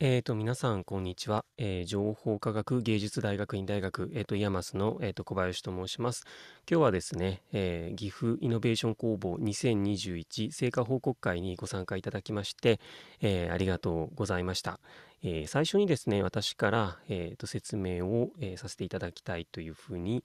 えーと、皆さん、こんにちは。えー情報科学芸術大学院大学、えーと、イヤマスの、えーと、小林と申します。今日はですね、えー岐阜イノベーション工房2021成果報告会にご参加いただきまして、えーありがとうございました。えー最初にですね、私から、えーと、説明を、えーさせていただきたいというふうに、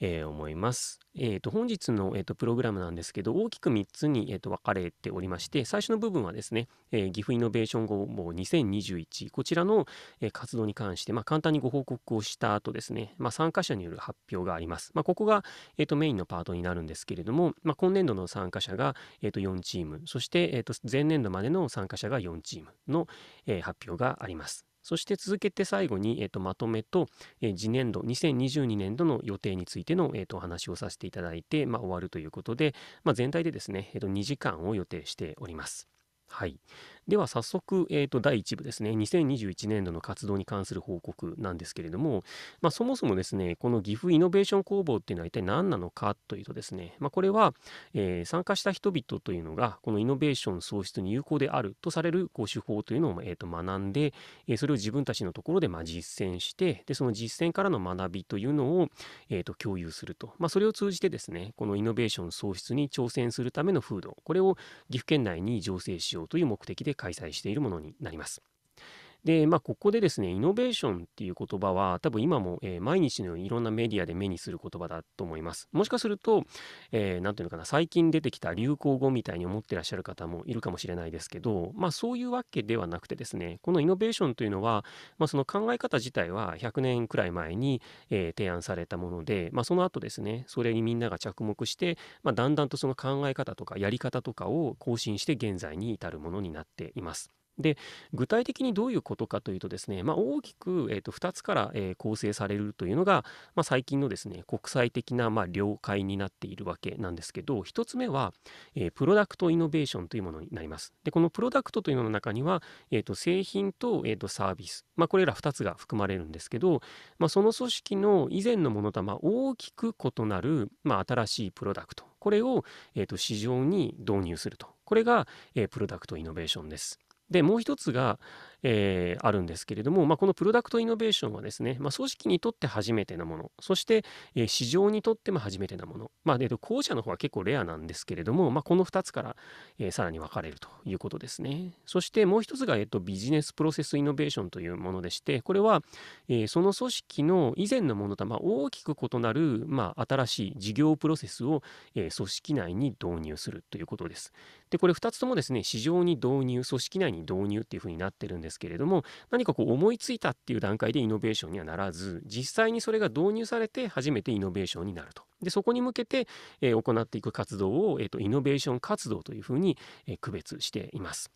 えー、思います。えー、と本日の、えー、とプログラムなんですけど大きく3つに、えー、と分かれておりまして最初の部分はですね、えー、岐阜イノベーション後もう2021こちらの、えー、活動に関して、まあ、簡単にご報告をした後ですね、まあ、参加者による発表があります。まあ、ここが、えー、とメインのパートになるんですけれども、まあ、今年度の参加者が、えー、と4チームそして、えー、と前年度までの参加者が4チームの、えー、発表があります。そして続けて最後に、えー、とまとめと、えー、次年度、2022年度の予定についての、えー、とお話をさせていただいて、まあ、終わるということで、まあ、全体でですね、えー、と2時間を予定しております。はい。では早速、えー、と第1部ですね2021年度の活動に関する報告なんですけれども、まあ、そもそもですねこの岐阜イノベーション工房っていうのは一体何なのかというとですね、まあ、これは、えー、参加した人々というのがこのイノベーション創出に有効であるとされるこう手法というのを、えー、と学んで、えー、それを自分たちのところでまあ実践してでその実践からの学びというのを、えー、と共有すると、まあ、それを通じてですねこのイノベーション創出に挑戦するための風土これを岐阜県内に醸成しようという目的で開催しているものになります。で、まあ、ここでですね、イノベーションっていう言葉は、多分今も、えー、毎日のようにいろんなメディアで目にする言葉だと思います。もしかすると、えー、なんていうのかな、最近出てきた流行語みたいに思ってらっしゃる方もいるかもしれないですけど、まあ、そういうわけではなくてですね、このイノベーションというのは、まあ、その考え方自体は100年くらい前に、えー、提案されたもので、まあ、その後ですね、それにみんなが着目して、まあ、だんだんとその考え方とかやり方とかを更新して現在に至るものになっています。で具体的にどういうことかというとですね、まあ、大きく、えー、と2つから、えー、構成されるというのが、まあ、最近のですね国際的な、まあ、了解になっているわけなんですけど1つ目は、えー、プロダクトイノベーションというものになります。でこのプロダクトというのの中には、えー、と製品と,、えー、とサービス、まあ、これら2つが含まれるんですけど、まあ、その組織の以前のものとは大きく異なる、まあ、新しいプロダクトこれを、えー、と市場に導入するとこれが、えー、プロダクトイノベーションです。でもう一つが、えー、あるんですけれども、まあ、このプロダクトイノベーションはですね、まあ、組織にとって初めてなものそして、えー、市場にとっても初めてなもの、まあ、で後者の方は結構レアなんですけれども、まあ、この2つから、えー、さらに分かれるということですねそしてもう一つが、えーと、とビジネスプロセスイノベーションというものでしてこれは、えー、その組織の以前のものと、まあ、大きく異なる、まあ、新しい事業プロセスを、えー、組織内に導入するということですでこれ2つともですね市場に導入組織内に導入っていうふうになってるんですですけれども何かこう思いついたっていう段階でイノベーションにはならず実際にそれが導入されて初めてイノベーションになると。でそこに向けて、えー、行っていく活動を、えーと、イノベーション活動というふうに、えー、区別しています。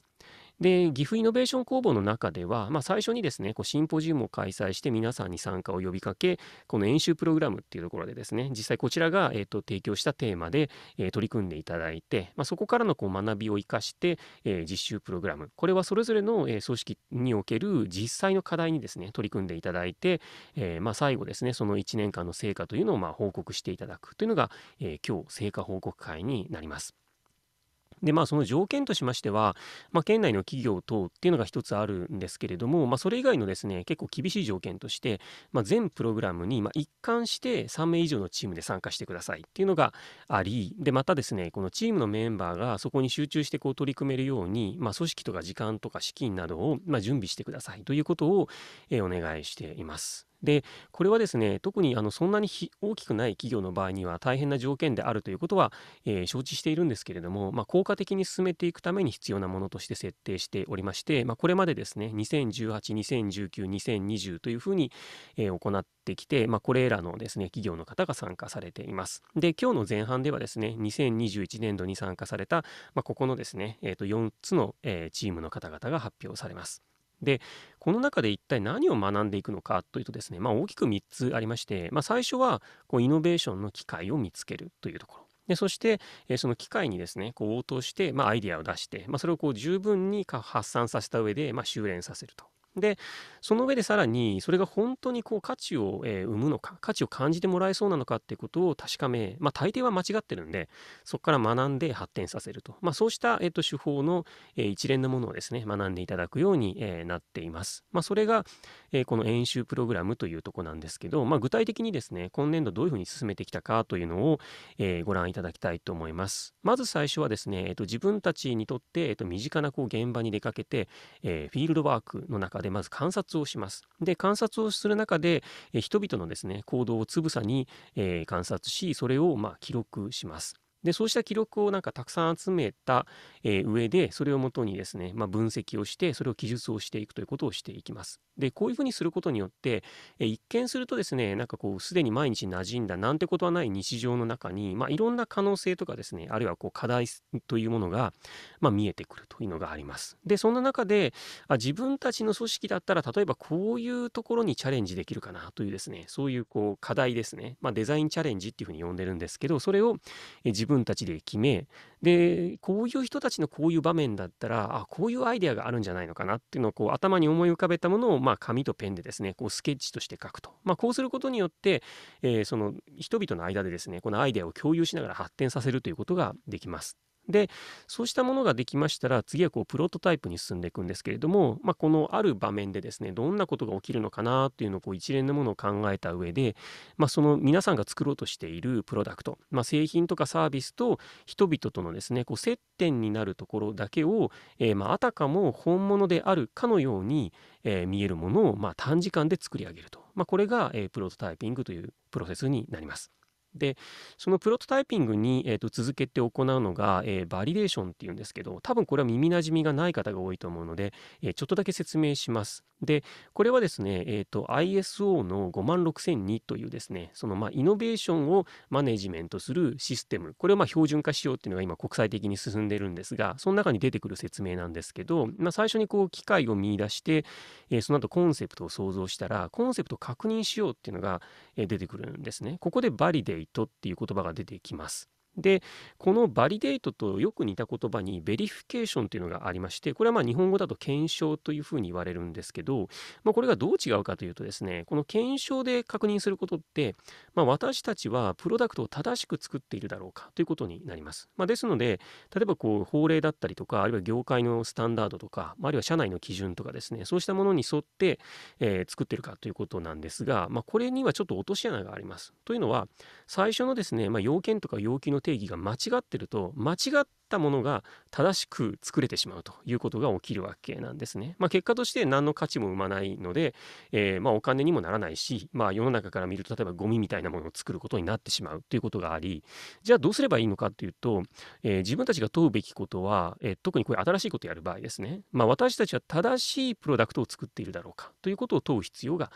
で、岐阜イノベーション工房の中では、まあ、最初にですね、こうシンポジウムを開催して皆さんに参加を呼びかけ、この演習プログラムっていうところでですね、実際こちらが、えーと、提供したテーマで、えー、取り組んでいただいて、まあ、そこからのこう学びを生かして、えー、実習プログラム、これはそれぞれの、えー、組織における実際の課題にですね、取り組んでいただいて、えまあ、最後ですね、その1年間の成果というのをま報告していただくというのが、え今日成果報告会になります。でまあその条件としましては、まあ、県内の企業等っていうのが一つあるんですけれども、まあ、それ以外のですね結構厳しい条件として、まあ、全プログラムにま一貫して3名以上のチームで参加してくださいっていうのがありでまたですねこのチームのメンバーがそこに集中してこう取り組めるように、ま組織とか時間とか資金などをま準備してくださいということを、えお願いしています。でこれはですね特にあのそんなに大きくない企業の場合には大変な条件であるということは、えー、承知しているんですけれども、まあ、効果的に進めていくために必要なものとして設定しておりまして、まあ、これまでですね2018、2019、2020というふうに、えー、行ってきて、まあ、これらのですね企業の方が参加されています。で今日の前半ではですね2021年度に参加された、まあ、ここのですね、えー、と4つの、えー、チームの方々が発表されます。でこの中で一体何を学んでいくのかというとですね、まあ、大きく3つありまして、まあ、最初はこうイノベーションの機会を見つけるというところ。でそして、えその機会にですねこう応答して、まあ、アイデアを出して、まあ、それをこう十分に発散させた上で、まあ、修練させるとでその上でさらにそれが本当にこう価値を、えー、生むのか価値を感じてもらえそうなのかっていうことを確かめ、まあ、大抵は間違ってるんでそこから学んで発展させると、まあ、そうした、えーと、手法の、えー、一連のものをですね学んでいただくように、えー、なっています、まあ、それが、えこの演習プログラムというとこなんですけど、まあ、具体的にですね今年度どういうふうに進めてきたかというのを、えご覧いただきたいと思いますまず最初はですね、えーと、自分たちにとって、えーと、身近なこう現場に出かけて、えフィールドワークの中でまず観察をします。で観察をする中で、え人々のですね行動をつぶさに、え観察しそれをま記録します。でそうした記録をなんかたくさん集めた、えー、上でそれをもとにですね、まあ、分析をしてそれを記述をしていくということをしていきます。でこういうふうにすることによって、えー、一見するとですねなんかこうすでに毎日馴染んだなんてことはない日常の中に、まあ、いろんな可能性とかですねあるいはこう課題というものが、まあ、見えてくるというのがあります。でそんな中であ自分たちの組織だったら例えばこういうところにチャレンジできるかなというですねそういうこう課題ですね、まあ、デザインチャレンジっていうふうに呼んでるんですけどそれを、えー、自分分たちで決めでこういう人たちのこういう場面だったらあこういうアイデアがあるんじゃないのかなっていうのをこう頭に思い浮かべたものを、まあ、紙とペンでですねこうスケッチとして書くと、まあ、こうすることによって、えー、その人々の間でですねこのアイデアを共有しながら発展させるということができます。でそうしたものができましたら次はこうプロトタイプに進んでいくんですけれども、まあ、このある場面でですねどんなことが起きるのかなっていうのをこう一連のものを考えた上で、まあ、その皆さんが作ろうとしているプロダクト、まあ、製品とかサービスと人々とのですねこう接点になるところだけを、えー、まあたかも本物であるかのように、えー、見えるものをま短時間で作り上げると、まこれが、えー、プロトタイピングというプロセスになります。でそのプロトタイピングに、えーと、続けて行うのが、えー、バリデーションっていうんですけど多分これは耳なじみがない方が多いと思うので、えー、ちょっとだけ説明します。で、これはですね、えーと、ISO の56002というですね、そのまあイノベーションをマネジメントするシステム、これをまあ標準化しようっていうのが今国際的に進んでるんですが、その中に出てくる説明なんですけど、まあ、最初にこう機械を見出して、えー、その後コンセプトを想像したら、コンセプトを確認しようっていうのが出てくるんですね。ここでバリデイトっていう言葉が出てきます。でこのバリデートとよく似た言葉にベリフィケーションというのがありましてこれはま日本語だと検証というふうに言われるんですけど、まあ、これがどう違うかというとですねこの検証で確認することって、まあ、私たちはプロダクトを正しく作っているだろうかということになります、まあ、ですので例えばこう法令だったりとかあるいは業界のスタンダードとかあるいは社内の基準とかですねそうしたものに沿って、えー、作ってるかということなんですが、まこれにはちょっと落とし穴がありますというのは最初のですね、ま要件とか要求の定義が間違ってると間違ったものが正しく作れてしまうということが起きるわけなんですね。まあ、結果として何の価値も生まないので、えー、まあ、お金にもならないし、まあ、世の中から見ると例えばゴミみたいなものを作ることになってしまうということがありじゃあどうすればいいのかっていうと、えー、自分たちが問うべきことは、えー、特にこういう新しいことをやる場合ですね、ま私たちは正しいプロダクトを作っているだろうかということを問う必要が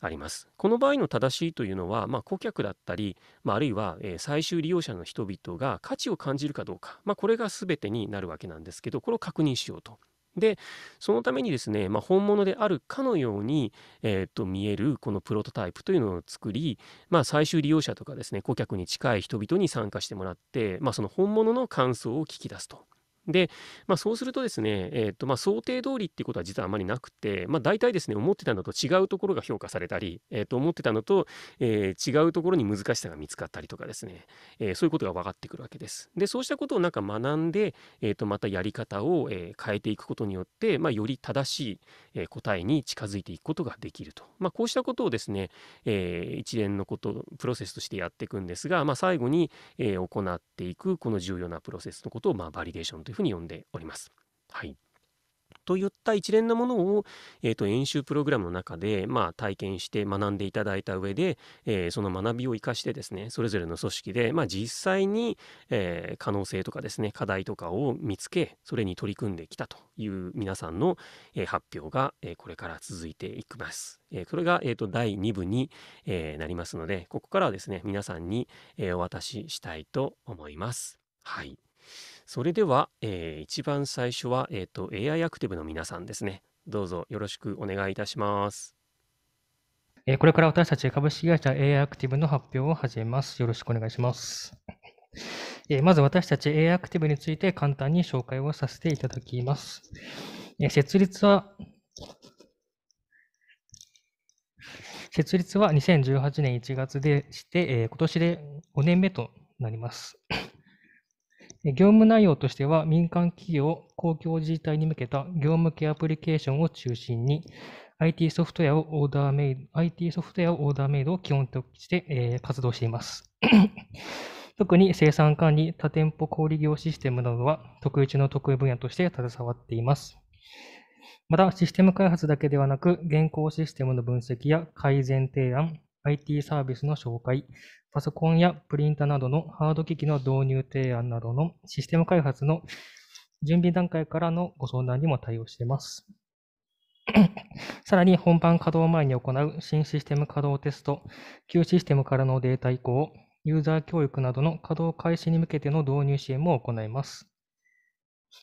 ありますこの場合の正しいというのは、まあ、顧客だったり、まあ、あるいは、えー、最終利用者の人々が価値を感じるかどうか、まあ、これが全てになるわけなんですけどこれを確認しようと。でそのためにですね、まあ、本物であるかのように、えー、と見えるこのプロトタイプというのを作り、まあ、最終利用者とかですね顧客に近い人々に参加してもらって、まあ、その本物の感想を聞き出すとで、まあ、そうするとですね、えーとまあ、想定通りっていうことは実はあまりなくて、まあ、大体ですね思ってたのと違うところが評価されたり、えー、と思ってたのと、えー、違うところに難しさが見つかったりとかですね、えー、そういうことが分かってくるわけです。でそうしたことをなんか学んで、えー、とまたやり方を、え変えていくことによって、まあ、より正しい、え答えに近づいていくことができると、まあ、こうしたことをですね、え一連のことプロセスとしてやっていくんですが、ま最後に、え行っていくこの重要なプロセスのことを、まバリデーションとというふうに呼んでおります。はいといった一連のものを、えーと、演習プログラムの中で、まあ、体験して学んでいただいた上で、えー、その学びを生かしてですねそれぞれの組織で、まあ、実際に、えー、可能性とかですね課題とかを見つけそれに取り組んできたという皆さんの、えー、発表が、えこれから続いていきます。えこれが、えと第2部に、えなりますのでここからはですね皆さんに、えお渡ししたいと思います。はいそれでは、えー、一番最初は、えーと、と AI アクティブの皆さんですね。どうぞよろしくお願いいたします。えー、これから私たち株式会社 AI アクティブの発表を始めます。よろしくお願いします。えまず私たち AI アクティブについて簡単に紹介をさせていただきます。え設立は設立は2018年1月でして、え今年で5年目となります。業務内容としては、民間企業、公共自治体に向けた業務系アプリケーションを中心に、IT ソフトウェアをオーダーメイド、IT ソフトウェアをオーダーメイドを基本として、え活動しています。特に生産管理、多店舗小売業システムなどは、特意の得意分野として携わっています。また、システム開発だけではなく、現行システムの分析や改善提案、IT サービスの紹介、パソコンやプリンタなどのハード機器の導入提案などのシステム開発の準備段階からのご相談にも対応しています。さらに本番稼働前に行う新システム稼働テスト、旧システムからのデータ移行、ユーザー教育などの稼働開始に向けての導入支援も行います。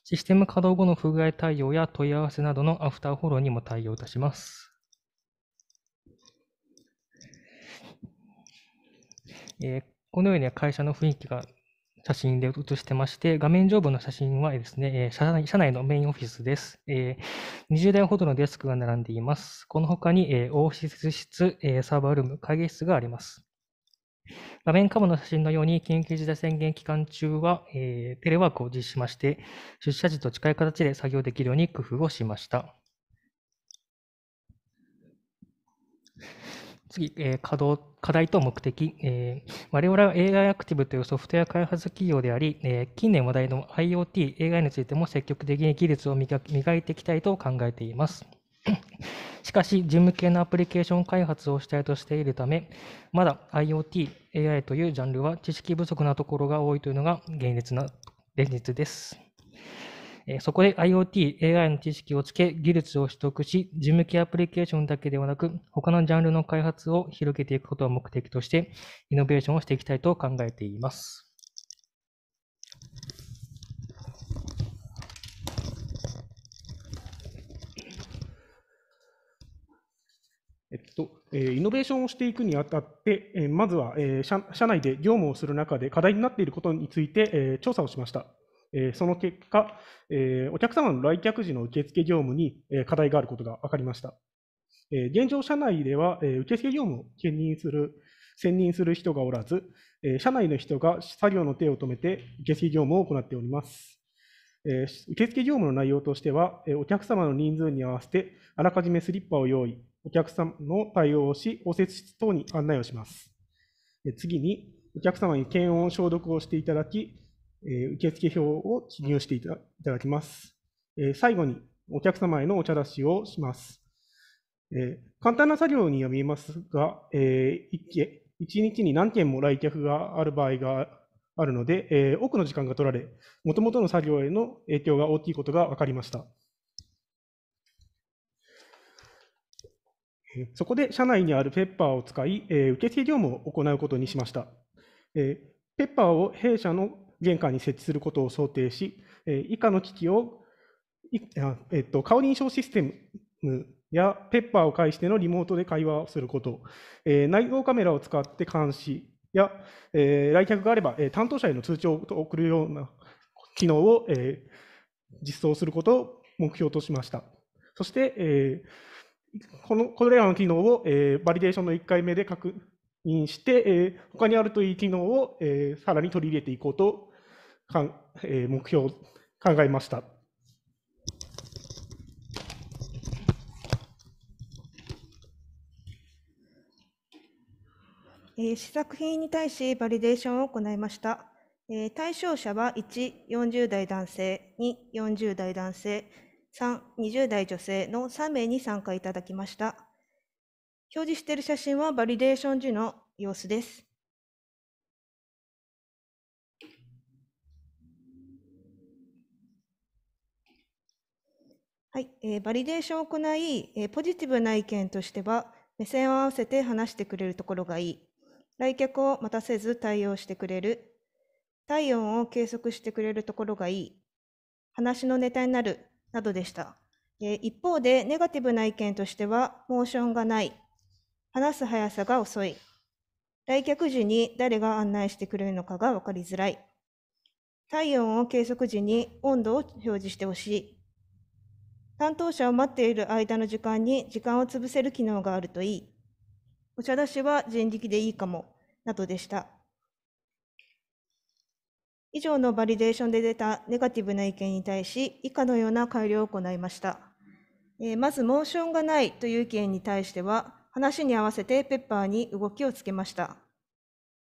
システム稼働後の不具合対応や問い合わせなどのアフターフォローにも対応いたします。えー、このように会社の雰囲気が写真で写してまして、画面上部の写真はですね、社内社内のメインオフィスです。えー、20台ほどのデスクが並んでいます。この他に、えー、オフィス室、えー、サーバールーム、会議室があります。画面下部の写真のように緊急事態宣言期間中は、えテレワークを実施しまして、出社時と近い形で作業できるように工夫をしました。次、えー、稼働課題と目的、えー、我々は AI アクティブというソフトウェア開発企業であり、えー、近年話題の IoT、AI についても積極的に技術を磨いていきたいと考えています。しかし、事務系のアプリケーション開発を主体としているため、まだ IoT、AI というジャンルは知識不足なところが多いというのが現実な現実です。えそこで IoT、AI の知識をつけ、技術を取得し、事務系アプリケーションだけではなく、他のジャンルの開発を広げていくことを目的として、イノベーションをしていきたいと考えています。えっと、イノベーションをしていくにあたって、まずは社内で業務をする中で課題になっていることについて調査をしました。えその結果、えお客様の来客時の受付業務に、え課題があることが分かりました。え現状、社内では、え受付業務を兼任する専任する人がおらず、え社内の人が作業の手を止めて受付業務を行っております。え受付業務の内容としては、えお客様の人数に合わせて、あらかじめスリッパを用意、お客様の対応をし、応接室等に案内をします。次に、お客様に検温消毒をしていただき、え受付表を記入していただきます。え最後にお客様へのお茶出しをします。え簡単な作業には見えますが、え1日に何件も来客がある場合があるので、え多くの時間が取られ、もともとの作業への影響が大きいことが分かりました。そこで社内にあるペッパーを使い、え受付業務を行うことにしました。えペッパーを弊社の玄関に設置することを想定し、え以下の機器を、えっと、顔認証システムやペッパーを介してのリモートで会話をすること、え内蔵カメラを使って監視や、え来客があれば、え担当者への通知を送るような機能を、え実装することを目標としました。そして、えこのこれらの機能を、えバリデーションの1回目で確認して、え他にあるといい機能を、えさらに取り入れていこうとかん、えー、目標を考えました。えー、試作品に対しバリデーションを行いました。えー、対象者は1、40代男性、2、40代男性、3、20代女性の3名に参加いただきました。表示している写真はバリデーション時の様子です。はい、えー、バリデーションを行い、えー、ポジティブな意見としては、目線を合わせて話してくれるところがいい。来客を待たせず対応してくれる。体温を計測してくれるところがいい。話のネタになる。などでした。えー、一方で、ネガティブな意見としては、モーションがない。話す速さが遅い。来客時に誰が案内してくれるのかが分かりづらい。体温を計測時に温度を表示してほしい。担当者を待っている間の時間に時間を潰せる機能があるといい。お茶出しは人力でいいかも、などでした。以上のバリデーションで出たネガティブな意見に対し、以下のような改良を行いました。えー、まず、モーションがないという意見に対しては、話に合わせてペッパーに動きをつけました。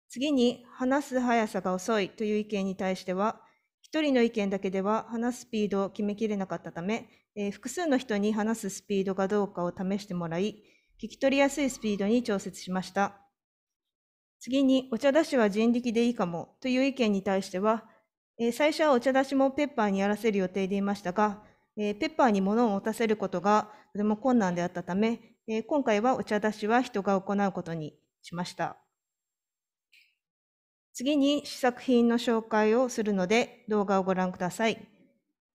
次に、話す速さが遅いという意見に対しては、一人の意見だけでは話すスピードを決めきれなかったため、えー、複数の人に話すスピードかどうかを試してもらい、聞き取りやすいスピードに調節しました。次に、お茶出しは人力でいいかもという意見に対しては、えー、最初はお茶出しもペッパーにやらせる予定でいましたが、えー、ペッパーに物を持たせることがとても困難であったため、え今回はお茶出しは人が行うことにしました。次に試作品の紹介をするので動画をご覧ください。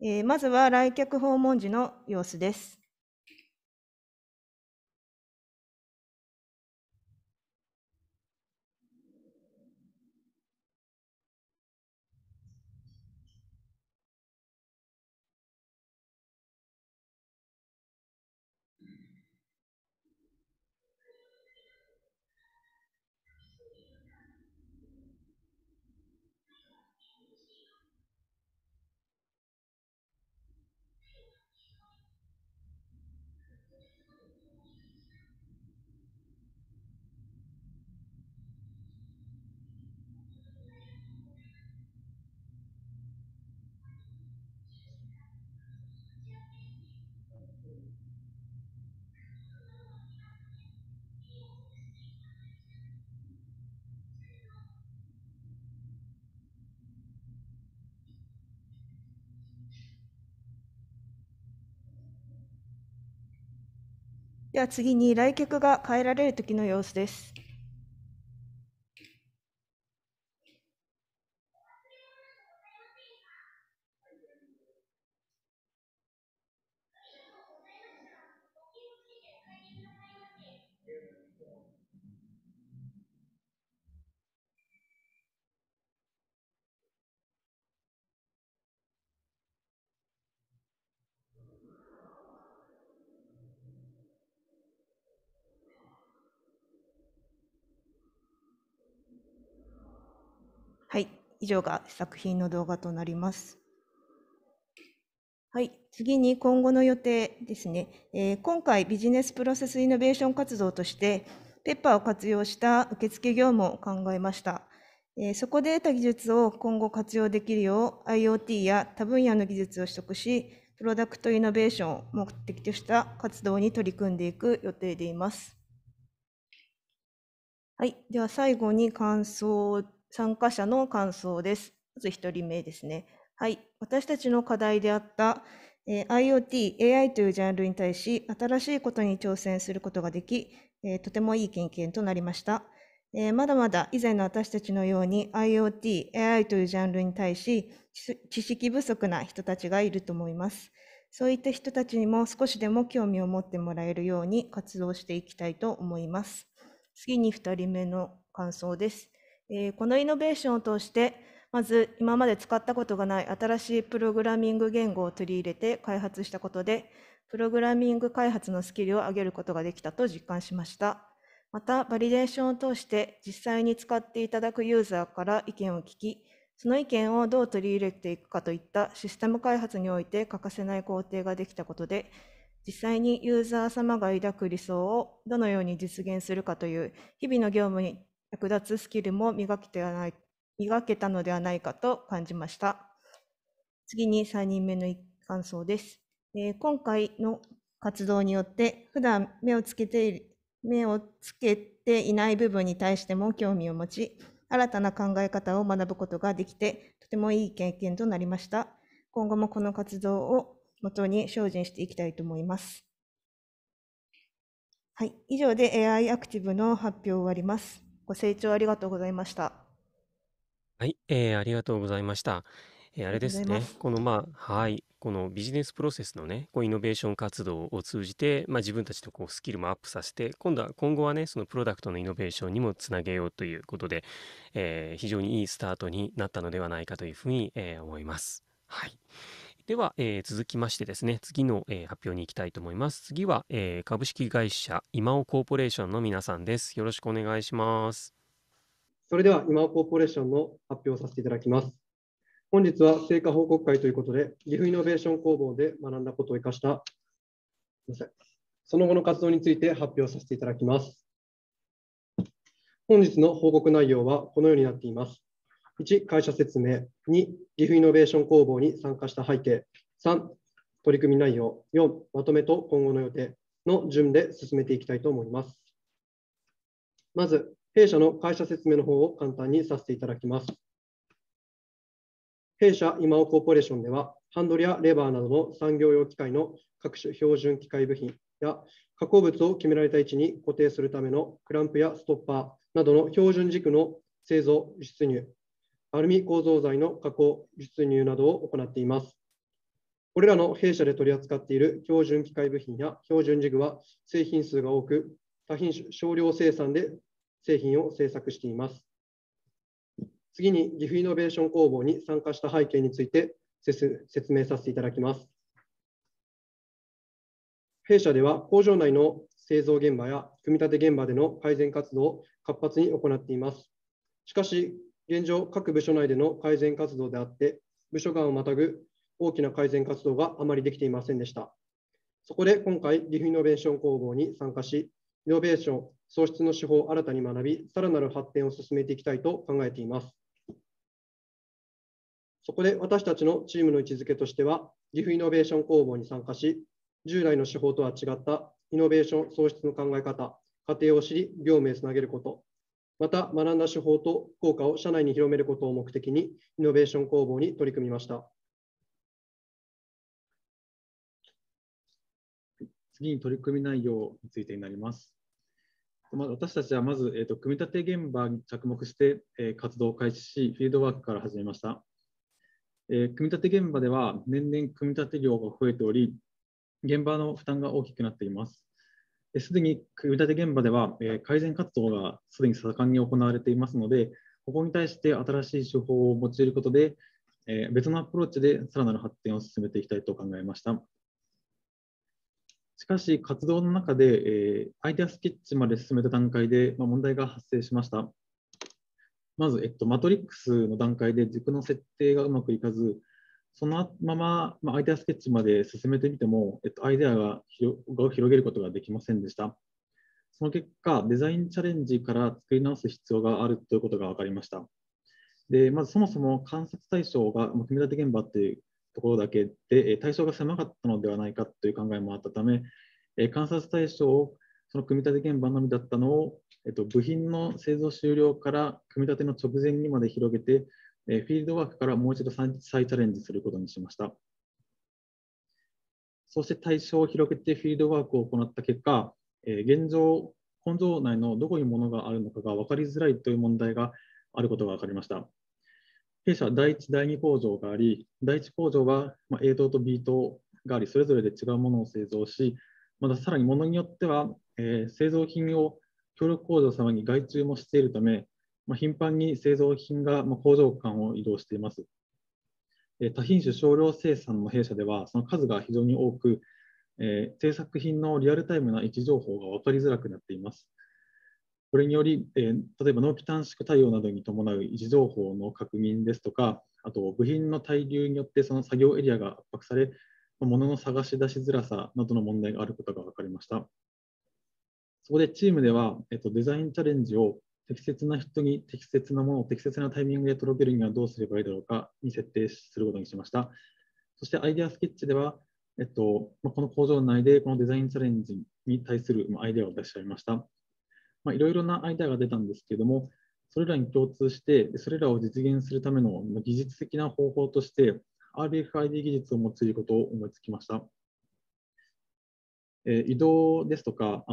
えー、まずは来客訪問時の様子です。次に来客が帰られる時の様子です。以上が作品の動画となります。はい、次に今後の予定ですね、えー、今回ビジネスプロセスイノベーション活動としてペッパーを活用した受付業務を考えました、えー、そこで得た技術を今後活用できるよう IoT や多分野の技術を取得しプロダクトイノベーションを目的とした活動に取り組んでいく予定でいますはい、では最後に感想参加者の感想です。まず1人目ですね。はい。私たちの課題であった、えー、IoT、AI というジャンルに対し、新しいことに挑戦することができ、えー、とてもいい経験となりました。えー、まだまだ以前の私たちのように IoT、AI というジャンルに対し、知識不足な人たちがいると思います。そういった人たちにも少しでも興味を持ってもらえるように活動していきたいと思います。次に2人目の感想です。このイノベーションを通して、まず今まで使ったことがない新しいプログラミング言語を取り入れて開発したことで、プログラミング開発のスキルを上げることができたと実感しました。また、バリデーションを通して実際に使っていただくユーザーから意見を聞き、その意見をどう取り入れていくかといったシステム開発において欠かせない工程ができたことで、実際にユーザー様が抱く理想をどのように実現するかという日々の業務に役立つスキルも磨けてはない磨けたのではないかと感じました。次に3人目の感想です。えー、今回の活動によって普段目をつけている目をつけていない部分に対しても興味を持ち新たな考え方を学ぶことができてとてもいい経験となりました。今後もこの活動をもとに精進していきたいと思います。はい、以上で AI アクティブの発表を終わります。ご清聴ありがとうございました。はい、えー、ありがとうございました。えーあれですね、す。このまあ、はい、このビジネスプロセスのね、こうイノベーション活動を通じて、まあ、自分たちとこうスキルもアップさせて、今度は、今後はね、そのプロダクトのイノベーションにもつなげようということで、えー非常にいいスタートになったのではないかというふうに、えー思います。はい。では、えー、続きましてですね、次の、えー、発表に行きたいと思います。次は、えー、株式会社今尾コーポレーションの皆さんです。よろしくお願いします。それでは今尾コーポレーションの発表をさせていただきます。本日は成果報告会ということで、岐阜イノベーション工房で学んだことを生かした、その後の活動について発表させていただきます。本日の報告内容はこのようになっています。1、会社説明。2、岐阜イノベーション工房に参加した背景。3、取り組み内容。4、まとめと今後の予定の順で進めていきたいと思います。まず、弊社の会社説明の方を簡単にさせていただきます。弊社今尾コーポレーションでは、ハンドルやレバーなどの産業用機械の各種標準機械部品や加工物を決められた位置に固定するためのクランプやストッパーなどの標準軸の製造、輸出入、アルミ構造材の加工、輸入などを行っています。これらの弊社で取り扱っている標準機械部品や標準ジグは製品数が多く、多品種少量生産で製品を製作しています。次に岐阜イノベーション工房に参加した背景について説明させていただきます。弊社では工場内の製造現場や組み立て現場での改善活動を活発に行っています。しかし、現状、各部署内での改善活動であって、部署間をまたぐ大きな改善活動があまりできていませんでした。そこで今回、リフイノベーション工房に参加し、イノベーション、創出の手法を新たに学び、さらなる発展を進めていきたいと考えています。そこで私たちのチームの位置づけとしては、リフイノベーション工房に参加し、従来の手法とは違ったイノベーション創出の考え方、過程を知り、業務へつなげること、また、学んだ手法と効果を社内に広めることを目的に、イノベーション工房に取り組みました。次に取り組み内容についてになります。ま私たちはまず、えーと、組み立て現場に着目して、えー、活動を開始し、フィードバックから始めました。えー、組み立て現場では年々組み立て量が増えており、現場の負担が大きくなっています。すでに組み立て現場では、え改善活動がすでに盛んに行われていますので、ここに対して新しい手法を用いることで、え別のアプローチでさらなる発展を進めていきたいと考えました。しかし、活動の中で、えアイデアスケッチまで進めた段階で、ま問題が発生しました。まず、えっと、マトリックスの段階で軸の設定がうまくいかず、そのまま、まあ、アイデアスケッチまで進めてみても、えっと、アイデアが広を広げることができませんでした。その結果、デザインチャレンジから作り直す必要があるということが分かりました。でまずそもそも観察対象が組み立て現場というところだけで対象が狭かったのではないかという考えもあったため観察対象をその組み立て現場のみだったのを、えっと、部品の製造終了から組み立ての直前にまで広げてえフィールドワークからもう一度再チャレンジすることにしました。そして対象を広げてフィールドワークを行った結果、え現状、本場内のどこにものがあるのかが分かりづらいという問題があることが分かりました。弊社第1、第2工場があり、第1工場は A 棟と B 棟があり、それぞれで違うものを製造し、またさらにものによっては、え製造品を協力工場様に外注もしているため、まあ、頻繁に製造品が工場間を移動しています。多品種少量生産の弊社では、その数が非常に多く、えー、製作品のリアルタイムな位置情報が分かりづらくなっています。これにより、えー、例えば納期短縮対応などに伴う位置情報の確認ですとか、あと部品の滞留によってその作業エリアが圧迫され、物の探し出しづらさなどの問題があることが分かりました。そこでチームでは、えっと、デザインチャレンジを適切な人に適切なものを適切なタイミングで届けるにはどうすればいいだろうかに設定することにしました。そしてアイデアスケッチでは、えっとまこの工場内でこのデザインチャレンジに対するアイデアを出しちゃいました。まあ、いろいろなアイデアが出たんですけれども、それらに共通して、それらを実現するための技術的な方法として、RFID 技術を用いることを思いつきました。え移動ですとか、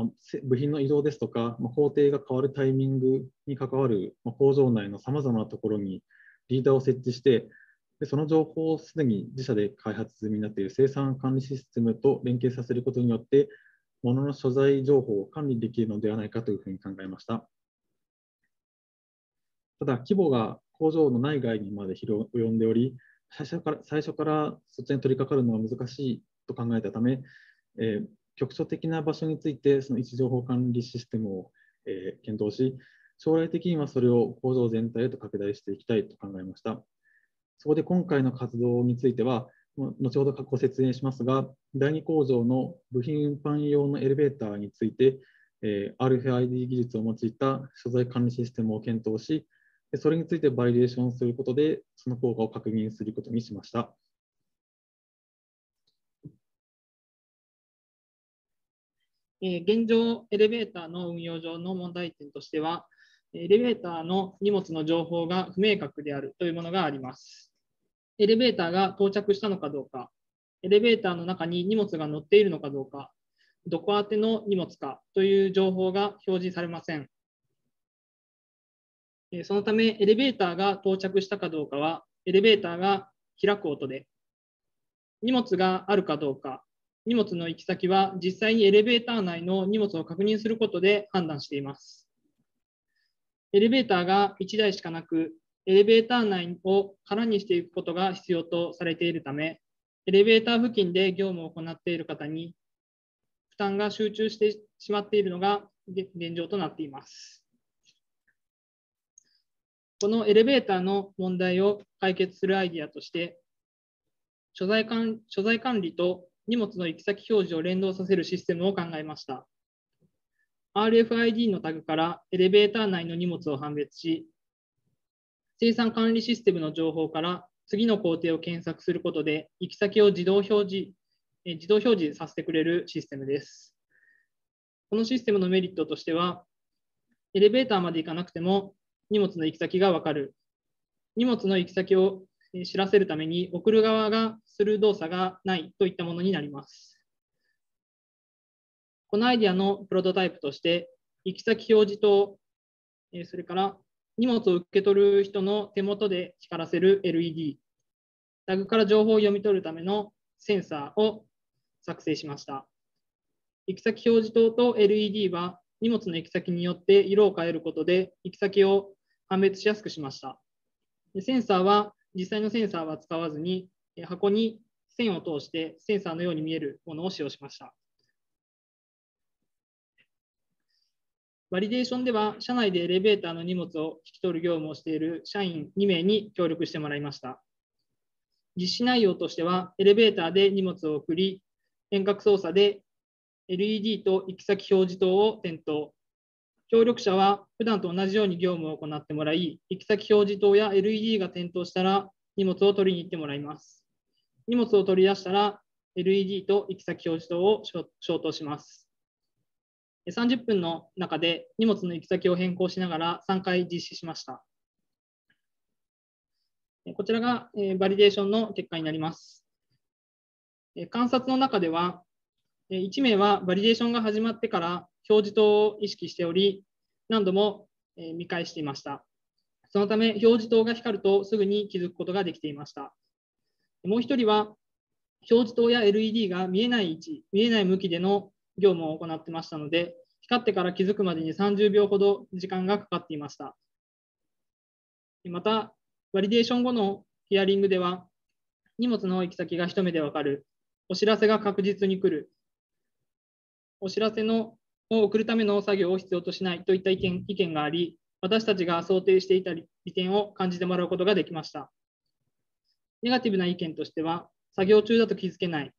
部品の移動ですとか、ま工程が変わるタイミングに関わる、ま工場内のさまざまなところにリーダーを設置して、でその情報をすでに自社で開発済みになっている生産管理システムと連携させることによって、ものの所在情報を管理できるのではないかというふうに考えました。ただ、規模が工場の内外にまで広及んでおり、最初から最初からそちらに取り掛かるのは難しいと考えたため、えー局所的な場所について、その位置情報管理システムを、えー、検討し、将来的にはそれを工場全体へと拡大していきたいと考えました。そこで今回の活動については、後ほどご説明しますが、第2工場の部品運搬用のエレベーターについて、えー、RFID 技術を用いた所在管理システムを検討し、それについてバリデーションすることで、その効果を確認することにしました。え現状、エレベーターの運用上の問題点としては、エレベーターの荷物の情報が不明確であるというものがあります。エレベーターが到着したのかどうか、エレベーターの中に荷物が載っているのかどうか、どこ宛ての荷物かという情報が表示されません。そのため、エレベーターが到着したかどうかは、エレベーターが開く音で、荷物があるかどうか荷物の行き先は実際にエレベーター内の荷物を確認することで判断しています。エレベーターが1台しかなく、エレベーター内を空にしていくことが必要とされているため、エレベーター付近で業務を行っている方に負担が集中してしまっているのが現状となっています。このエレベーターの問題を解決するアイディアとして、所在管所在管理と荷物の行き先表示を連動させるシステムを考えました。RFID のタグからエレベーター内の荷物を判別し、生産管理システムの情報から次の工程を検索することで、行き先を自動表示、自動表示させてくれるシステムです。このシステムのメリットとしては、エレベーターまで行かなくても荷物の行き先がわかる。荷物の行き先を知らせるために、送る側がする動作がないといったものになります。このアイデアのプロトタイプとして、行き先表示と、それから荷物を受け取る人の手元で光らせる LED、タグから情報を読み取るためのセンサーを作成しました。行き先表示灯と LED は荷物の行き先によって色を変えることで行き先を判別しやすくしました。センサーは実際のセンサーは使わずに箱に線を通してセンサーのように見えるものを使用しました。バリデーションでは、社内でエレベーターの荷物を引き取る業務をしている社員2名に協力してもらいました。実施内容としては、エレベーターで荷物を送り、遠隔操作で LED と行き先表示灯を点灯。協力者は普段と同じように業務を行ってもらい、行き先表示灯や LED が点灯したら荷物を取りに行ってもらいます。荷物を取り出したら LED と行き先表示灯を消灯します。30分の中で荷物の行き先を変更しながら3回実施しました。こちらがバリデーションの結果になります。観察の中では、1名はバリデーションが始まってから表示灯を意識しており、何度も見返していました。そのため、表示灯が光るとすぐに気づくことができていました。もう1人は表示灯や LED が見えない位置、見えない向きでの業務を行ってましたので、光ってから気づくまでに30秒ほど時間がかかっていました。また、バリデーション後のヒアリングでは、荷物の行き先が一目でわかる、お知らせが確実に来る、お知らせのを送るための作業を必要としないといった意見意見があり、私たちが想定していた利点を感じてもらうことができました。ネガティブな意見としては、作業中だと気づけない、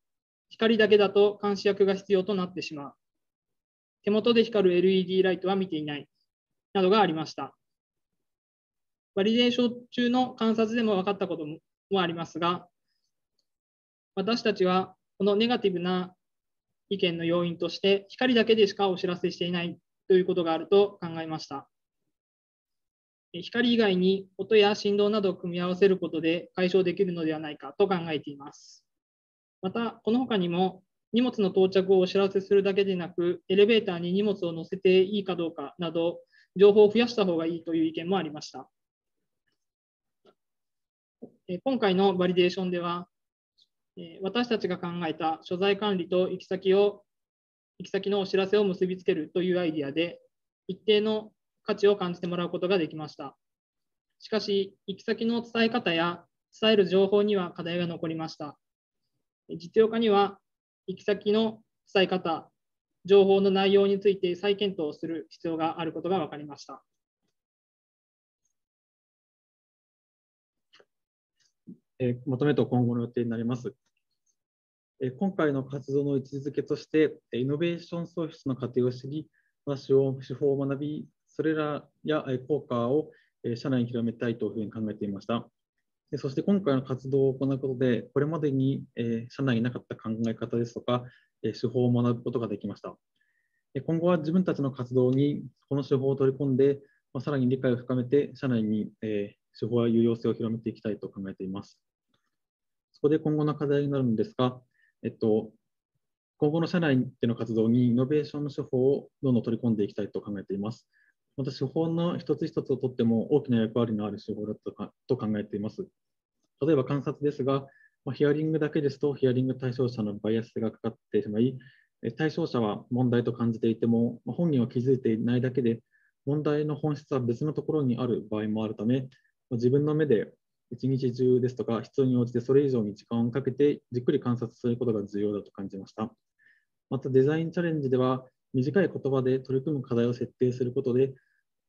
光だけだと監視役が必要となってしまう、手元で光る LED ライトは見ていない、などがありました。バリデーション中の観察でも分かったこともありますが、私たちはこのネガティブな意見の要因として、光だけでしかお知らせしていないということがあると考えました。光以外に音や振動などを組み合わせることで解消できるのではないかと考えています。また、この他にも荷物の到着をお知らせするだけでなく、エレベーターに荷物を載せていいかどうかなど、情報を増やした方がいいという意見もありました。今回のバリデーションでは、私たちが考えた所在管理と行き先を行き先のお知らせを結びつけるというアイデアで、一定の価値を感じてもらうことができました。しかし、行き先の伝え方や伝える情報には課題が残りました。実用化には、行き先の伝え方、情報の内容について再検討する必要があることが分かりました。えまとめと今後の予定になります。え今回の活動の位置づけとして、イノベーション創出の過程を知り、私を手法を学び、それらや効果を社内に広めたいというふうに考えていました。そして今回の活動を行うことで、これまでに社内になかった考え方ですとか、手法を学ぶことができました。今後は自分たちの活動にこの手法を取り込んで、さらに理解を深めて、社内に手法や有用性を広めていきたいと考えています。そこで今後の課題になるんですが、えっと、今後の社内での活動にイノベーションの手法をどんどん取り込んでいきたいと考えています。また手法の一つ一つをとっても大きな役割のある手法だったかと考えています。例えば観察ですが、まヒアリングだけですとヒアリング対象者のバイアスがかかってしまい、対象者は問題と感じていても、ま本人は気づいていないだけで、問題の本質は別のところにある場合もあるため、ま自分の目で一日中ですとか、必要に応じてそれ以上に時間をかけてじっくり観察することが重要だと感じました。またデザインチャレンジでは、短い言葉で取り組む課題を設定することで、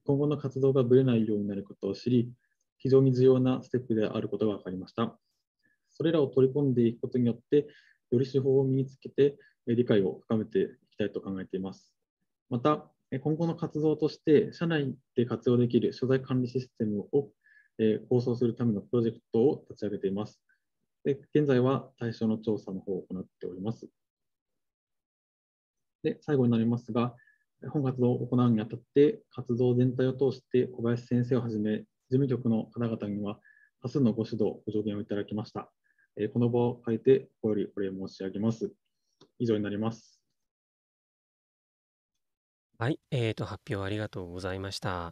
今後の活動がぶれないようになることを知り、非常に重要なステップであることが分かりました。それらを取り込んでいくことによって、より手法を身につけて理解を深めていきたいと考えています。また、今後の活動として、社内で活用できる所在管理システムを構想するためのプロジェクトを立ち上げています。で現在は対象の調査の方を行っております。で最後になりますが、本活動を行うにあたって、活動全体を通して小林先生をはじめ、事務局の方々には多数のご指導、ご助言をいただきました。えこの場を変えて、ここよりお礼申し上げます。以上になります。はい、えーと発表ありがとうございました。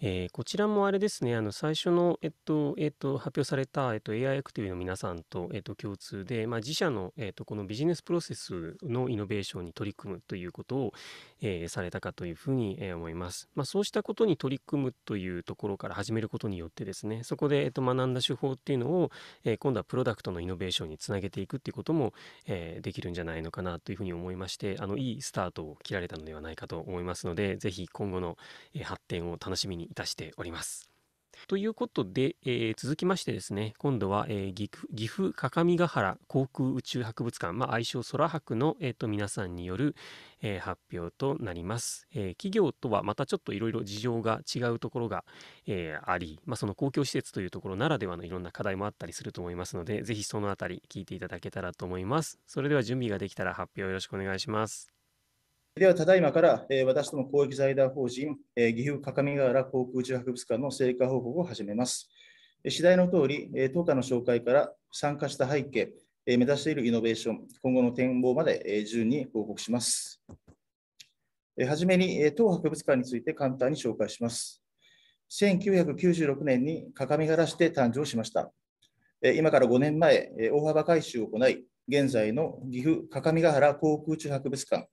えー、こちらもあれですね、あの最初の、えっとえっと、発表された、えっと、AI アクティブの皆さんと、えっと、共通で、まあ、自社の、えっと、このビジネスプロセスのイノベーションに取り組むということを、えー、されたかというふうに、えー、思います。まあ、そうしたことに取り組むというところから始めることによってですね、そこで、えっと、学んだ手法っていうのを、えー、今度はプロダクトのイノベーションにつなげていくっていうことも、えー、できるんじゃないのかなというふうに思いまして、あのいいスタートを切られたのではないかと思いますので、ぜひ今後の、えー、発展を楽しみにいたしております。ということで、えー、続きましてですね今度は、えー、岐阜各務原航空宇宙博物館、まあ、愛称空博の、えーと、皆さんによる、えー、発表となります、え企業とはまたちょっといろいろ事情が違うところが、えあり、まあ、その公共施設というところならではのいろんな課題もあったりすると思いますのでぜひそのあたり聞いていただけたらと思いますそれでは準備ができたら発表よろしくお願いしますでは、ただいまから、え私ども公益財団法人、え岐阜各務原航空宇宙博物館の成果報告を始めます。次第の通り、当館の紹介から参加した背景、目指しているイノベーション、今後の展望まで順に報告します。はじめに、当博物館について簡単に紹介します。1996年に各務原市で誕生しました。今から5年前、大幅改修を行い、現在の岐阜各務原航空宇宙博物館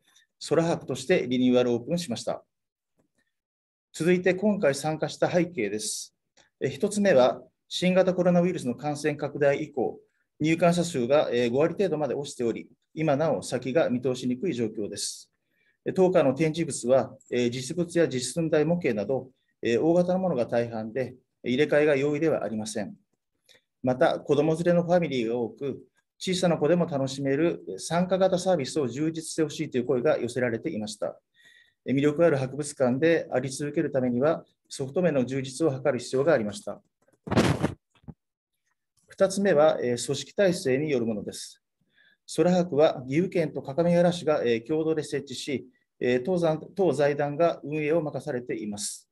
空白としてリニューアルオープンしました。続いて今回参加した背景です。1つ目は、新型コロナウイルスの感染拡大以降、入館者数が5割程度まで落ちており、今なお先が見通しにくい状況です。当館の展示物は、実物や実寸大模型など、大型のものが大半で、入れ替えが容易ではありません。また、子供連れのファミリーが多く、小さな子でも楽しめる参加型サービスを充実してほしいという声が寄せられていました。魅力ある博物館であり続けるためには、ソフト面の充実を図る必要がありました。2つ目は、組織体制によるものです。空博は岐阜県と各務原市が共同で設置し、当当財団が運営を任されています。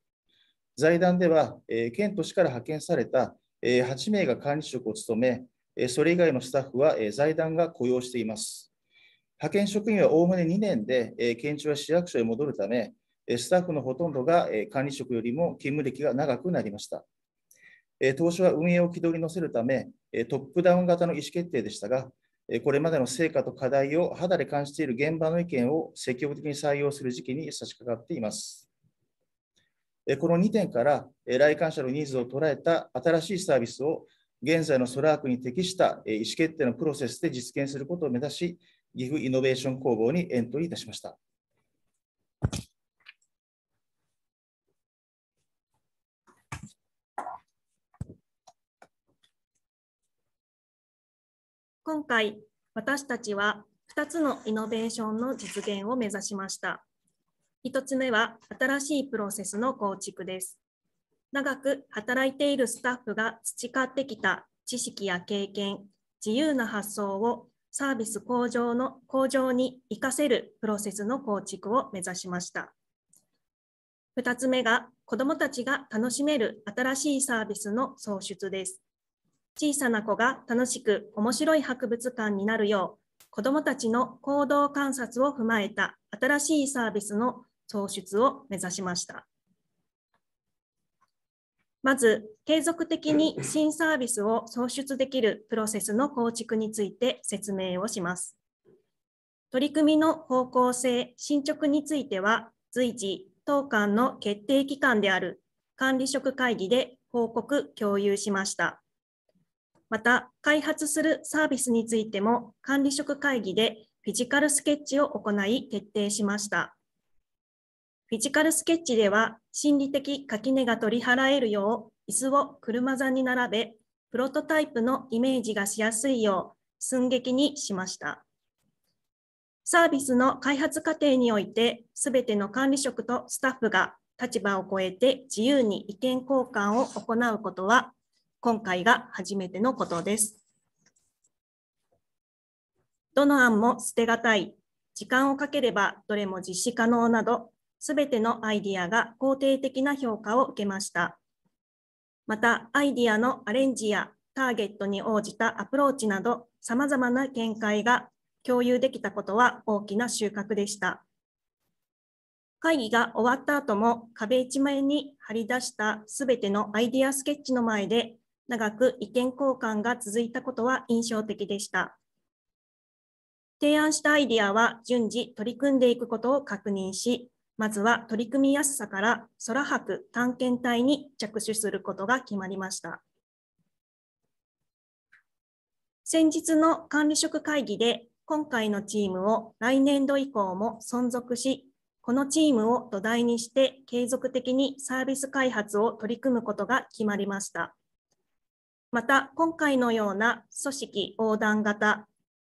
財団では、県と市から派遣された8名が管理職を務め、それ以外のスタッフは財団が雇用しています。派遣職員はおおむね2年で、県庁や市役所へ戻るため、スタッフのほとんどが管理職よりも勤務歴が長くなりました。当初は運営を軌道に乗せるため、トップダウン型の意思決定でしたが、これまでの成果と課題を肌で感じている現場の意見を積極的に採用する時期に差し掛かっています。この2点から来館者のニーズを捉えた新しいサービスを現在のソラークに適した意思決定のプロセスで実現することを目指し、岐阜イノベーション工房にエントリーいたしました。今回、私たちは2つのイノベーションの実現を目指しました。1つ目は新しいプロセスの構築です。長く働いているスタッフが培ってきた知識や経験、自由な発想をサービス向上の向上に活かせるプロセスの構築を目指しました。2つ目が子どもたちが楽しめる新しいサービスの創出です。小さな子が楽しく面白い博物館になるよう子どもたちの行動観察を踏まえた新しいサービスの創出を目指しました。まず、継続的に新サービスを創出できるプロセスの構築について説明をします。取り組みの方向性、進捗については、随時、当館の決定機関である管理職会議で報告・共有しました。また、開発するサービスについても管理職会議でフィジカルスケッチを行い決定しました。フィジカルスケッチでは心理的垣根が取り払えるよう椅子を車座に並べプロトタイプのイメージがしやすいよう寸劇にしました。サービスの開発過程においてすべての管理職とスタッフが立場を超えて自由に意見交換を行うことは今回が初めてのことです。どの案も捨てがたい、時間をかければどれも実施可能などすべてのアイディアが肯定的な評価を受けました。また、アイディアのアレンジやターゲットに応じたアプローチなど、様々な見解が共有できたことは大きな収穫でした。会議が終わった後も壁一面に張り出したすべてのアイディアスケッチの前で長く意見交換が続いたことは印象的でした。提案したアイディアは順次取り組んでいくことを確認し、まずは取り組みやすさから空博探検隊に着手することが決まりました。先日の管理職会議で今回のチームを来年度以降も存続し、このチームを土台にして継続的にサービス開発を取り組むことが決まりました。また、今回のような組織横断型、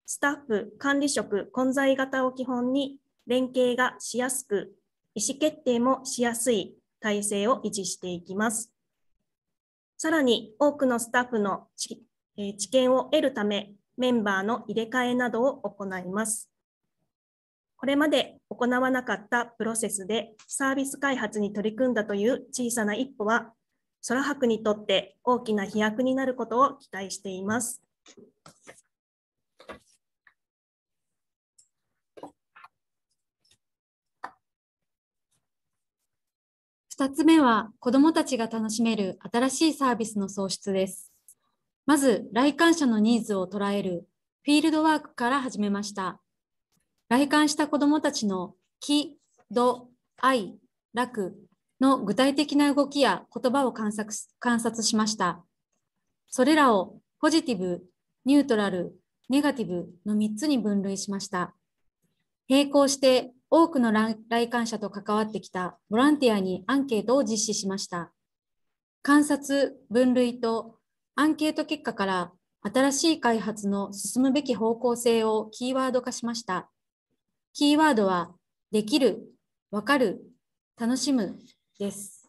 スタッフ管理職混在型を基本に連携がしやすく意思決定もしやすい体制を維持していきます。さらに多くのスタッフの知,、えー、知見を得るため、メンバーの入れ替えなどを行います。これまで行わなかったプロセスでサービス開発に取り組んだという小さな一歩は、空白にとって大きな飛躍になることを期待しています。2つ目は子どもたちが楽しめる新しいサービスの創出です。まず、来館者のニーズを捉えるフィールドワークから始めました。来館した子どもたちの気、度、愛、楽の具体的な動きや言葉を観察観察しました。それらをポジティブ、ニュートラル、ネガティブの3つに分類しました。並行して多くの来館者と関わってきたボランティアにアンケートを実施しました。観察、分類とアンケート結果から新しい開発の進むべき方向性をキーワード化しました。キーワードは、できる、わかる、楽しむです。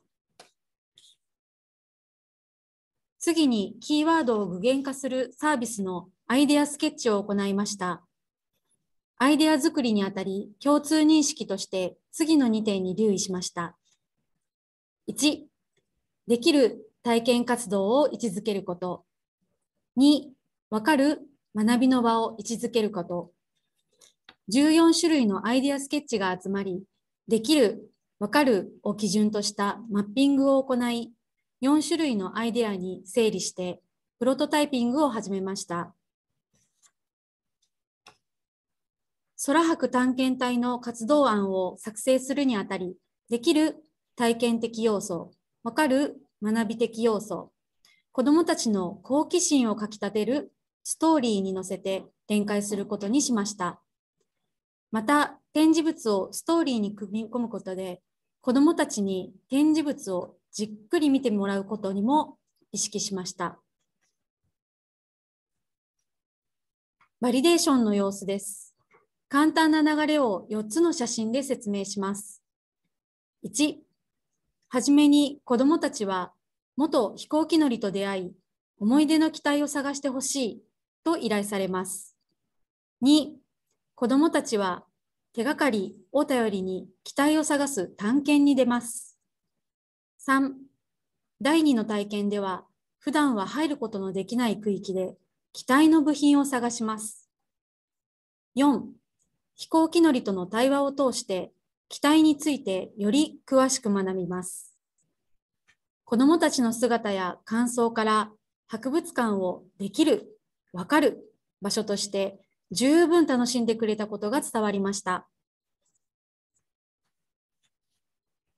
次にキーワードを具現化するサービスのアイデアスケッチを行いました。アイデア作りにあたり共通認識として次の2点に留意しました。1、できる体験活動を位置づけること。2、わかる学びの場を位置づけること。14種類のアイデアスケッチが集まり、できる、わかるを基準としたマッピングを行い、4種類のアイデアに整理して、プロトタイピングを始めました。空白探検隊の活動案を作成するにあたり、できる体験的要素、わかる学び的要素、子どもたちの好奇心をかきたてるストーリーに乗せて展開することにしました。また、展示物をストーリーに組み込むことで、子どもたちに展示物をじっくり見てもらうことにも意識しました。バリデーションの様子です。簡単な流れを4つの写真で説明します。1、はじめに子どもたちは元飛行機乗りと出会い、思い出の機体を探してほしいと依頼されます。2、子どもたちは手がかりを頼りに機体を探す探検に出ます。3、第2の体験では普段は入ることのできない区域で機体の部品を探します。4、飛行機乗りとの対話を通して機体についてより詳しく学びます。子どもたちの姿や感想から博物館をできる、わかる場所として十分楽しんでくれたことが伝わりました。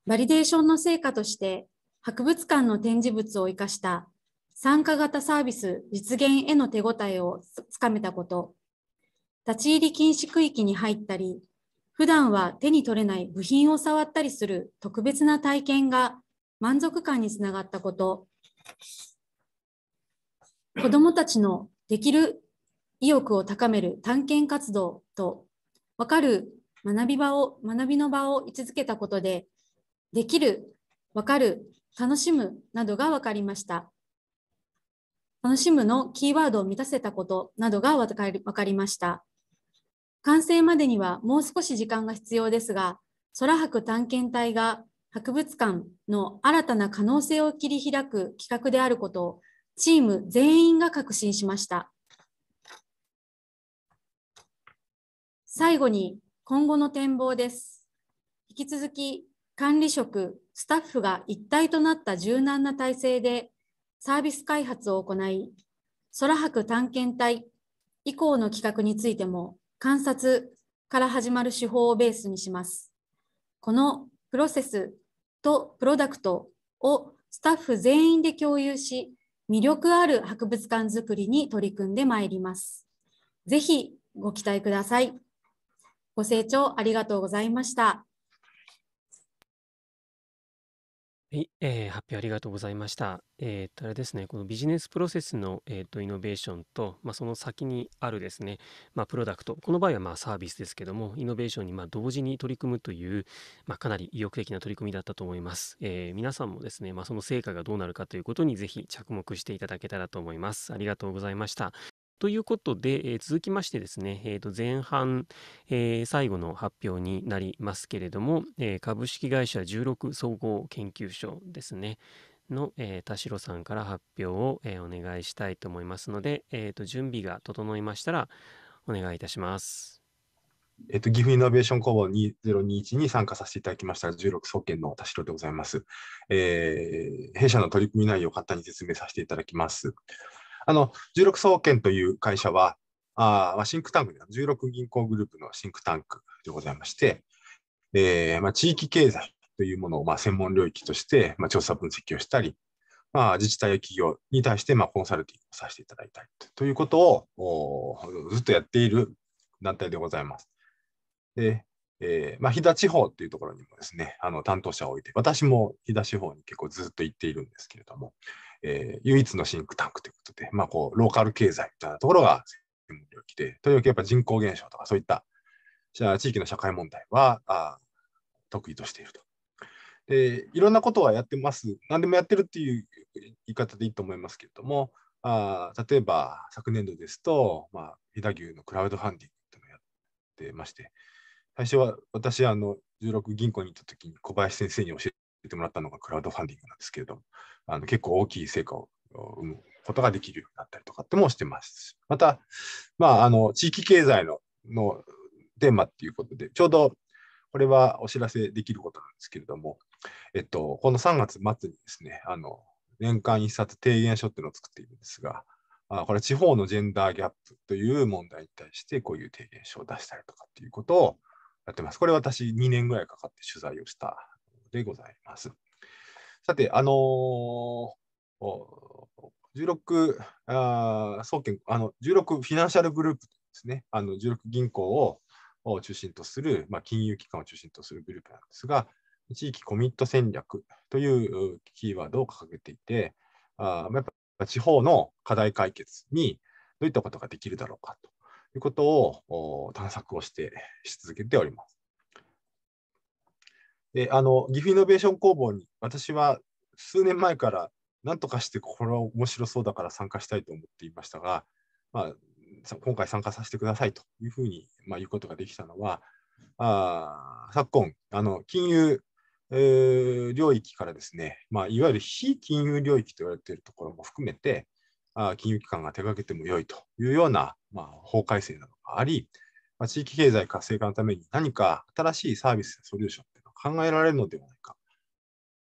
バリデーションの成果として博物館の展示物を生かした参加型サービス実現への手応えをつかめたこと、立ち入り禁止区域に入ったり、普段は手に取れない部品を触ったりする特別な体験が満足感につながったこと、子どもたちのできる意欲を高める探検活動と、分かる学び場を、学びの場を位置づけたことで、できる、分かる、楽しむなどが分かりました。楽しむのキーワードを満たせたことなどが分かりました。完成までにはもう少し時間が必要ですが、空博探検隊が博物館の新たな可能性を切り開く企画であることをチーム全員が確信しました。最後に今後の展望です。引き続き管理職、スタッフが一体となった柔軟な体制でサービス開発を行い、空博探検隊以降の企画についても観察から始まる手法をベースにします。このプロセスとプロダクトをスタッフ全員で共有し、魅力ある博物館づくりに取り組んでまいります。ぜひご期待ください。ご清聴ありがとうございました。はい、えー、発表ありがとうございました。えーと、あれですね、このビジネスプロセスの、えーっと、イノベーションと、まあ、その先にあるですね、まあ、プロダクト、この場合はまあサービスですけども、イノベーションにまあ同時に取り組むという、まあ、かなり意欲的な取り組みだったと思います。えー皆さんもですね、まあ、その成果がどうなるかということにぜひ着目していただけたらと思います。ありがとうございました。ということで、えー、続きましてですね、えー、と前半、えー、最後の発表になりますけれども、えー、株式会社16総合研究所ですねの、えー、田代さんから発表を、えー、お願いしたいと思いますので、えー、と準備が整いましたらお願いいたします。えっと、岐阜イノベーション工房2021に参加させていただきました16総研の田代でございます、えー。弊社の取り組み内容を簡単に説明させていただきます。あの、16総研という会社は、あシンクタンク16銀行グループのシンクタンクでございまして、えー、まあ、地域経済というものを、まあ、専門領域として、まあ、調査分析をしたり、まあ、自治体や企業に対して、まあ、コンサルティングをさせていただいたりということをずっとやっている団体でございます。で、えーまあ、飛騨地方というところにもですね、あの担当者を置いて、私も飛騨地方に結構ずっと行っているんですけれども、えー、唯一のシンクタンクということで、まあ、こう、ローカル経済みたいなところが専門領域で、とりわけやっぱ人口減少とかそういった地域の社会問題はあ得意としていると。で、いろんなことはやってます。何でもやってるっていう言い方でいいと思いますけれども、あ例えば昨年度ですと、まあ、飛騨牛のクラウドファンディングといのをやってまして、最初は私、あの、16銀行に行った時に小林先生に教えてもらったのがクラウドファンディングなんですけれども、あの結構大きい成果を生むことができるようになったりとかってもしてます。また、まあ、あの地域経済ののテーマっていうことで、ちょうどこれはお知らせできることなんですけれども、えっと、この3月末にですね、あの年間一冊提言書っていうのを作っているんですが、あこれ地方のジェンダーギャップという問題に対してこういう提言書を出したりとかっていうことをやってます。これ私2年ぐらいかかって取材をしたでございます。さて、あのー、16あ総あの16フィナンシャルグループですね、あの16銀行を中心とする、まあ、金融機関を中心とするグループなんですが、地域コミット戦略というキーワードを掲げていて、あやっぱ地方の課題解決にどういったことができるだろうかということを探索をしてし続けております。で、あの、岐阜イノベーション工房に私は数年前から何とかしてこれは面白そうだから参加したいと思っていましたが、まあ、今回参加させてくださいというふうに、まあ、言うことができたのは、あ昨今あの、金融、えー、領域からですね、まあ、いわゆる非金融領域と言われているところも含めて、あ金融機関が手掛けてもよいというような、まあ、法改正などがあり、まあ、地域経済活性化のために何か新しいサービスやソリューション考えられるのではないか。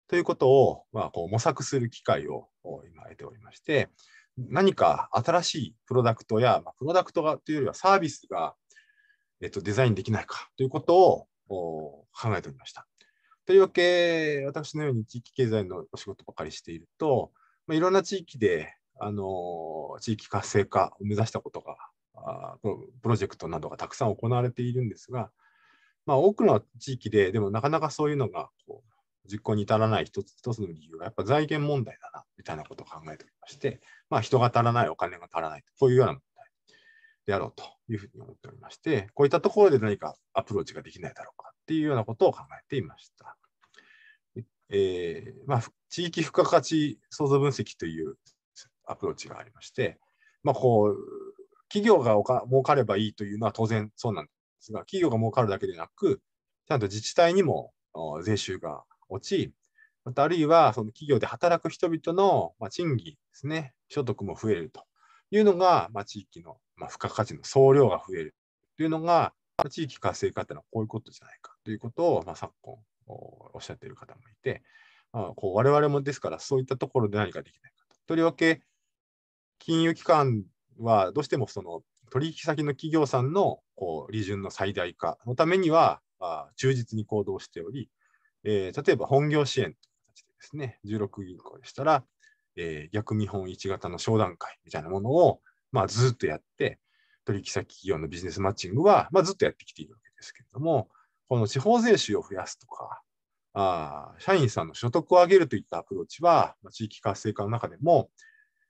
ということを、まあ、こう模索する機会を今得ておりまして、何か新しいプロダクトや、まあ、プロダクトがというよりはサービスが、えっと、デザインできないかということを考えておりました。というわけ、私のように地域経済のお仕事ばかりしていると、まあ、いろんな地域で、あの地域活性化を目指したことがあプロジェクトなどがたくさん行われているんですが、まあ、多くの地域で、でもなかなかそういうのがこう実行に至らない一つ一つの理由が、やっぱ財源問題だな、みたいなことを考えておりまして、まあ、人が足らない、お金が足らない、こういうような問題であろうというふうに思っておりまして、こういったところで何かアプローチができないだろうかっていうようなことを考えていました。えーまあ、地域付加価値創造分析というアプローチがありまして、まあ、こう企業がおか儲かればいいというのは当然そうなんでですが、企業が儲かるだけでなく、ちゃんと自治体にも税収が落ち、またあるいはその企業で働く人々の賃金ですね、所得も増えるというのが、まあ、地域の付加価値の総量が増えるというのが、地域活性化というのはこういうことじゃないかということを、まあ、昨今おっしゃっている方もいて、まあ、こう我々もですからそういったところで何かできないかと。とりわけ金融機関はどうしてもその取引先の企業さんのこう利潤の最大化のためには、あ忠実に行動しており、えー、例えば本業支援という形でですね、16銀行でしたら、えー、逆見本1型の商談会みたいなものを、まあ、ずっとやって、取引先企業のビジネスマッチングは、まあ、ずっとやってきているわけですけれども、この地方税収を増やすとか、あ社員さんの所得を上げるといったアプローチは、まあ、地域活性化の中でも、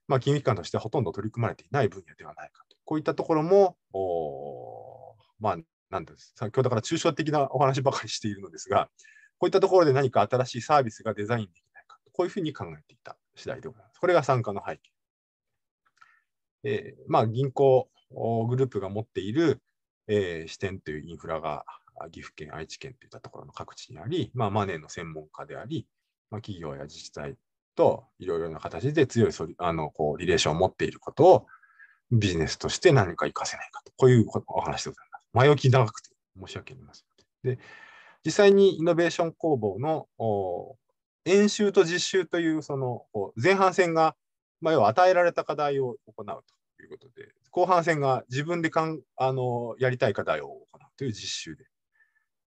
まあ、金融機関としてはほとんど取り組まれていない分野ではないかこういったところも、おまあ、なんです。先ほどから抽象的なお話ばかりしているのですが、こういったところで何か新しいサービスがデザインできないか、こういうふうに考えていた次第でございます。これが参加の背景。えー、まあ、銀行グループが持っている、えー、支店というインフラが岐阜県、愛知県といったところの各地にあり、まあ、マネーの専門家であり、まあ、企業や自治体といろいろな形で強いあのこうリレーションを持っていることをビジネスとして何か活かせないかと、こういうお話でございます。前置き長くて申し訳ありません。で、実際にイノベーション工房の演習と実習というその前半戦が、まあ、要は与えられた課題を行うということで、後半戦が自分でかんあのやりたい課題を行うという実習で。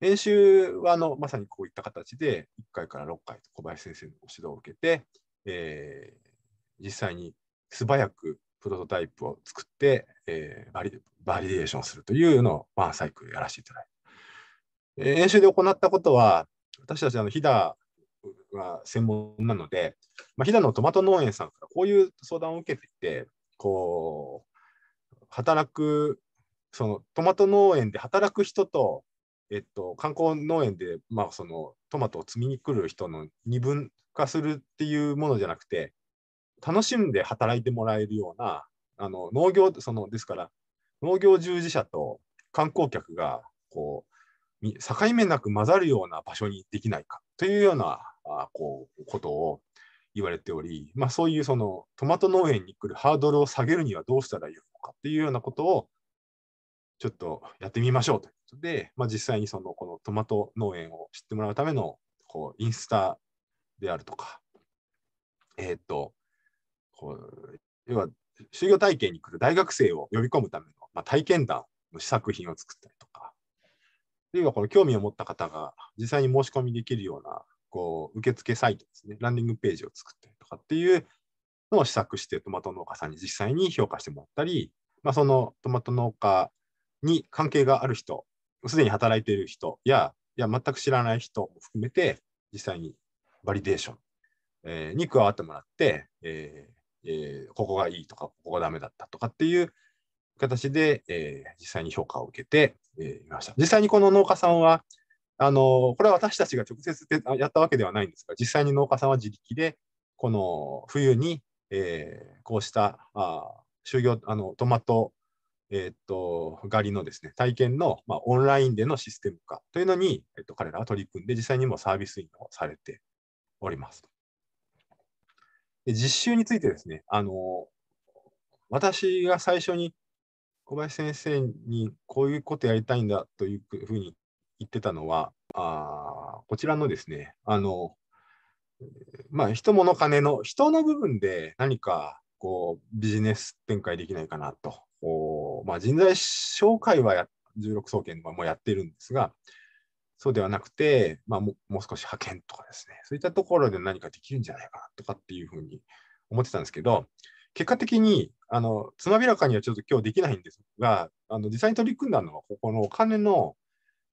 演習はあのまさにこういった形で1回から6回小林先生のご指導を受けて、えー、実際に素早くプロトタイプを作って、えー、バリバリデーションするというのをワンサイクルやらせていただいて、えー、演習で行ったことは私たちあの飛騨が専門なので、まあ、飛騨のトマト農園さんからこういう相談を受けていてこう働くそのトマト農園で働く人と、えっと、観光農園で、まあ、そのトマトを摘みに来る人の二分化するっていうものじゃなくて楽しんで働いてもらえるようなあの農業そのですから農業従事者と観光客がこう境目なく混ざるような場所にできないかというようなあこうことを言われており、まあ、そういうそのトマト農園に来るハードルを下げるにはどうしたらいいのかっていうようなことをちょっとやってみましょうということで、まあ、実際にそのこのトマト農園を知ってもらうためのこうインスタであるとか、えっ、とこう要は修行体験に来る大学生を呼び込むための、まあ、体験談の試作品を作ったりとか、あるいはこの興味を持った方が実際に申し込みできるようなこう受付サイトですね、ランディングページを作ったりとかっていうのを試作してトマト農家さんに実際に評価してもらったり、まあ、そのトマト農家に関係がある人、すでに働いている人や、いや全く知らない人も含めて、実際にバリデーション、えー、に加わってもらって、えー、えー、ここがいいとか、ここがダメだったとかっていう形で、えー、実際に評価を受けて、えー、いました。実際にこの農家さんは、あのこれは私たちが直接やったわけではないんですが、実際に農家さんは自力で、この冬に、えー、こうしたあ就業あのトマト、えー、っと狩りのですね体験の、まあ、オンラインでのシステム化というのに、えっと、彼らは取り組んで、実際にもサービスインをされております。で実習についてですね、あの私が最初に小林先生にこういうことやりたいんだというふうに言ってたのは、あこちらのですね、あのまあ、人物金の人の部分で何かこうビジネス展開できないかなと。まあ、人材紹介は16総研はもうやってるんですが、そうではなくて、まあ、もう少し派遣とかですね、そういったところで何かできるんじゃないかなとかっていうふうに思ってたんですけど、結果的に、あの、つまびらかにはちょっと今日できないんですが、あの、実際に取り組んだのは、ここのお金の、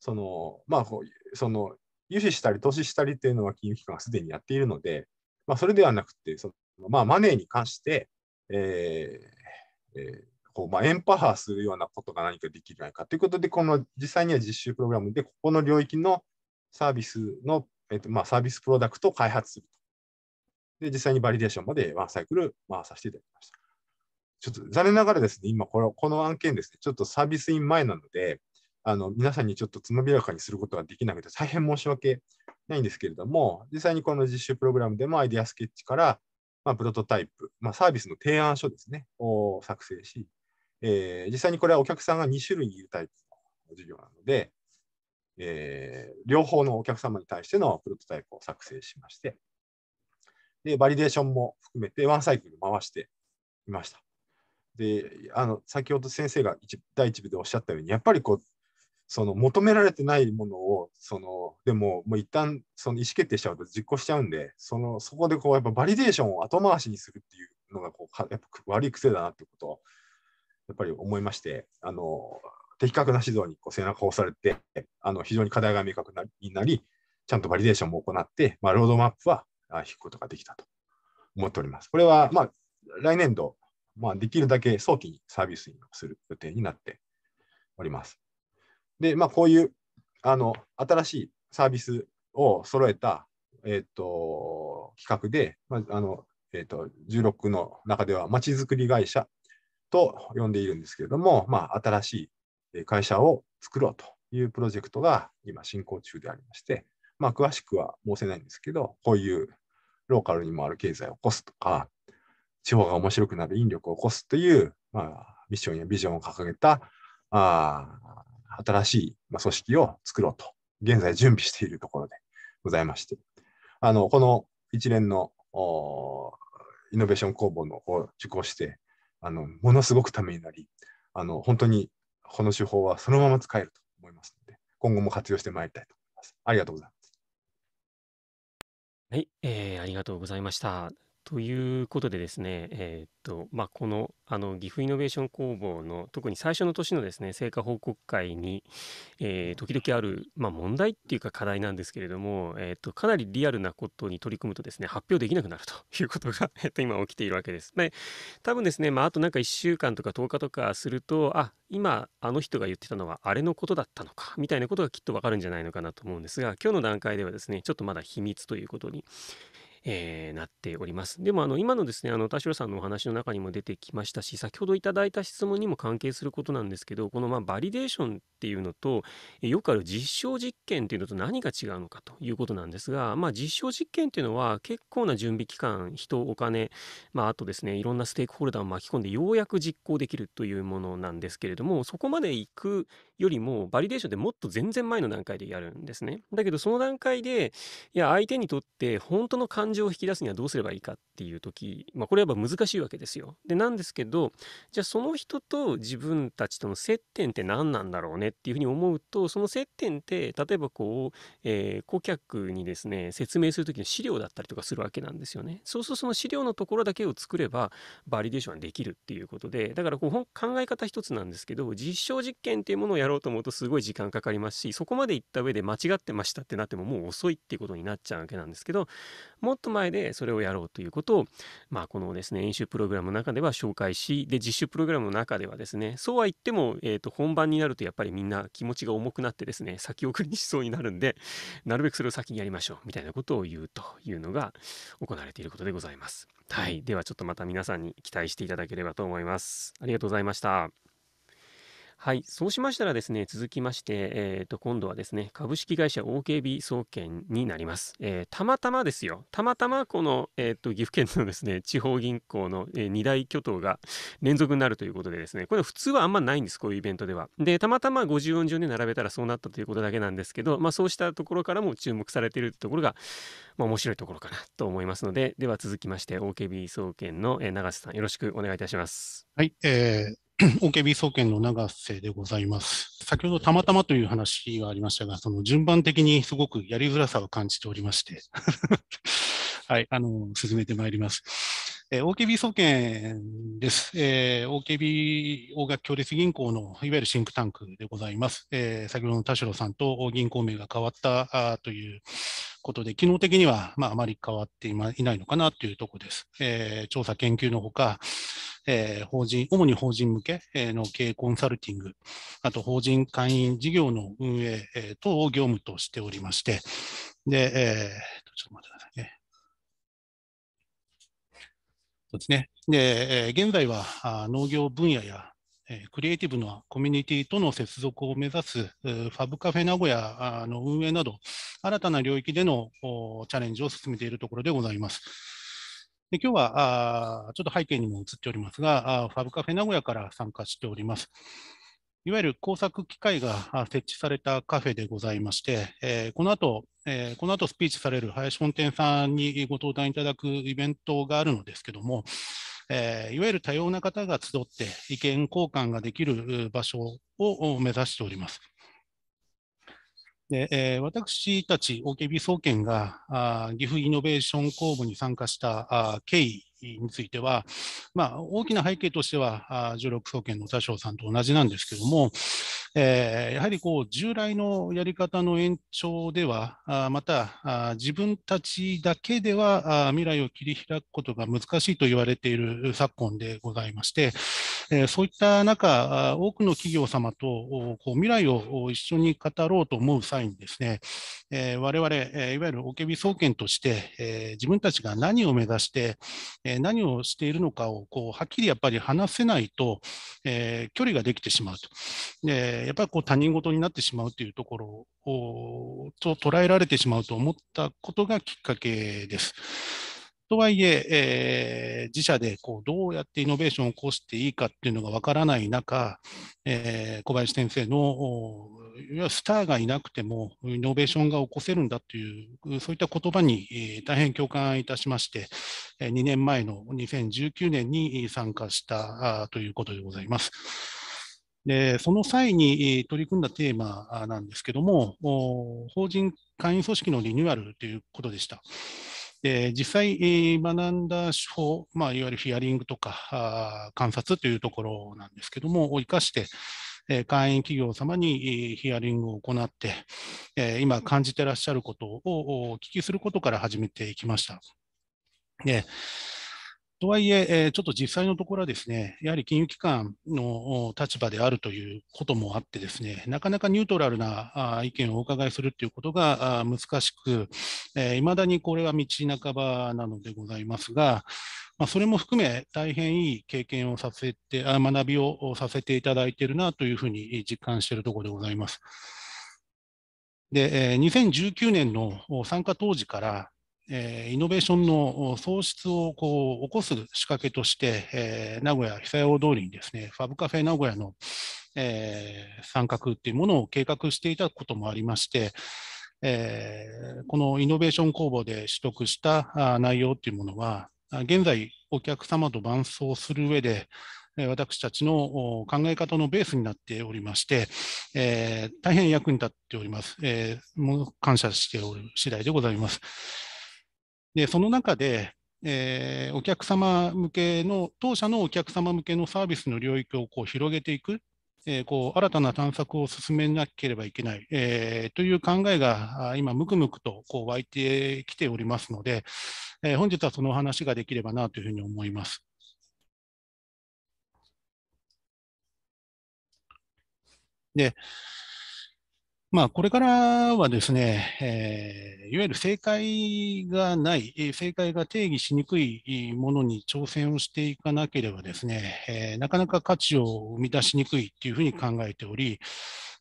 その、まあ、その、融資したり投資したりっていうのは金融機関がすでにやっているので、まあ、それではなくて、そのまあ、マネーに関して、えーえー、こう、まあ、エンパワーするようなことが何かできないかということで、この実際には実習プログラムで、ここの領域のサービスの、えっとまあ、サービスプロダクトを開発すると。で、実際にバリデーションまでワンサイクル回させていただきました。ちょっと残念ながらですね、今この、この案件ですね、ちょっとサービスイン前なので、あの皆さんにちょっとつまびらかにすることができなくて、大変申し訳ないんですけれども、実際にこの実習プログラムでもアイデアスケッチから、まあ、プロトタイプ、まあ、サービスの提案書ですね、を作成し、えー、実際にこれはお客さんが2種類いるタイプの授業なので、えー、両方のお客様に対してのプロトタイプを作成しまして、で、バリデーションも含めてワンサイクル回していました。で、あの、先ほど先生が一第1部でおっしゃったように、やっぱりこう、その求められてないものを、その、でも、もう一旦その意思決定しちゃうと実行しちゃうんで、その、そこでこう、やっぱバリデーションを後回しにするっていうのが、こう、やっぱ悪い癖だなってことをやっぱり思いまして、あの的確な指導にこう背中を押されて、あの非常に課題が明確になり、ちゃんとバリデーションも行って、まあ、ロードマップは引くことができたと思っております。これは、まあ、来年度、まあ、できるだけ早期にサービスにする予定になっております。で、まあ、こういうあの新しいサービスを揃えた、えーと、企画で、まああのえーと、と16の中では、まちづくり会社と呼んでいるんですけれども、まあ、新しい会社を作ろうというプロジェクトが今進行中でありまして、まあ、詳しくは申せないんですけど、こういうローカルにもある経済を起こすとか、地方が面白くなる引力を起こすという、まあ、ミッションやビジョンを掲げたあ新しい、組織を作ろうと、現在準備しているところでございまして、あのこの一連のイノベーション工房のを受講して、あのものすごくためになりあの本当にこの手法はそのまま使えると思いますので今後も活用してまいりたいと思います。ありがとうございます。はい、えー、ありがとうございました。ということでですね、えーっとまあ、このあの岐阜イノベーション工房の特に最初の年のですね成果報告会に、えー時々ある、まあ、問題っていうか課題なんですけれども、えーっとかなりリアルなことに取り組むとですね発表できなくなるということが、今起きているわけです。で多分ですね、まあ、あとなんか1週間とか10日とかするとあ今あの人が言ってたのはあれのことだったのかみたいなことがきっとわかるんじゃないのかなと思うんですが今日の段階ではですねちょっとまだ秘密ということにえー、なっております。でもあの今のですねあの田代さんのお話の中にも出てきましたし先ほどいただいた質問にも関係することなんですけどこのまあバリデーションっていうのとよくある実証実験っていうのと何が違うのかということなんですが、まあ、実証実験っていうのは結構な準備期間人お金、まあ、あとですねいろんなステークホルダーを巻き込んでようやく実行できるというものなんですけれどもそこまで行くよりも、バリデーションでもっと全然前の段階でやるんですね。だけど、その段階で、いや、相手にとって本当の感情を引き出すにはどうすればいいかっていう時、まあ、これはやっぱ難しいわけですよ。で、なんですけど、じゃあその人と自分たちとの接点って何なんだろうねっていうふうに思うと、その接点って、例えばこう、えー、顧客にですね、説明する時の資料だったりとかするわけなんですよね。そうするとその資料のところだけを作れば、バリデーションはできるっていうことで、だからこう、考え方一つなんですけど、実証実験っていうものをややろうと思うとすごい時間かかりますしそこまで行った上で間違ってましたってなってももう遅いっていうことになっちゃうわけなんですけどもっと前でそれをやろうということを、まあ、このですね演習プログラムの中では紹介しで実習プログラムの中ではですねそうは言っても、えー、と本番になるとやっぱりみんな気持ちが重くなってですね先送りにしそうになるんでなるべくそれを先にやりましょうみたいなことを言うというのが行われていることでございます。はい、ではちょっとまた皆さんに期待していただければと思います。ありがとうございました。はい、そうしましたらですね、続きまして、えー、と、今度はですね、株式会社 OKB 総研になります。えー、たまたまですよ、たまたまこの、えー、と、岐阜県のですね、地方銀行の、え2大巨頭が連続になるということでですね、これ普通はあんまないんです、こういうイベントでは。で、たまたま50音順で並べたらそうなったということだけなんですけど、まあそうしたところからも注目されているところが、まあ面白いところかなと思いますので、では続きまして OKB 総研の、えー、永瀬さん、よろしくお願いいたします。はい、えー OKB 総研の永瀬でございます。先ほどたまたまという話がありましたが、その順番的にすごくやりづらさを感じておりまして はい、あの、進めてまいります。えー、OKB 総研です。えー、OKB 大垣協立銀行のいわゆるシンクタンクでございます。えー、先ほどの田代さんと銀行名が変わったあということで、機能的には、まあ、あまり変わっていないのかなというところです。えー、調査研究のほか、えー、法人、主に法人向けの経営コンサルティング、あと法人会員事業の運営等を業務としておりまして、で、えー、ちょっと待ってくださいね。そうですね。で、現在は農業分野やクリエイティブなコミュニティとの接続を目指すファブカフェ名古屋の運営など、新たな領域でのチャレンジを進めているところでございます。で今日はあちょっと背景にも映っておりますがあ、ファブカフェ名古屋から参加しております。いわゆる工作機械が設置されたカフェでございまして、えー、この後、えー、この後スピーチされる林本店さんにご登壇いただくイベントがあるのですけども、えー、いわゆる多様な方が集って意見交換ができる場所を目指しております。でえー、私たち OKB 総研があ岐阜イノベーション公募に参加したあ経緯については、まあ、大きな背景としては、16総研の田代さんと同じなんですけども、えー、やはりこう従来のやり方の延長では、あまたあ自分たちだけではあ未来を切り開くことが難しいと言われている昨今でございまして、えそういった中、多くの企業様とこう未来を一緒に語ろうと思う際にですね、え我々、えいわゆるおけび、総研として、え自分たちが何を目指して、え何をしているのかをこうはっきりやっぱり話せないと、え距離ができてしまうと。でやっぱりこう他人事になってしまうというところをと捉えられてしまうと思ったことがきっかけです。とはいええー、自社でこうどうやってイノベーションを起こしていいかっていうのがわからない中、えー、小林先生のスターがいなくてもイノベーションが起こせるんだというそういった言葉に大変共感いたしまして2年前の2019年に参加したということでございます。でその際に取り組んだテーマなんですけども法人会員組織のリニューアルということでした。で実際、え学んだ手法、まあ、いわゆるヒアリングとか観察というところなんですけども、を生かして、え会員企業様にヒアリングを行って、え今感じてらっしゃることをお聞きすることから始めていきました。でとはいええちょっと実際のところはですね、やはり金融機関の立場であるということもあってですね、なかなかニュートラルな意見をお伺いするということが難しく、いまだにこれは道半ばなのでございますが、まあ、それも含め大変いい経験をさせて、学びをさせていただいているなというふうに実感しているところでございます。で、2019年の参加当時から、えイノベーションの創出をこう起こす仕掛けとして、え名古屋久屋大通りにですね、ファブカフェ名古屋の、え参画っていうものを計画していたこともありまして、えこのイノベーション工房で取得した内容っていうものは、現在お客様と伴走する上で、私たちの考え方のベースになっておりまして、え大変役に立っております。えもう感謝しておる次第でございます。でその中で、えー、お客様向けの、当社のお客様向けのサービスの領域をこう広げていく、えー、こう新たな探索を進めなければいけない、えー、という考えが今、むくむくとこう湧いてきておりますので、え本日はそのお話ができればなというふうに思います。でまあ、これからはですね、えー、いわゆる正解がない、正解が定義しにくいものに挑戦をしていかなければですね、えー、なかなか価値を生み出しにくいというふうに考えており、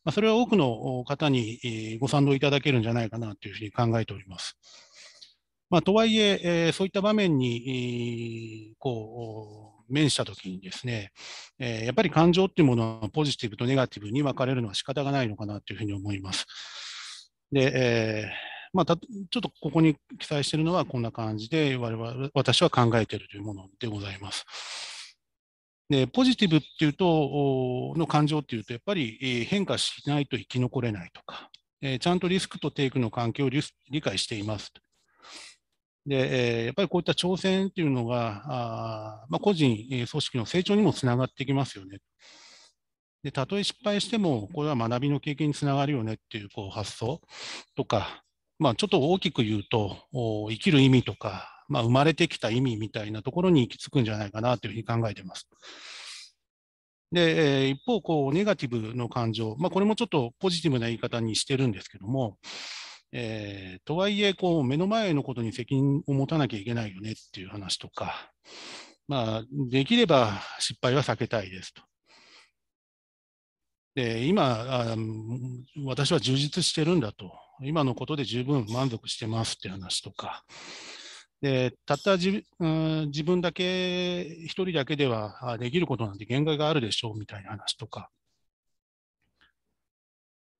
まあ、それは多くの方にご賛同いただけるんじゃないかなというふうに考えております。まあ、とはいええー、そういった場面に、こう、面したときにですね、えー、やっぱり感情っていうものはポジティブとネガティブに分かれるのは仕方がないのかなというふうに思います。で、えー、まあ、ちょっとここに記載しているのはこんな感じで我々、私は考えているというものでございます。でポジティブっていうと、の感情っていうと、やっぱり変化しないと生き残れないとか、えー、ちゃんとリスクとテイクの関係を理解していますで、えやっぱりこういった挑戦っていうのが、あまあ、個人、組織の成長にもつながってきますよね。でたとえ失敗しても、これは学びの経験につながるよねっていうこう発想とか、まあ、ちょっと大きく言うと、生きる意味とか、まあ、生まれてきた意味みたいなところに行き着くんじゃないかなというふうに考えています。で、え一方こう、ネガティブの感情、まあ、これもちょっとポジティブな言い方にしてるんですけども、えー、とはいえ、こう、目の前のことに責任を持たなきゃいけないよねっていう話とか、まあ、できれば失敗は避けたいですと。で、今あ、私は充実してるんだと。今のことで十分満足してますって話とか。で、たった自,、うん、自分だけ、一人だけではできることなんて限界があるでしょうみたいな話とか。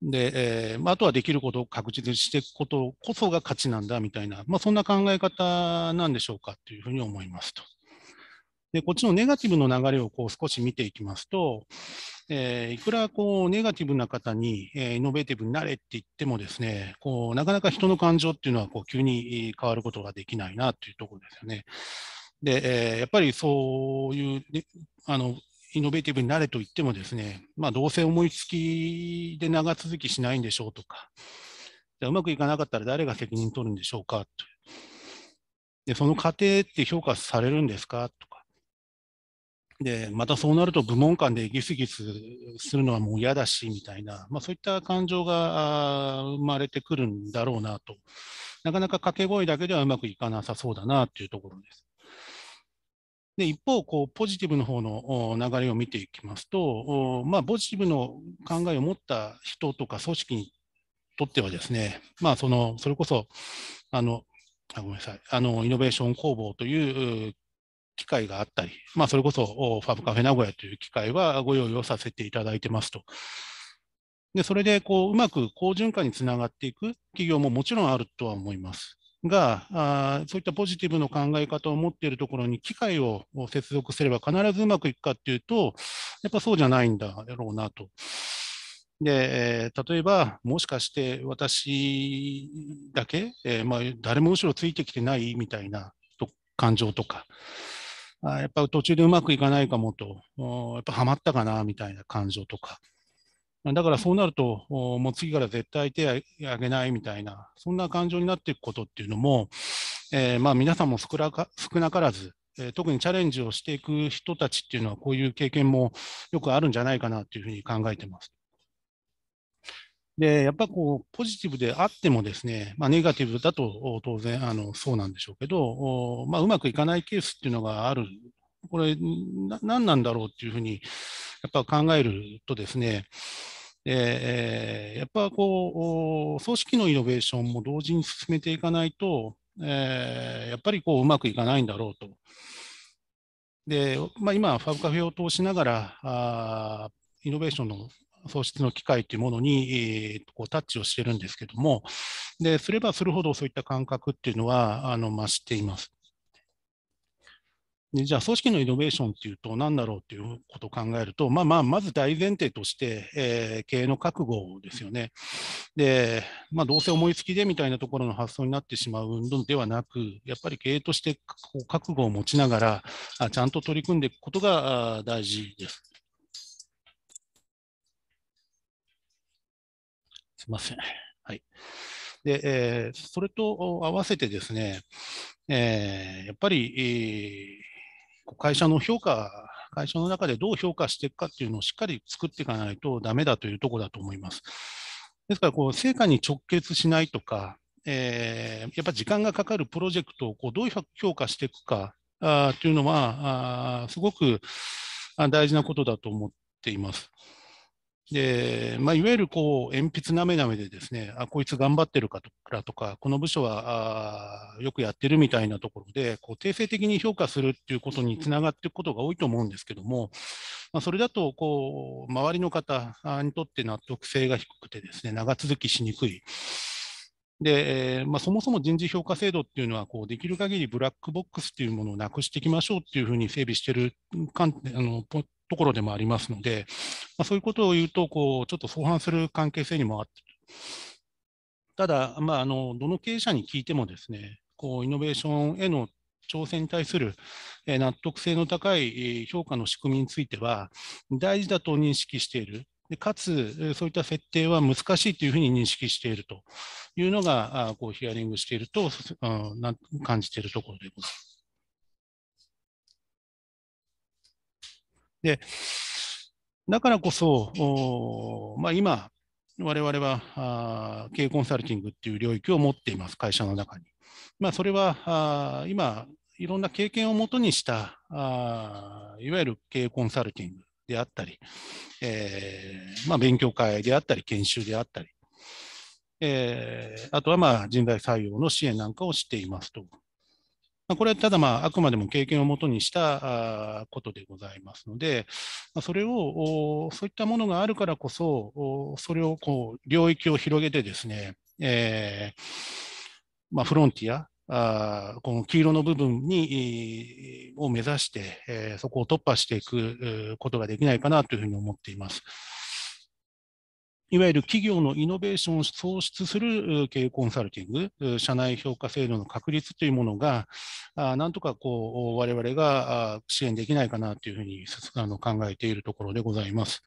で、えーまあ、あとはできることを確実にしていくことこそが価値なんだみたいな、まあ、そんな考え方なんでしょうかというふうに思いますと。で、こっちのネガティブの流れをこう少し見ていきますと、えー、いくらこうネガティブな方に、えー、イノベーティブになれって言ってもですね、こうなかなか人の感情っていうのはこう急に変わることができないなというところですよね。で、えー、やっぱりそういう、ね、あのイノベーティブになれと言ってもですね、まあ、どうせ思いつきで長続きしないんでしょうとか、じゃうまくいかなかったら誰が責任取るんでしょうかと。で、その過程って評価されるんですかとか。で、またそうなると部門間でギスギスするのはもう嫌だし、みたいな、まあ、そういった感情が生まれてくるんだろうなと。なかなか掛け声だけではうまくいかなさそうだなというところです。で一方こう、ポジティブの方の流れを見ていきますと、まあ、ポジティブの考えを持った人とか組織にとってはですね、まあ、そのそれこそあのあ、ごめんなさい、あのイノベーション工房という機会があったり、まあ、それこそファブカフェ名古屋という機会はご用意をさせていただいてますと。でそれでこううまく好循環につながっていく企業ももちろんあるとは思います。があ、そういったポジティブの考え方を持っているところに機械を接続すれば必ずうまくいくかっていうと、やっぱそうじゃないんだろうなと。で、例えば、もしかして私だけ、えー、まあ、誰も後ろついてきてないみたいな感情とか、あやっぱ途中でうまくいかないかもと、やっぱハマったかなみたいな感情とか、だからそうなると、もう次から絶対手を挙げないみたいな、そんな感情になっていくことっていうのも、えー、まあ皆さんも少なか少なからず、えー、特にチャレンジをしていく人たちっていうのは、こういう経験もよくあるんじゃないかなというふうに考えてます。で、やっぱこう、ポジティブであってもですね、まあ、ネガティブだと当然あのそうなんでしょうけど、まあ、うまくいかないケースっていうのがあるこれな、何なんだろうっていうふうに、やっぱ考えるとですね、えー、やっぱこう、組織のイノベーションも同時に進めていかないと、えー、やっぱりこううまくいかないんだろうと。で、まあ、今、ファブカフェを通しながら、あイノベーションの創出の機会というものに、えー、こうタッチをしてるんですけども、ですればするほどそういった感覚っていうのはあの増しています。でじゃあ、組織のイノベーションっていうと、何だろうっていうことを考えると、まあまあ、まず大前提として、えー、経営の覚悟ですよね。で、まあ、どうせ思いつきでみたいなところの発想になってしまうのではなく、やっぱり経営としてこう覚悟を持ちながらあ、ちゃんと取り組んでいくことが大事です。すみません。はい。で、えー、それと合わせてですね、えー、やっぱり、えー会社の評価、会社の中でどう評価していくかっていうのをしっかり作っていかないとだめだというところだと思います。ですからこう、成果に直結しないとか、えー、やっぱ時間がかかるプロジェクトをこうどう評価していくかあというのはあ、すごく大事なことだと思っています。で、まあ、いわゆるこう鉛筆なめなめでですね、あこいつ頑張ってるかとか、この部署はあよくやってるみたいなところで、こう定性的に評価するっていうことにつながっていくことが多いと思うんですけども、まあ、それだとこう周りの方にとって納得性が低くてですね、長続きしにくい。で、まあ、そもそも人事評価制度っていうのはこう、できる限りブラックボックスっていうものをなくしていきましょうっていうふうに整備してるあのところでもありますので、まあ、そういうことを言うとこう、ちょっと相反する関係性にもあって、ただ、まあ、あのどの経営者に聞いてもですね、こうイノベーションへの挑戦に対する納得性の高い評価の仕組みについては、大事だと認識している、でかつ、そういった設定は難しいというふうに認識しているというのが、こうヒアリングしていると、うん、感じているところでございます。で、だからこそ、まあ、今、我々は経営コンサルティングっていう領域を持っています、会社の中に。まあ、それは今、いろんな経験をもとにしたあ、いわゆる経営コンサルティングであったり、えー、まあ、勉強会であったり、研修であったり、えー、あとはまあ人材採用の支援なんかをしていますとまあ、これはただ、まあ、あくまでも経験をもとにしたことでございますので、まあ、それを、そういったものがあるからこそ、それをこう領域を広げてですね、えーまあ、フロンティア、あこの黄色の部分に、を目指して、えー、そこを突破していくことができないかなというふうに思っています。いわゆる企業のイノベーションを創出する経営コンサルティング、社内評価制度の確立というものが、なんとかこう我々が支援できないかなというふうに考えているところでございます。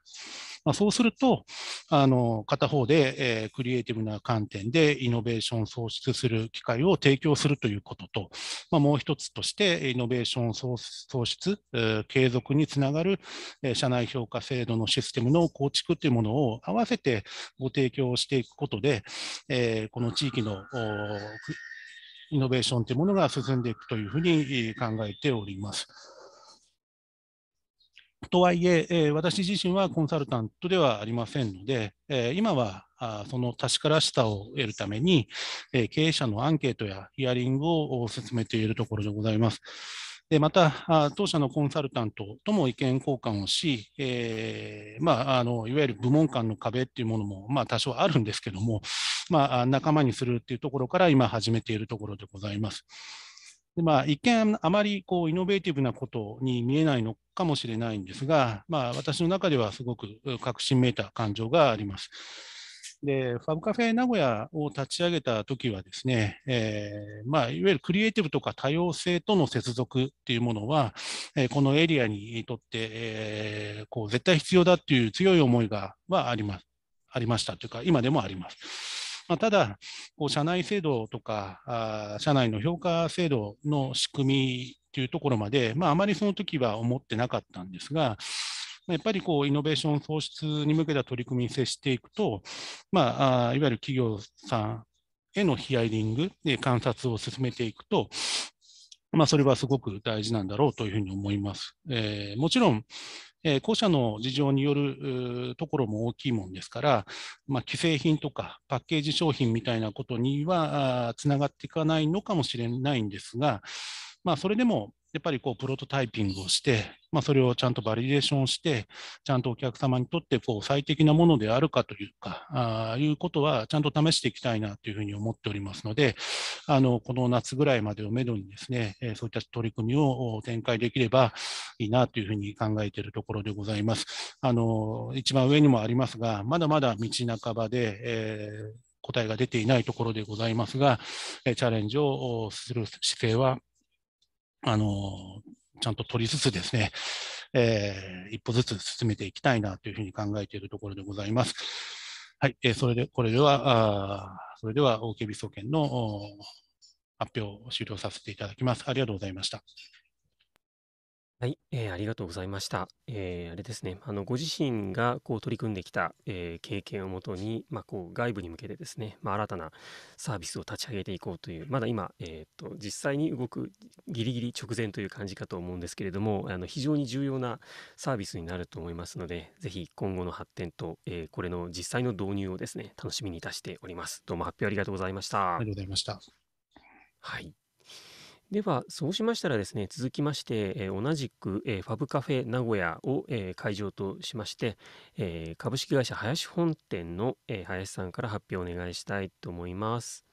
まあ、そうすると、あの片方で、えー、クリエイティブな観点でイノベーションを創出する機会を提供するということと、まあ、もう一つとして、イノベーション創出、継続につながる社内評価制度のシステムの構築というものを合わせてご提供していくことで、えー、この地域のイノベーションというものが進んでいくというふうに考えております。とはいええ私自身はコンサルタントではありませんので、え今はあその確からしさを得るために、え経営者のアンケートやヒアリングを進めているところでございます。でまた、当社のコンサルタントとも意見交換をし、えー、まあ、あのいわゆる部門間の壁っていうものも、まあ、多少あるんですけども、まあ、仲間にするっていうところから今始めているところでございます。でまあ、一見、あまりこうイノベーティブなことに見えないのかもしれないんですが、まあ、私の中ではすごく確信めいた感情があります。で、ファブカフェ名古屋を立ち上げた時はですね、えー、まあ、いわゆるクリエイティブとか多様性との接続っていうものは、えー、このエリアにとって、えー、こう、絶対必要だっていう強い思いが、はあります、ありましたというか、今でもあります。まあ、ただ、こう社内制度とかあ、社内の評価制度の仕組みっていうところまで、まあ、あまりその時は思ってなかったんですが、やっぱりこうイノベーション創出に向けた取り組みに接していくと、まあ、いわゆる企業さんへのヒアリングで観察を進めていくと、まあ、それはすごく大事なんだろうというふうに思います。えー、もちろん、えー、後者の事情によるところも大きいもんですから、まあ、既製品とかパッケージ商品みたいなことにはつながっていかないのかもしれないんですが、まあ、それでもやっぱりこうプロトタイピングをして、まあ、それをちゃんとバリデーションして、ちゃんとお客様にとってこう最適なものであるかというか、あいうことはちゃんと試していきたいなというふうに思っておりますので、あのこの夏ぐらいまでをめどにですね、そういった取り組みを展開できればいいなというふうに考えているところでございます。あの一番上にもありますが、まだまだ道半ばで、えー答えが出ていないところでございますが、チャレンジをする姿勢はあの、ちゃんと取りつつですね、えー、一歩ずつ進めていきたいなというふうに考えているところでございます。はい、えー、それで、これでは、あそれでは、OKB 総研の発表を終了させていただきます。ありがとうございました。はい、えー、ありがとうございました。えー、あれですね、あのご自身がこう取り組んできた、えー、経験をもとに、まあ、こう外部に向けてですね、まあ、新たなサービスを立ち上げていこうという、まだ今、えーと、実際に動くギリギリ直前という感じかと思うんですけれども、あの非常に重要なサービスになると思いますので、ぜひ今後の発展と、えー、これの実際の導入をですね、楽しみにいたしております。どうも発表ありがとうございました。ありがとうございました。はい。では、そうしましたらですね、続きまして、えー、同じく、えー、ファブカフェ名古屋を、えー、会場としまして、え株式会社林本店の、え林さんから発表お願いしたいと思います。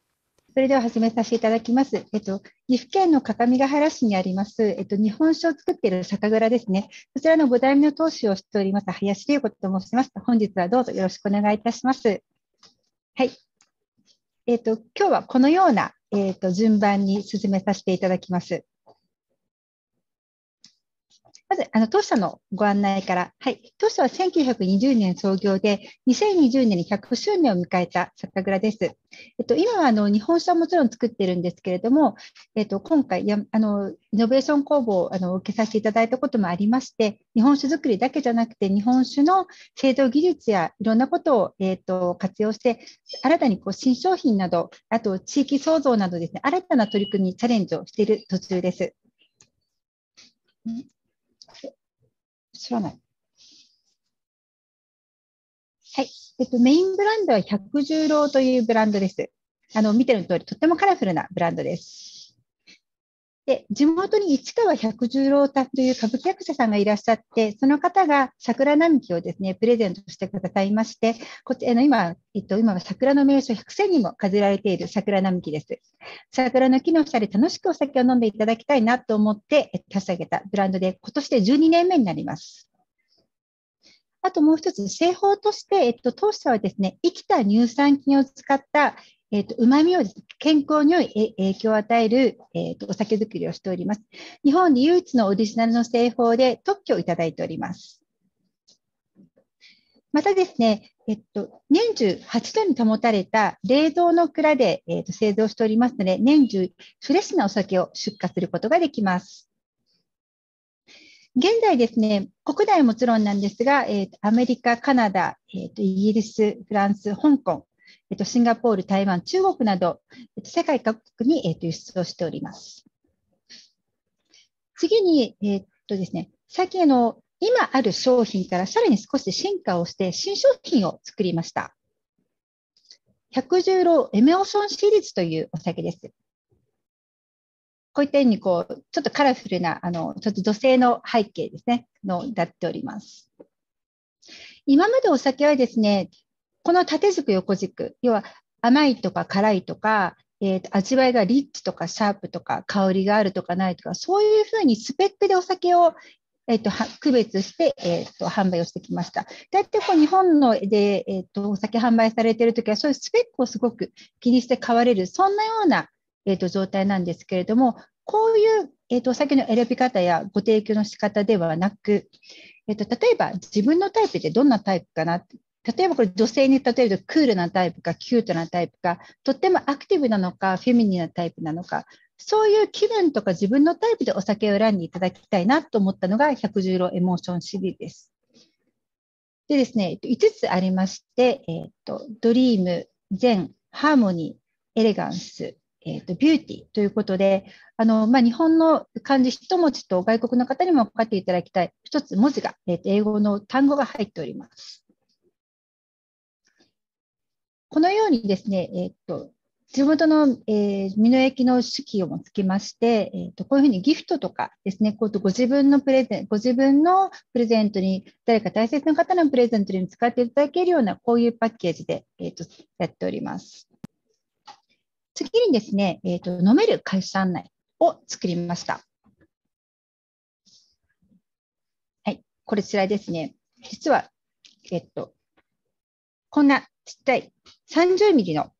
それでは始めさせていただきます。えっと、岐阜県の各務原市にあります、えっと、日本酒を作っている酒蔵ですね。そちらの5代目の当主をしております、林優子と申します。本日はどうぞよろしくお願いいたします。はい。えっと、今日はこのようなえーと、と順番に進めさせていただきます。まず、あの、当社のご案内から、はい、当社は1920年創業で、2020年に100周年を迎えた酒蔵です。えっと、今は、あの、日本酒はもちろん作ってるんですけれども、えっと、今回、あの、イノベーション工房をあの受けさせていただいたこともありまして、日本酒作りだけじゃなくて、日本酒の製造技術やいろんなことを、えっと、活用して、新たにこう新商品など、あと地域創造などですね、新たな取り組みにチャレンジをしている途中です。知らない。はい。えっと、メインブランドは百十郎というブランドです。あの、見ての通り、とってもカラフルなブランドです。で、地元に市川百十郎太という歌舞伎役者さんがいらっしゃって、その方が桜並木をですね、プレゼントしてくださいまして、こちの今、えっと、今は桜の名所100選にも飾られている桜並木です。桜の木の下で楽しくお酒を飲んでいただきたいなと思って、立ち上げたブランドで、今年で12年目になります。あともう一つ、製法として、えっと、当社はですね、生きた乳酸菌を使った、えっ、ー、と、旨味を健康に良い影響を与える、えっ、ー、と、お酒作りをしております。日本で唯一のオリジナルの製法で特許をいただいております。またですね、えっと、年中8度に保たれた冷蔵の蔵で、えっと、製造しておりますので、年中フレッシュなお酒を出荷することができます。現在ですね、国内もちろんなんですが、えっと、アメリカ、カナダ、えっと、イギリス、フランス、香港、えっと、シンガポール、台湾、中国など、えっと、世界各国に、えっと、輸出をしております。次に、えっとですね、あの今ある商品からさらに少し進化をして新商品を作りました。百十郎エメオションシリーズというお酒です。こういったようにこうちょっとカラフルなあのちょっと女性の背景ですねのなっております。今までお酒はですねこの縦軸、横軸、要は甘いとか辛いとか、えー、と味わいがリッチとかシャープとか香りがあるとかないとか、そういうふうにスペックでお酒をえーと、区別して、えーと、販売をしてきました。大体こう日本ので、えーと、お酒販売されているときは、そういうスペックをすごく気にして買われる、そんなような、えー、と状態なんですけれども、こういう、えー、とお酒の選び方やご提供の仕方ではなく、えー、と例えば自分のタイプってどんなタイプかな、例えばこれ女性に例えるとクールなタイプかキュートなタイプかとってもアクティブなのかフェミニーなタイプなのかそういう気分とか自分のタイプでお酒を選んでいただきたいなと思ったのが110ロエモーションシリーズです。でですね、5つありまして、えーと、ドリーム、善、ハーモニー、エレガンス、えーと、ビューティーということで、あのまあ、日本の漢字一文字と外国の方にも分かっていただきたい、1つ文字が、えーと英語の単語が入っております。このようにですね、えっと、地元の、えー、美濃焼の手記をもつきまして、えーと、こういうふうにギフトとかですね、こうとご自分のプレゼン、ご自分のプレゼントに、誰か大切な方のプレゼントに使っていただけるような、こういうパッケージで、えーと、やっております。次にですね、えーと、飲める会社案内を作りました。はい、こちらですね。実は、えっ、ー、と、こんなちっちゃい30ミリの、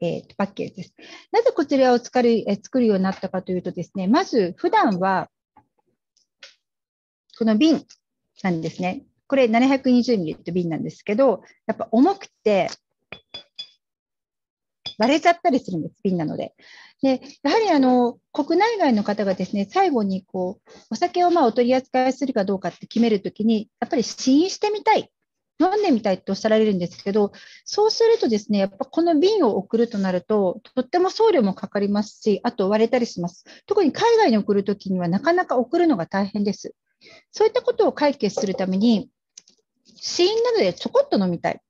えー、パッケージです。なぜこちらを作る,、作るようになったかというとですね、まず普段はこの瓶なんですね。これ720ミリって瓶なんですけど、やっぱ重くて割れちゃったりするんです、瓶なので。でやはりあの国内外の方がですね最後にこうお酒をまあお取り扱いするかどうかって決めるときに、やっぱり試飲してみたい読んでみたいっておっしゃられるんですけど、そうするとですね、やっぱこの瓶を送るとなると、とっても送料もかかりますし、あと割れたりします。特に海外に送るときにはなかなか送るのが大変です。そういったことを解決するために、死因などでちょこっと飲みたい。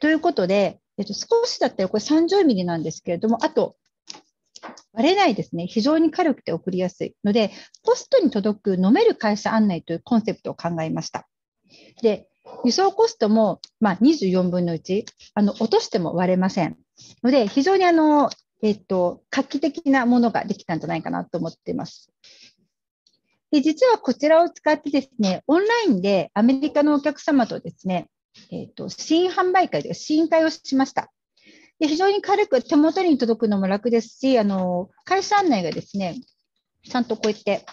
ということで、えっと、少しだったらこれ30ミリなんですけれども、あと割れないですね。非常に軽くて送りやすいので、ポストに届く飲める会社案内というコンセプトを考えました。で、輸送コストも、まあ、24分の1あの、落としても割れません。ので、非常にあの、えっと、画期的なものができたんじゃないかなと思っています。で実はこちらを使ってですね、オンラインでアメリカのお客様とですね、えっと、新販売会で試飲会をしました。で非常に軽く手元に届くのも楽ですし、あの会社案内がですね、ちゃんとこうやって、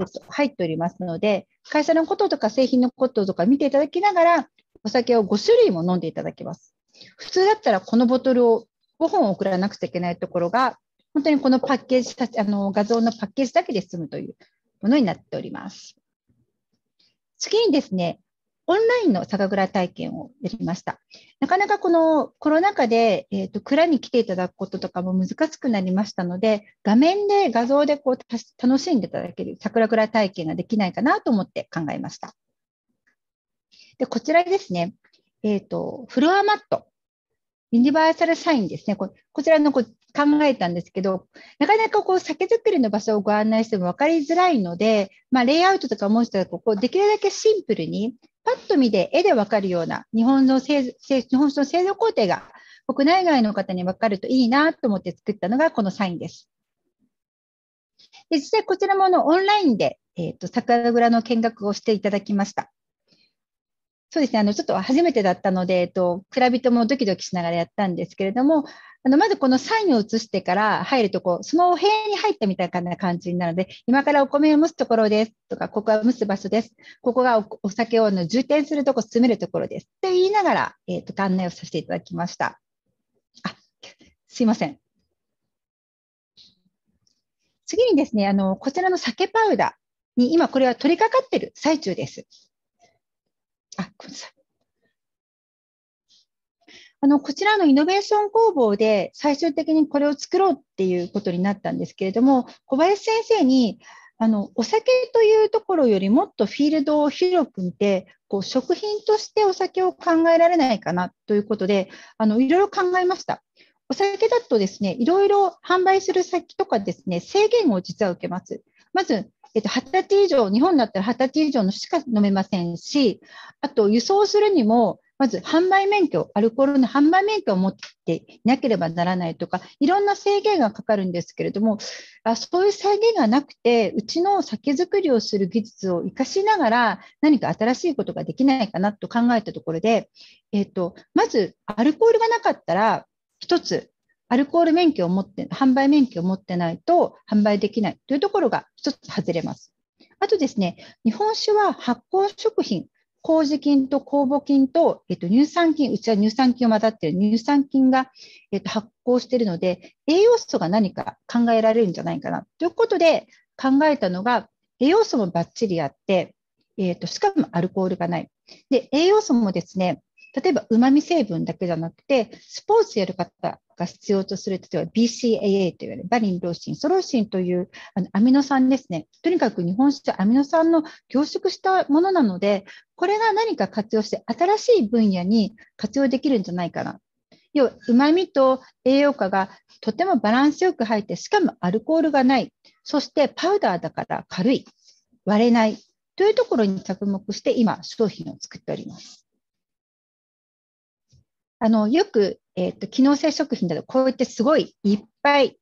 えっと、入っておりますので、会社のこととか製品のこととか見ていただきながら、お酒を5種類も飲んでいただけます。普通だったらこのボトルを5本送らなくちゃいけないところが、本当にこのパッケージ、あの画像のパッケージだけで済むというものになっております。次にですね、オンラインの酒蔵体験をやりました。なかなかこのコロナ禍で、えーと、蔵に来ていただくこととかも難しくなりましたので、画面で画像でこう楽しんでいただける桜蔵体験ができないかなと思って考えました。でこちらですね、えーと、フロアマット、ユニバーサルサインですね、こちらのこう考えたんですけど、なかなかこう酒造りの場所をご案内しても分かりづらいので、まあ、レイアウトとかもう一つこうできるだけシンプルにパッと見で絵でわかるような日本の製日本の製造工程が国内外の方にわかるといいなと思って作ったのがこのサインです。で実際こちらものオンラインで、えーと、桜蔵の見学をしていただきました。そうですね、あのちょっと初めてだったので、えっと、蔵人もドキドキしながらやったんですけれども、あのまずこのサインを移してから入るとこう、そのお部屋に入ったみたいな感じになるので、今からお米を蒸すところですとか、ここは蒸す場所です、ここがお酒をの充填するとこ、ろ、詰めるところですと言いながら、えっと、案内をさせていただきました。あすいません。次にですね、あのこちらの酒パウダーに今これは取り掛かってる最中です。あ、ごめんなさい。あの、こちらのイノベーション工房で最終的にこれを作ろうっていうことになったんですけれども、小林先生に、あの、お酒というところよりもっとフィールドを広く見て、こう、食品としてお酒を考えられないかなということで、あの、いろいろ考えました。お酒だとですね、いろいろ販売する先とかですね、制限を実は受けます。まず、えっと、20歳以上、日本だったら20歳以上のしか飲めませんし、あと輸送するにも、まず販売免許、アルコールの販売免許を持っていなければならないとか、いろんな制限がかかるんですけれども、あそういう制限がなくて、うちの酒造りをする技術を生かしながら、何か新しいことができないかなと考えたところで、えっと、まずアルコールがなかったら、1つ、アルコール免許を持って、販売免許を持ってないと販売できないというところが一つ外れます。あとですね、日本酒は発酵食品、麹菌と酵母菌と、えっと、乳酸菌、うちは乳酸菌を混ざっている乳酸菌が、えっと、発酵しているので、栄養素が何か考えられるんじゃないかなということで考えたのが、栄養素もばっちりあって、えっと、しかもアルコールがない。で、栄養素もですね、例えば、うまみ成分だけじゃなくて、スポーツやる方が必要とする、例えば BCAA という、ね、バリンローシン、ソロシンというあのアミノ酸ですね。とにかく日本酒アミノ酸の凝縮したものなので、これが何か活用して新しい分野に活用できるんじゃないかな。要は、旨味と栄養価がとてもバランスよく入って、しかもアルコールがない。そしてパウダーだから軽い。割れない。というところに着目して今商品を作っております。あのよくえっ、ー、と、機能性食品だと、こうやってすごいいっぱい、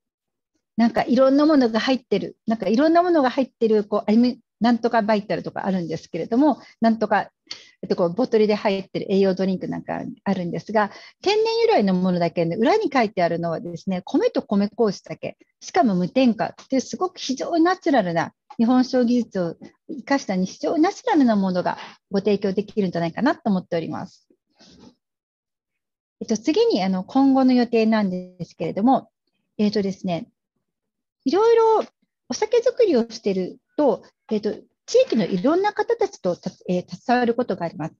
なんかいろんなものが入ってる、なんかいろんなものが入ってる、こう、アニなんとかバイタルとかあるんですけれども、なんとか、えっと、こうボトルで入ってる栄養ドリンクなんかあるんですが、天然由来のものだけの裏に書いてあるのはですね、米と米麹だけ、しかも無添加っていうすごく非常にナチュラルな、日本商技術を生かした非常にナチュラルなものがご提供できるんじゃないかなと思っております。えっと、次にあの今後の予定なんですけれども、えっとですね、いろいろお酒作りをしていると、えっと、地域のいろんな方たちとえー、携わることがあります。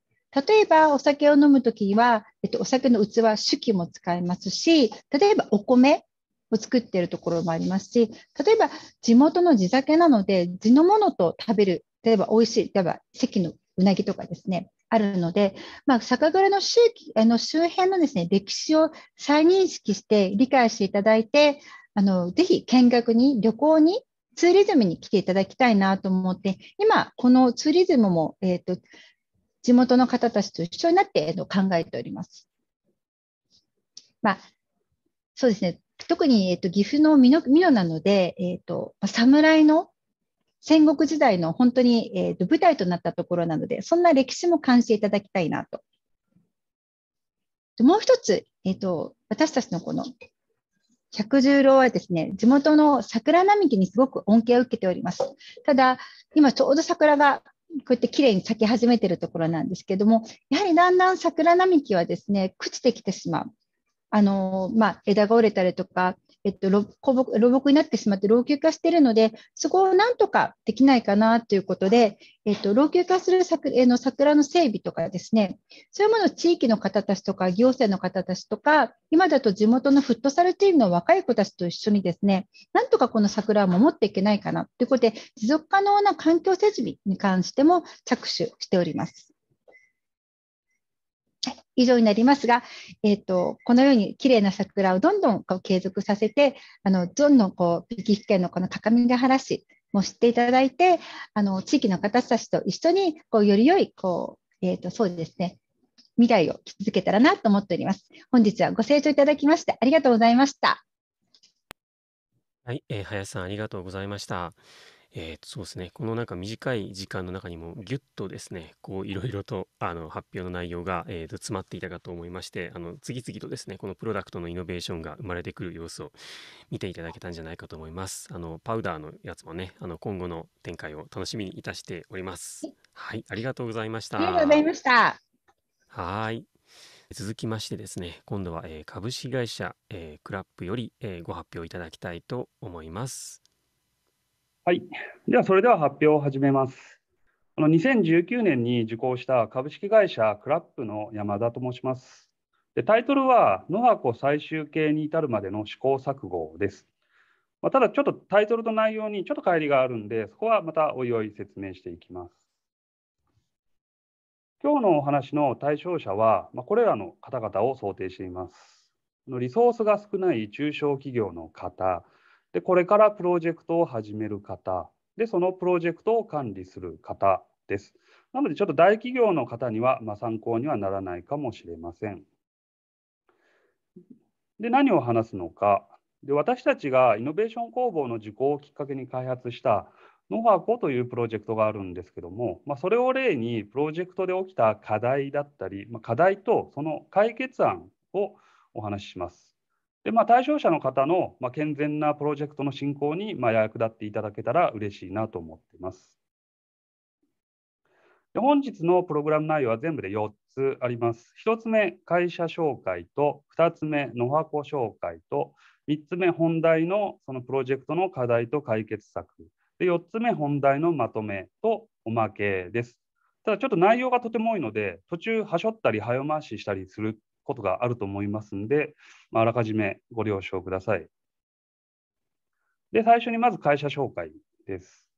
例えば、お酒を飲むときには、えっと、お酒の器、酒器も使えますし、例えばお米を作っているところもありますし、例えば地元の地酒なので、地のものと食べる、例えば美味しい、例えば関のうなぎとかですね、あるので、まあ、酒蔵の周期あの周辺のです、ね、歴史を再認識して理解していただいて、あのぜひ見学に、旅行に、ツーリズムに来ていただきたいなと思って、今、このツーリズムも、えーと、地元の方たちと一緒になって、えと考えております。まあ、そうですね特に、えーと、岐阜の美濃なので、えーと侍の戦国時代の本当に、えー、と舞台となったところなので、そんな歴史も感じていただきたいなと。もう一つ、えーと、私たちのこの百十郎はですね、地元の桜並木にすごく恩恵を受けております。ただ、今ちょうど桜がこうやって綺麗に咲き始めてるところなんですけども、やはりだんだん桜並木はですね、朽ちてきてしまう。あの、まあ、枝が折れたりとか、えっと、老木になってしまって老朽化しているので、そこをなんとかできないかなということで、えっと、老朽化する桜の桜の整備とかですね、そういうものを地域の方たちとか、行政の方たちとか、今だと地元のフットサルチームの若い子たちと一緒にですね、なんとかこの桜を守っていけないかなということで、持続可能な環境設備に関しても着手しております。以上になりますが、えーと、このように綺麗な桜をどんどんこう継続させてあのどんどんこう岐阜県のこの高各務原市も知っていただいてあの地域の方たちと一緒にこうより良いこう、えーと、とそうですね未来を築けたらなと思っております。本日はご清聴いただきましてありがとうございました。はい、えー、林さんありがとうございました。えー、そうですねこのなんか短い時間の中にもぎゅっとですねこういろいろとあの発表の内容が、えー、と詰まっていたかと思いましてあの次々とですねこのプロダクトのイノベーションが生まれてくる様子を見ていただけたんじゃないかと思いますあのパウダーのやつもねあの今後の展開を楽しみにいたしておりますはいありがとうございましたありがとうございましたはい続きましてですね今度は、えー、株式会社、えー、クラップより、えー、ご発表いただきたいと思いますはい。では、それでは発表を始めます。あの2019年に受講した株式会社クラップの山田と申します。でタイトルは、ハコ最終形に至るまでの試行錯誤です。まあ、ただ、ちょっとタイトルと内容にちょっと乖離があるんで、そこはまたおいおい説明していきます。今日のお話の対象者は、まあ、これらの方々を想定しています。リソースが少ない中小企業の方、でこれからプロジェクトを始める方でそのプロジェクトを管理する方ですなのでちょっと大企業の方には、まあ、参考にはならないかもしれませんで何を話すのかで私たちがイノベーション工房の受講をきっかけに開発したノファコというプロジェクトがあるんですけども、まあ、それを例にプロジェクトで起きた課題だったり、まあ、課題とその解決案をお話しします。でまあ、対象者の方の、まあ、健全なプロジェクトの進行に、まあ、役立っていただけたら嬉しいなと思っています。で本日のプログラム内容は全部で4つあります。1つ目、会社紹介と、2つ目、野箱紹介と、3つ目、本題のそのプロジェクトの課題と解決策。で4つ目、本題のまとめとおまけです。ただちょっと内容がとても多いので、途中、はしょったり、早回ししたりすることがあると思いますんで、まあらかじめご了承ください。で、最初にまず会社紹介です。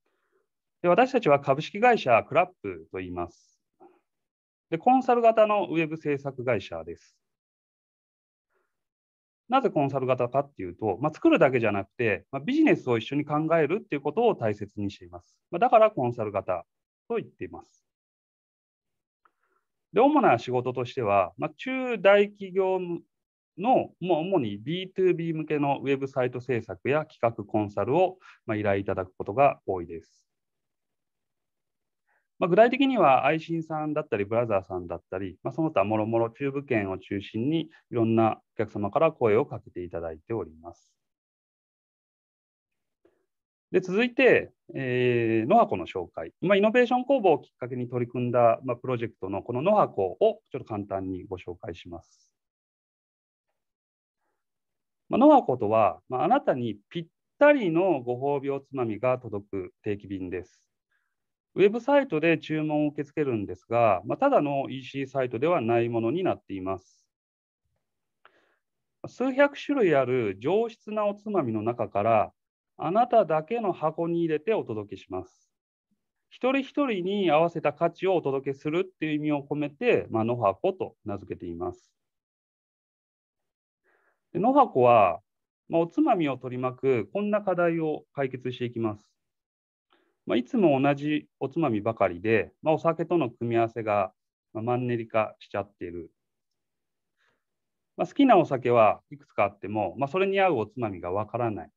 で私たちは株式会社クラップと言います。でコンサル型のウェブ制作会社です。なぜコンサル型かっていうと、まあ、作るだけじゃなくて、まあ、ビジネスを一緒に考えるっていうことを大切にしています。まあ、だからコンサル型と言っています。で、主な仕事としては、まあ、中大企業の、も主に B2B 向けのウェブサイト制作や企画コンサルを、ま依頼いただくことが多いです。まあ、具体的には、愛心さんだったり、ブラザーさんだったり、まあ、その他もろもろ中部圏を中心に、いろんなお客様から声をかけていただいております。で続いて、えー、ノハコの紹介、まあ、イノベーション工房をきっかけに取り組んだ、まあ、プロジェクトのこのノハコをちょっと簡単にご紹介します。まあ、ノハコとは、まあ、あなたにぴったりのご褒美おつまみが届く定期便です。ウェブサイトで注文を受け付けるんですが、まあ、ただの EC サイトではないものになっています。数百種類ある上質なおつまみの中から、あなただけの箱に入れてお届けします。一人一人に合わせた価値をお届けするっていう意味を込めて、まあ、野箱と名付けています。で野箱は、まあ、おつまみを取り巻くこんな課題を解決していきます。まあ、いつも同じおつまみばかりで、まあ、お酒との組み合わせがマンネリ化しちゃっている。まあ、好きなお酒はいくつかあっても、まあ、それに合うおつまみがわからない。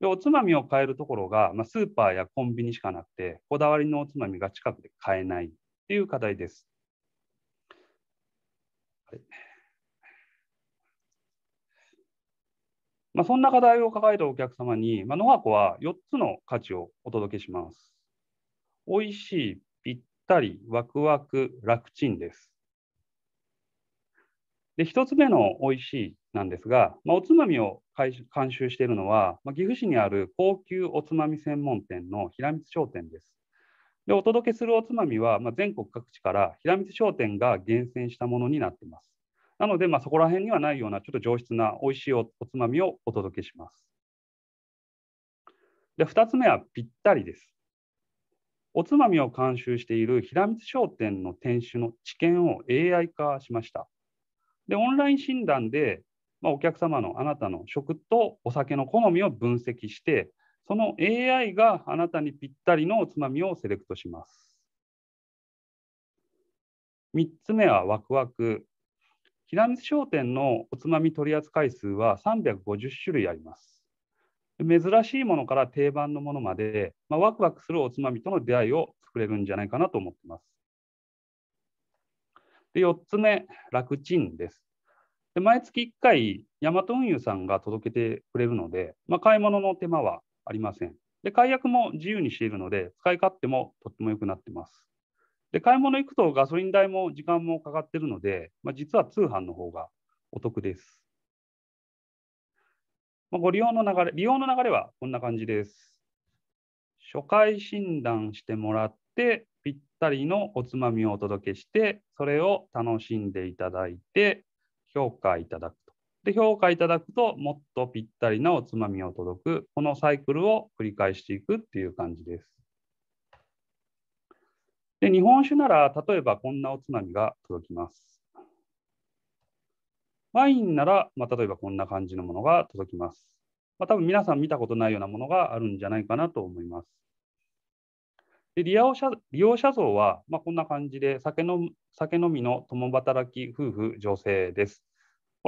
でおつまみを買えるところが、まあ、スーパーやコンビニしかなくて、こだわりのおつまみが近くで買えないっていう課題です。はいまあ、そんな課題を抱えたお客様に、まあ、ノハコは4つの価値をお届けします。おいしい、ぴったり、ワクワク、楽ちんです。で1つ目のおいしいなんですが、まあ、おつまみを監修しているのは、まあ、岐阜市にある高級おつまみ専門店の平光商店です。でお届けするおつまみは、まあ、全国各地から平光商店が厳選したものになっています。なので、まあ、そこら辺にはないようなちょっと上質な美味しいおつまみをお届けします。で2つ目はぴったりです。おつまみを監修している平光商店の店主の知見を AI 化しました。で、オンライン診断でまあ、お客様のあなたの食とお酒の好みを分析して、その AI があなたにぴったりのおつまみをセレクトします。3つ目はワクワク。みつ商店のおつまみ取扱数は350種類あります。珍しいものから定番のものまで、まあ、ワクワクするおつまみとの出会いを作れるんじゃないかなと思っています。で4つ目、楽ちんです。で毎月1回、ヤマト運輸さんが届けてくれるので、まあ、買い物の手間はありません。で、解約も自由にしているので、使い勝手もとっても良くなってます。で、買い物行くとガソリン代も時間もかかってるので、まあ、実は通販の方がお得です。まあ、ご利用の流れ、利用の流れはこんな感じです。初回診断してもらって、ぴったりのおつまみをお届けして、それを楽しんでいただいて、評価いただくと。で、評価いただくと、もっとぴったりなおつまみを届く、このサイクルを繰り返していくっていう感じです。で、日本酒なら、例えばこんなおつまみが届きます。ワインなら、まあ、例えばこんな感じのものが届きます。まあ、多分皆さん見たことないようなものがあるんじゃないかなと思います。で利用者利用者像は、まあ、こんな感じで酒の酒飲みの共働き夫婦女性です。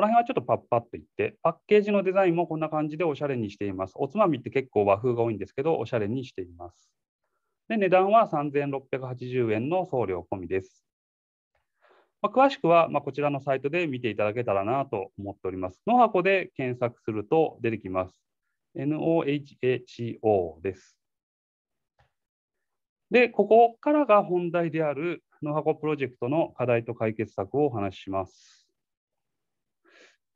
この辺はちょっとパッパッといって、パッケージのデザインもこんな感じでおしゃれにしています。おつまみって結構和風が多いんですけど、おしゃれにしています。で値段は3680円の送料込みです。まあ、詳しくは、まこちらのサイトで見ていただけたらなと思っております。の箱で検索すると出てきます。NOHACO です。で、ここからが本題であるの箱プロジェクトの課題と解決策をお話しします。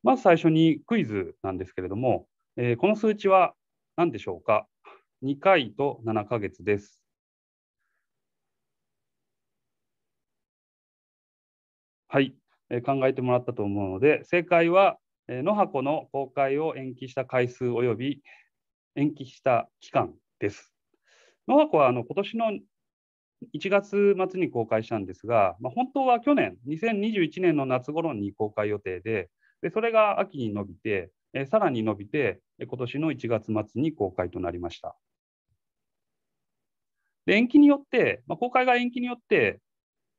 まず最初にクイズなんですけれども、えー、この数値は何でしょうか ?2 回と7ヶ月です。はい、えー、考えてもらったと思うので、正解は、えー、野箱の公開を延期した回数及び延期した期間です。野箱はあの今年の1月末に公開したんですが、まあ、本当は去年、2021年の夏頃に公開予定で、でそれが秋に伸びて、えさらに伸びて、今年の1月末に公開となりました。で延期によって、まあ、公開が延期によって、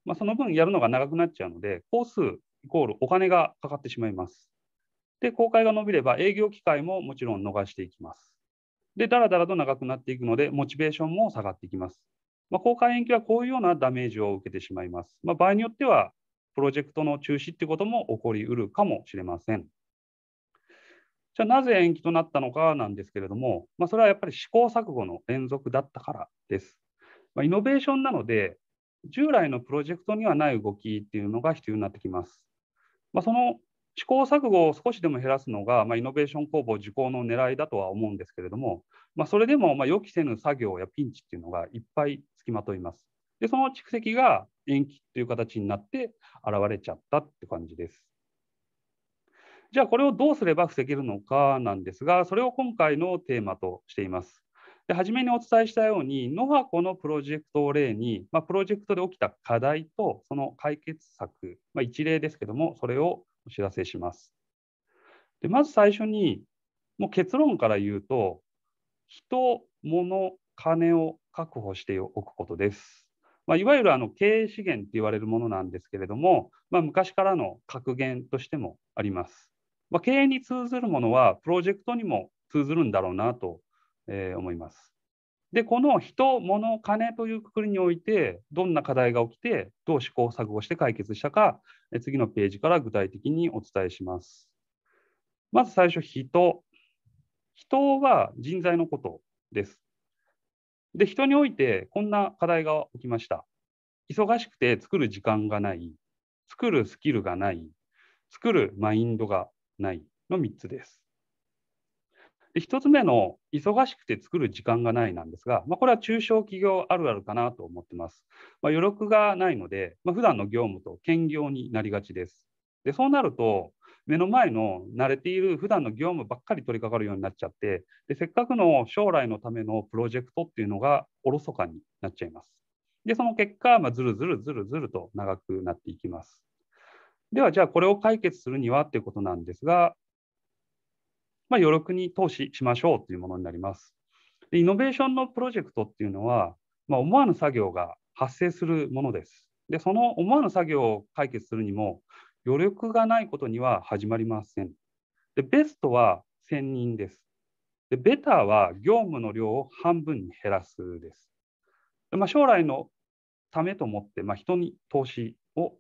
まあ、その分やるのが長くなっちゃうので、工数イコールお金がかかってしまいます。で、公開が伸びれば営業機会ももちろん逃していきます。で、だらだらと長くなっていくので、モチベーションも下がっていきます。まあ、公開延期はこういうようなダメージを受けてしまいます。まあ、場合によっては、プロジェクトの中止っていうことも起こりうるかもしれません。じゃあなぜ延期となったのかなんですけれども、まあ、それはやっぱり試行錯誤の連続だったからです。まあ、イノベーションなので、従来のプロジェクトにはない動きっていうのが必要になってきます。まあ、その試行錯誤を少しでも減らすのが、まイノベーション工房受講の狙いだとは思うんですけれども、まあ、それでもま予期せぬ作業やピンチっていうのがいっぱいつきまといます。で、その蓄積が延期という形になって現れちゃったって感じです。じゃあこれをどうすれば防げるのかなんですが、それを今回のテーマとしています。で初めにお伝えしたように、野箱のプロジェクトを例に、まあ、プロジェクトで起きた課題とその解決策、まあ、一例ですけども、それをお知らせします。でまず最初に、もう結論から言うと、人、物、金を確保しておくことです。まあ、いわゆるあの経営資源って言われるものなんですけれども、まあ、昔からの格言としてもあります。まあ、経営に通ずるものはプロジェクトにも通ずるんだろうなと、えー、思います。で、この人、物、金というくくりにおいて、どんな課題が起きて、どう試行錯誤して解決したか、次のページから具体的にお伝えします。まず最初、人。人は人材のことです。で、人においてこんな課題が起きました。忙しくて作る時間がない、作るスキルがない、作るマインドがないの3つです。で1つ目の忙しくて作る時間がないなんですが、まあ、これは中小企業あるあるかなと思ってます。まあ、余力がないので、まあ、普段の業務と兼業になりがちです。でそうなると、目の前の慣れている普段の業務ばっかり取り掛かるようになっちゃってでせっかくの将来のためのプロジェクトっていうのがおろそかになっちゃいますでその結果、まあ、ずるずるずるずると長くなっていきますではじゃあこれを解決するにはっていうことなんですが、まあ、余力に投資しましょうというものになりますでイノベーションのプロジェクトっていうのは、まあ、思わぬ作業が発生するものですでその思わぬ作業を解決するにも、余力がないことには始まりません。でベストは1000人です。でベターは業務の量を半分に減らすです。でまあ、将来のためと思って、まあ、人に投資を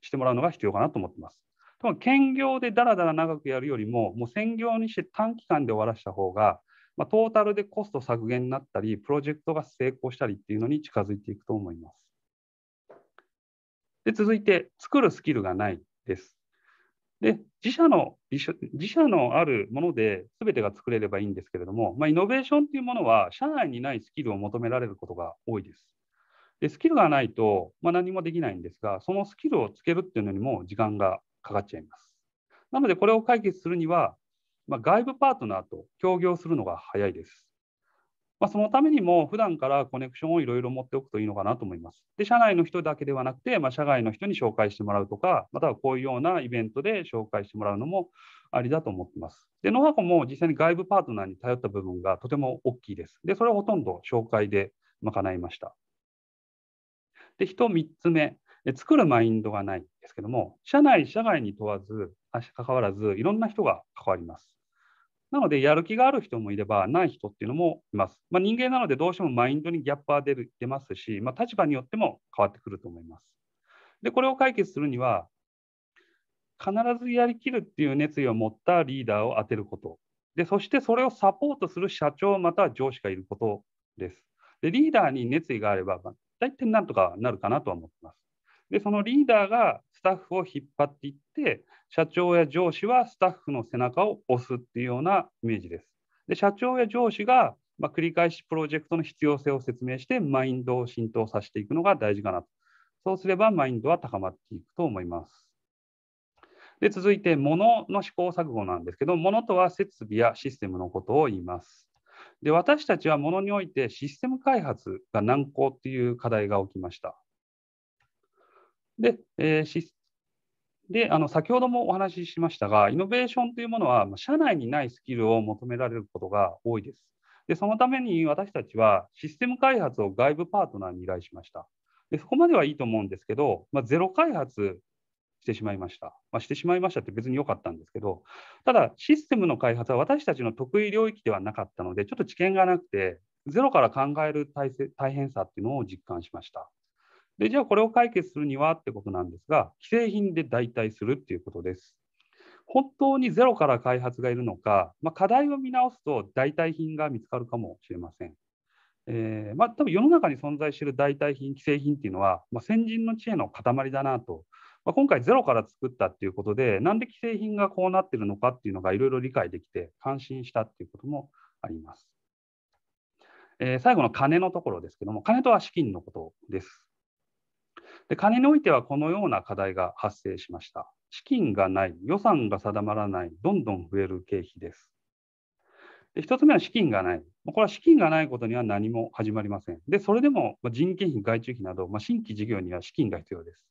してもらうのが必要かなと思ってます。多分兼業でだらだら長くやるよりも、もう専業にして短期間で終わらせた方が、まあ、トータルでコスト削減になったり、プロジェクトが成功したりっていうのに近づいていくと思います。で続いて、作るスキルがない。です。で、自社の、自社のあるもので全てが作れればいいんですけれども、まあ、イノベーションというものは、社内にないスキルを求められることが多いです。でスキルがないと、まあ、何もできないんですが、そのスキルをつけるっていうのにも時間がかかっちゃいます。なので、これを解決するには、まあ、外部パートナーと協業するのが早いです。まあ、そのためにも、普段からコネクションをいろいろ持っておくといいのかなと思います。で、社内の人だけではなくて、まあ、社外の人に紹介してもらうとか、またはこういうようなイベントで紹介してもらうのもありだと思っています。で、ノハコも実際に外部パートナーに頼った部分がとても大きいです。で、それをほとんど紹介で賄いました。で、人3つ目、作るマインドがないんですけども、社内、社外に問わず、関わらず、いろんな人が関わります。なので、やる気がある人もいれば、ない人っていうのもいます。まあ、人間なので、どうしてもマインドにギャップは出る出ますし、まあ、立場によっても変わってくると思います。で、これを解決するには、必ずやりきるっていう熱意を持ったリーダーを当てること。で、そしてそれをサポートする社長または上司がいることです。で、リーダーに熱意があれば、大体なんとかなるかなとは思ってます。で、そのリーダーがスタッフを引っ張っていって、社長や上司はスタッフの背中を押すっていうようなイメージです。で、社長や上司が、ま繰り返しプロジェクトの必要性を説明して、マインドを浸透させていくのが大事かなと。そうすれば、マインドは高まっていくと思います。で続いて、物の試行錯誤なんですけど、物とは設備やシステムのことを言います。で私たちは物においてシステム開発が難航という課題が起きました。で、えー、であの先ほどもお話ししましたが、イノベーションというものは、社内にないスキルを求められることが多いです。でそのために私たちはシステム開発を外部パートナーに依頼しました。でそこまではいいと思うんですけど、まあ、ゼロ開発してしまいました。まあ、してしまいましたって別に良かったんですけど、ただシステムの開発は私たちの得意領域ではなかったので、ちょっと知見がなくて、ゼロから考える大変さっていうのを実感しました。で、じゃあこれを解決するにはってことなんですが、既製品で代替するっていうことです。本当にゼロから開発がいるのか、まあ、課題を見直すと代替品が見つかるかもしれません。えー、まあ、多分世の中に存在している代替品、既製品っていうのは、まあ、先人の知恵の塊だなと、ま今回ゼロから作ったっていうことで、なんで既製品がこうなってるのかっていうのがいろいろ理解できて、感心したっていうこともあります。えー、最後の金のところですけども、金とは資金のことです。で金においてはこのような課題が発生しました。資金がない、予算が定まらない、どんどん増える経費です。で1つ目は資金がない。これは資金がないことには何も始まりません。で、それでも人件費、外注費など、まあ、新規事業には資金が必要です。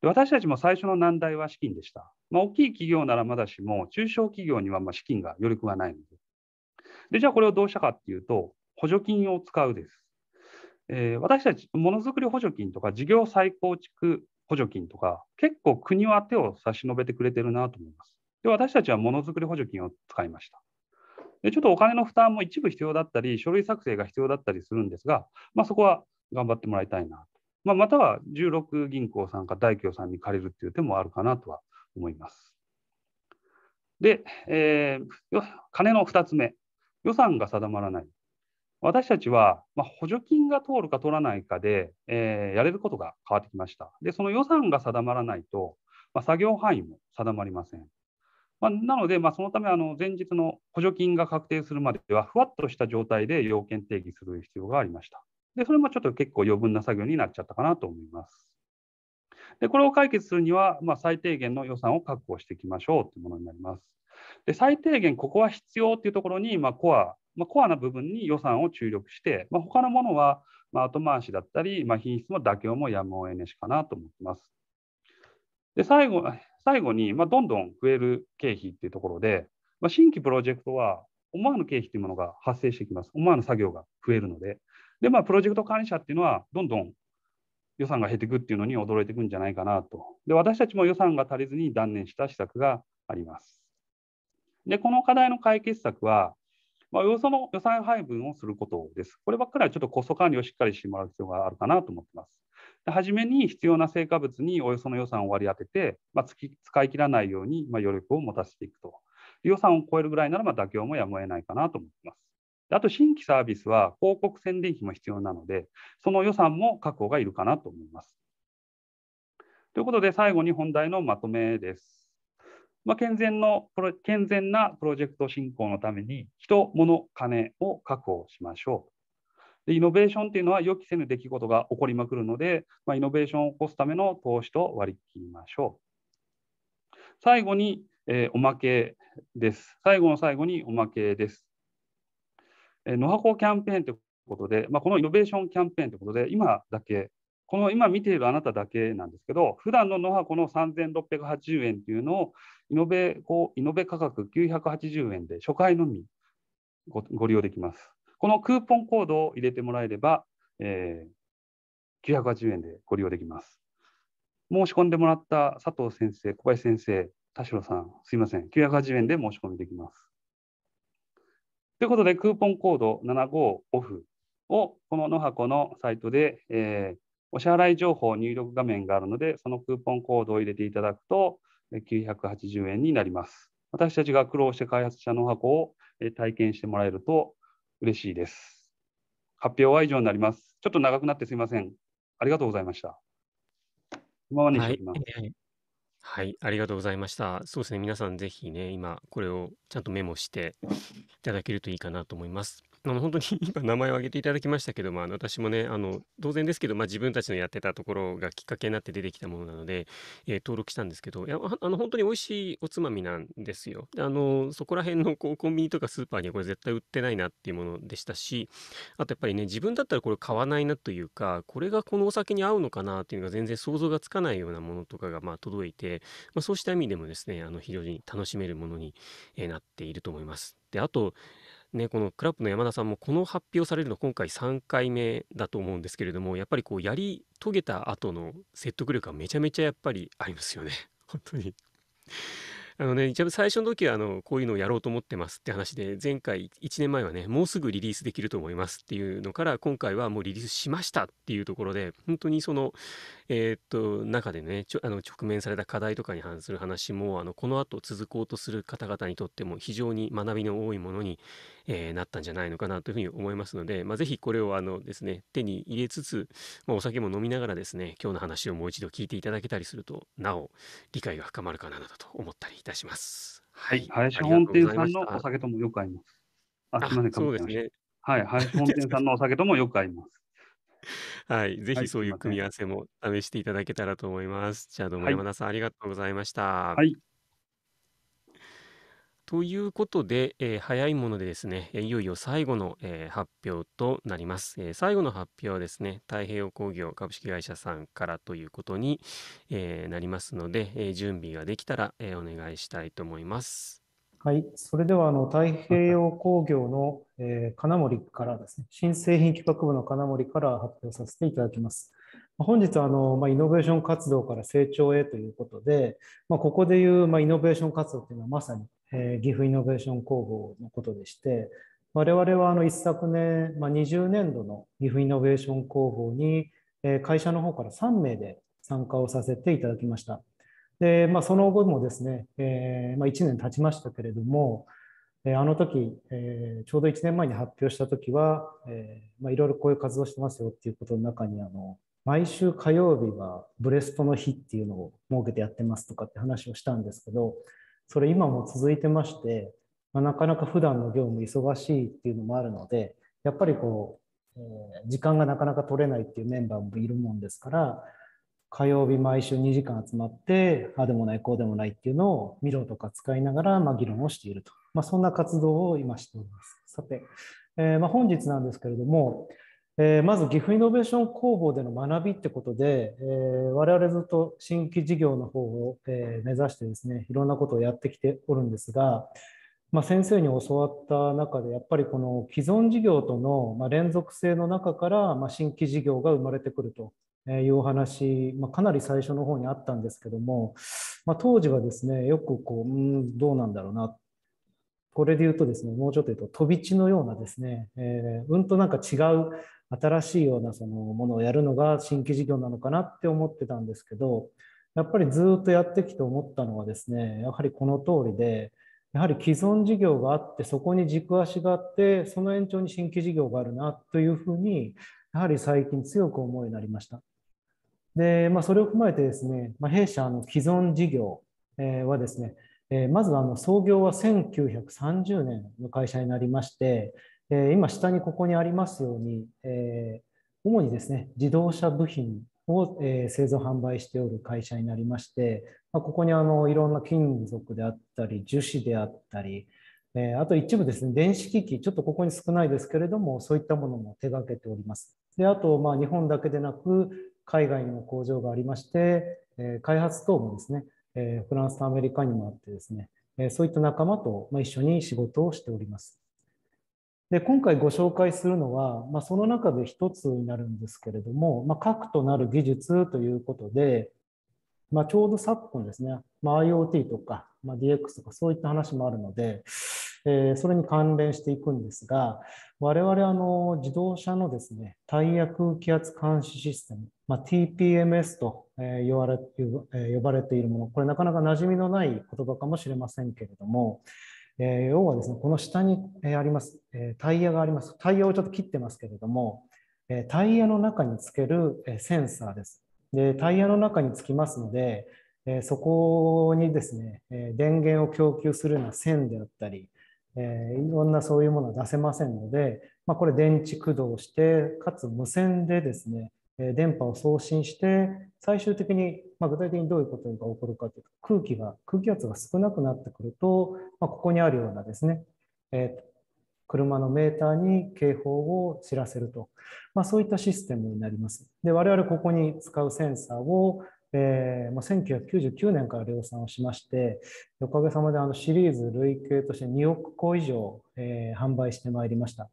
で私たちも最初の難題は資金でした。まあ、大きい企業ならまだしも、中小企業にはま資金が余力がないので。で、じゃあこれをどうしたかっていうと、補助金を使うです。えー、私たち、ものづくり補助金とか、事業再構築補助金とか、結構国は手を差し伸べてくれてるなと思います。で、私たちはものづくり補助金を使いました。でちょっとお金の負担も一部必要だったり、書類作成が必要だったりするんですが、まあ、そこは頑張ってもらいたいなと。まあ、または16銀行さんか大企業さんに借りるっていう手もあるかなとは思います。で、えー、金の2つ目、予算が定まらない。私たちは、まあ、補助金が通るか通らないかで、えー、やれることが変わってきました。で、その予算が定まらないと、まあ、作業範囲も定まりません。まあ、なので、まあ、そのためあの、前日の補助金が確定するまでは、ふわっとした状態で要件定義する必要がありました。で、それもちょっと結構余分な作業になっちゃったかなと思います。で、これを解決するには、まあ、最低限の予算を確保していきましょうというものになります。で最低限ここは必要っていうところに、まあ、コアまあ、コアな部分に予算を注力して、まあ、他のものは、まあ、後回しだったり、まあ、品質の妥協もやむを得なしかなと思ってます。で最後最後に、まあ、どんどん増える経費っていうところで、まあ、新規プロジェクトは思わぬ経費というものが発生してきます。思わぬ作業が増えるので。で、まあ、プロジェクト管理者っていうのは、どんどん予算が減っていくっていうのに驚いていくんじゃないかなと。で、私たちも予算が足りずに断念した施策があります。で、この課題の解決策は、まあ、およその予算配分をすることです。こればっかりはちょっとコスト管理をしっかりしてもらう必要があるかなと思ってます。でじめに必要な成果物におよその予算を割り当てて、まあ、使い切らないように、ま余力を持たせていくと。予算を超えるぐらいならま妥協もやむを得ないかなと思ってます。あと新規サービスは広告宣伝費も必要なので、その予算も確保がいるかなと思います。ということで、最後に本題のまとめです。まあ、健全の健全なプロジェクト進行のために人、物、金を確保しましょうで。イノベーションというのは予期せぬ出来事が起こりまくるので、まあ、イノベーションを起こすための投資と割り切りましょう。最後に、えー、おまけです。最後の最後におまけです。えー、野箱キャンペーンということで、まあ、このイノベーションキャンペーンということで、今だけこの今見ているあなただけなんですけど、普段の野箱の3680円というのをイノベ、こうイノベ価格980円で初回のみご利用できます。このクーポンコードを入れてもらえれば、えー、980円でご利用できます。申し込んでもらった佐藤先生、小林先生、田代さん、すいません、980円で申し込みできます。ということで、クーポンコード75オフをこの野箱のサイトで、えー、お支払い情報入力画面があるので、そのクーポンコードを入れていただくと、980円になります。私たちが苦労して開発したの箱を体験してもらえると嬉しいです。発表は以上になります。ちょっと長くなってすみません。ありがとうございました。ままにしてきます。はい、はい、ありがとうございました。そうですね、皆さんぜひね、今これをちゃんとメモしていただけるといいかなと思います。あの本当に 今名前を挙げていただきましたけども、あの私もね、あの当然ですけど、まあ、自分たちのやってたところがきっかけになって出てきたものなので、えー登録したんですけど、いやあの本当に美味しいおつまみなんですよ。であのそこら辺のこうコンビニとかスーパーにはこれ絶対売ってないなっていうものでしたし、あとやっぱりね、自分だったらこれ買わないなというか、これがこのお酒に合うのかなっていうのが全然想像がつかないようなものとかがまあ届いて、まあ、そうした意味でもですね、あの非常に楽しめるものにえなっていると思います。であとね、このクラップの山田さんもこの発表されるの今回3回目だと思うんですけれどもやっぱりこうやり遂げた後の説得力はめちゃめちゃやっぱりありますよね 本当に。あのね、一番最初の時はあのこういうのをやろうと思ってますって話で前回1年前はねもうすぐリリースできると思いますっていうのから今回はもうリリースしましたっていうところで本当にそのえー、っと中でねちょあの直面された課題とかに関する話もあのこの後続こうとする方々にとっても非常に学びの多いものに、えー、なったんじゃないのかなというふうに思いますので、まあ、ぜひこれをあのですね、手に入れつつ、まあ、お酒も飲みながらですね、今日の話をもう一度聞いていただけたりすると、なお理解が深まるかなと思ったりいたします。はい。林本店さんのお酒ともよく合います。あ、すみません、そうですね。はい。林本店さんのお酒ともよく合います。はい、ぜひそういう組み合わせも試していただけたらと思います。はい、じゃあどうも山田さん、はい、ありがとうございました。はいということで、えー、早いものでですね、いよいよ最後の、えー、発表となります、えー、最後の発表はですね、太平洋工業株式会社さんからということに、えなりますので、え準備ができたら、えお願いしたいと思います。はい、それではあの太平洋工業の、え金森からですね、新製品企画部の金森から発表させていただきます。本日はあの、まあ、イノベーション活動から成長へということで、まあ、ここでいう、まあ、イノベーション活動というのはまさにえー、岐阜イノベーション工房のことでして、我々はあの一昨年、まあ、20年度の岐阜イノベーション工房に、えー、会社の方から3名で参加をさせていただきました。でまあ、その後もですね、えー、まあ、1年経ちましたけれども、えあの時、えちょうど1年前に発表した時は、えまいろいろこういう活動してますよっていうことの中にあの毎週火曜日はブレストの日っていうのを設けてやってますとかって話をしたんですけど、それ今も続いてまして、まあ、なかなか普段の業務忙しいっていうのもあるので、やっぱりこう、えー、時間がなかなか取れないっていうメンバーもいるもんですから、火曜日毎週2時間集まって、ああでもない、こうでもないっていうのを見ろとか使いながら、まあ、議論をしていると。まあ、そんな活動を今しております。さて、えー、まあ、本日なんですけれども、えー、まず岐阜イノベーション工房での学びってことで、えー、我々ずっと新規事業の方を、えー、目指してですねいろんなことをやってきておるんですが、まあ、先生に教わった中でやっぱりこの既存事業との、ま連続性の中から、ま新規事業が生まれてくるというお話、まあ、かなり最初の方にあったんですけども、まあ、当時はですねよくこううんどうなんだろうなこれで言うとですねもうちょっと言うと飛び地のようなですね、えー、うんとなんか違う新しいようなそのものをやるのが新規事業なのかなって思ってたんですけどやっぱりずっとやってきて思ったのはですねやはりこの通りでやはり既存事業があってそこに軸足があってその延長に新規事業があるなというふうにやはり最近強く思いになりました。で、まあ、それを踏まえてですね、まあ、弊社の既存事業はですねまずあの創業は1930年の会社になりましてえ今下にここにありますように、え主にですね自動車部品を、え製造販売しておる会社になりまして、まここにあのいろんな金属であったり樹脂であったり、えあと一部ですね電子機器ちょっとここに少ないですけれどもそういったものも手がけております。であとまあ日本だけでなく海外にも工場がありまして、え開発等もですね、えフランスとアメリカにもあってですね、えそういった仲間と一緒に仕事をしております。で今回ご紹介するのは、まあ、その中で一つになるんですけれども、まあ、核となる技術ということで、まあ、ちょうど昨今ですね、まあ、IoT とか、まあ、DX とかそういった話もあるので、えー、それに関連していくんですが我々あの自動車のですねタイヤ空気圧監視システム、まあ、TPMS と、え呼ばれ呼ばれているものこれなかなか馴染みのない言葉かもしれませんけれども、えー、要はですね、この下にあります、えタイヤがあります。タイヤをちょっと切ってますけれども、えタイヤの中につけるセンサーです。で、タイヤの中につきますので、えそこにですね、え電源を供給するような線であったり、えいろんなそういうものは出せませんので、まあ、これ電池駆動して、かつ無線でですね、電波を送信して、最終的にまあ、具体的にどういうことが起こるかというと、空気が、空気圧が少なくなってくると、まあ、ここにあるようなですね、えー、車のメーターに警報を知らせると、まあ、そういったシステムになります。で、我々ここに使うセンサーを、えー、もう1999年から量産をしまして、おかげさまであのシリーズ累計として2億個以上、えー、販売してまいりました。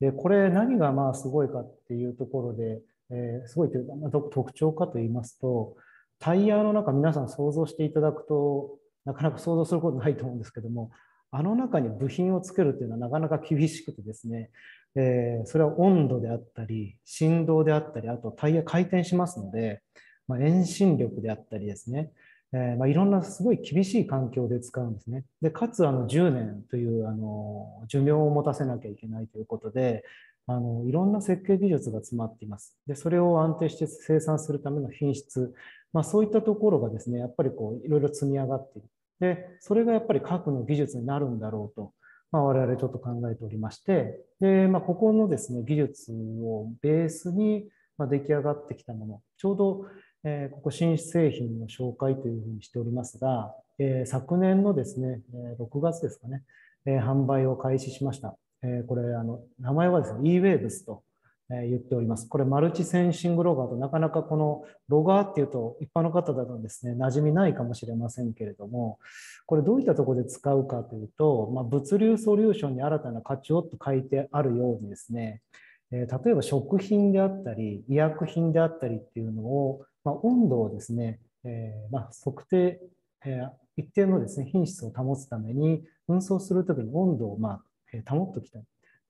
で、これ何がまあすごいかっていうところで、えー、すごいというか、まあ、特徴かと言いますと、タイヤの中皆さん想像していただくとなかなか想像することないと思うんですけどもあの中に部品をつけるというのはなかなか厳しくてですね、えー、それは温度であったり振動であったりあとタイヤ回転しますので、まあ、遠心力であったりですね、えー、まあ、いろんなすごい厳しい環境で使うんですね。でかつあの10年というあの寿命を持たせなきゃいけないということで、あのいろんな設計技術が詰まっています。でそれを安定して生産するための品質、まあ、そういったところがですねやっぱりこういろいろ積み上がっている。でそれがやっぱり核の技術になるんだろうと、まあ、我々ちょっと考えておりましてで、まあ、ここのですね技術をベースに出来上がってきたものちょうど、えー、ここ新製品の紹介というふうにしておりますが、えー、昨年のですね6月ですかね、えー、販売を開始しました。えこれあの名前はですね eWaves と言っております。これマルチセンシングロガーとなかなかこのロガーっていうと一般の方だとですね馴染みないかもしれませんけれどもこれどういったところで使うかというと、まあ、物流ソリューションに新たな価値をと書いてあるようにですね、え例えば食品であったり医薬品であったりっていうのを、まあ、温度をですね、えー、まあ、測定、えー、一定のですね品質を保つために運送するときに温度をまあ保っおきたい。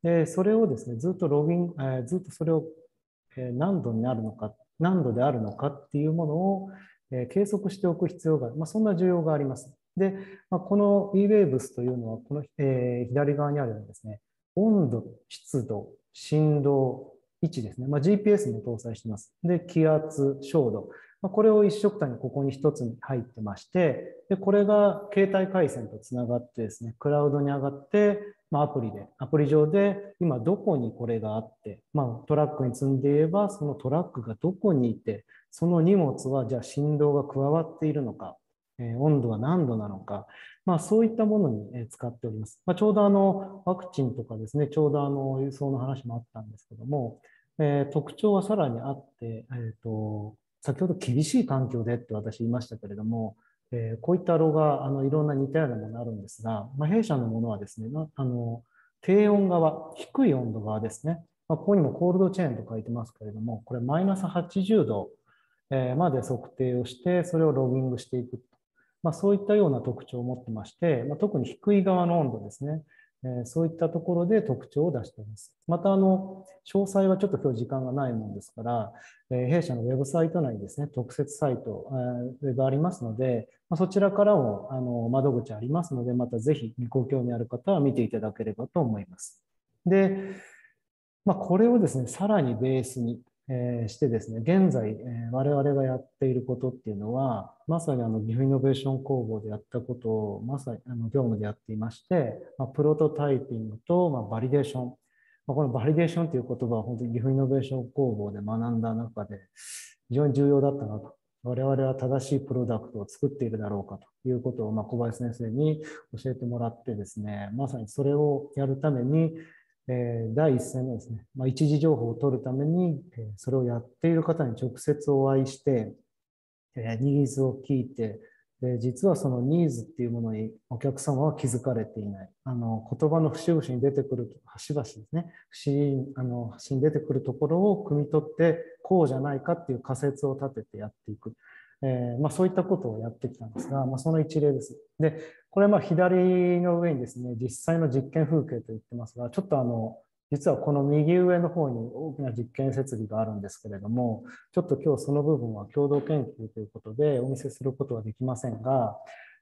で、それをですね、ずっとログイン、えずっとそれを何度になるのか、何度であるのかっていうものを計測しておく必要がある。まあ、そんな需要があります。で、まあ、この eWaves というのは、この、えー、左側にあるようにですね、温度、湿度、振動、位置ですね。まあ、GPS も搭載してます。で、気圧、照度。まあ、これを一色単にここに一つに入ってまして、で、これが携帯回線とつながってですね、クラウドに上がって、まあ、アプリで、アプリ上で今どこにこれがあって、まあ、トラックに積んでいれば、そのトラックがどこにいて、その荷物はじゃあ振動が加わっているのか、え温度は何度なのか、まあ、そういったものに使っております。まあ、ちょうどあのワクチンとかですね、ちょうどあの輸送の話もあったんですけども、えー、特徴はさらにあって、えーと、先ほど厳しい環境でって私言いましたけれども、えー、こういったロがあのいろんな似たようなものあるんですが、まあ、弊社のものはですね、あの低温側、低い温度側ですね、まあ、ここにもコールドチェーンと書いてますけれども、これマイナス80度まで測定をして、それをロギングしていく。まあ、そういったような特徴を持ってまして、まあ、特に低い側の温度ですね。えそういったところで特徴を出しています。また、あの、詳細はちょっと今日時間がないもんですから、え弊社のウェブサイト内にですね、特設サイト、えェがありますので、まそちらからも、あの、窓口ありますので、またぜひご興味ある方は見ていただければと思います。で、まあ、これをですね、さらにベースに、えしてですね、現在、え我々がやっていることっていうのは、まさにあの岐阜イノベーション工房でやったことを、まさにあの業務でやっていまして、まプロトタイピングと、まあ、バリデーション、まあ、このバリデーションという言葉は本当に岐阜イノベーション工房で学んだ中で、非常に重要だったなと。我々は正しいプロダクトを作っているだろうかということを、ま小林先生に教えてもらってですね、まさにそれをやるために、第一線のですね、まあ、一時情報を取るために、それをやっている方に直接お会いして、ニーズを聞いて、実はそのニーズっていうものにお客様は気づかれていない。あの言葉の節々に出てくる、端々ですね、節あの端に出てくるところを汲み取って、こうじゃないかっていう仮説を立ててやっていく。えー、まあ、そういったことをやってきたんですが、まあ、その一例です。で、これはま左の上にですね、実際の実験風景と言ってますが、ちょっとあの、実はこの右上の方に大きな実験設備があるんですけれども、ちょっと今日その部分は共同研究ということでお見せすることはできませんが、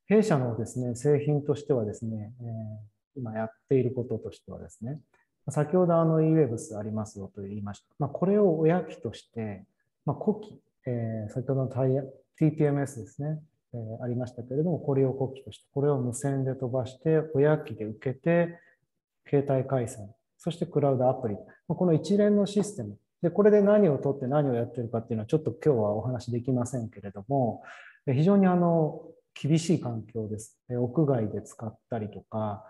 弊社のですね、製品としてはですね、えー、今やっていることとしてはですね、先ほどあの eWebs ありますよと言いました。まあ、これを親機として、まあ、古希、えー、先ほどの TPMS ですね、えー、ありましたけれども、これを国旗として、これを無線で飛ばして、親機で受けて、携帯回線、そしてクラウドアプリ、この一連のシステム、でこれで何を取って何をやってるかっていうのは、ちょっと今日はお話できませんけれども、非常にあの厳しい環境です。屋外で使ったりとか、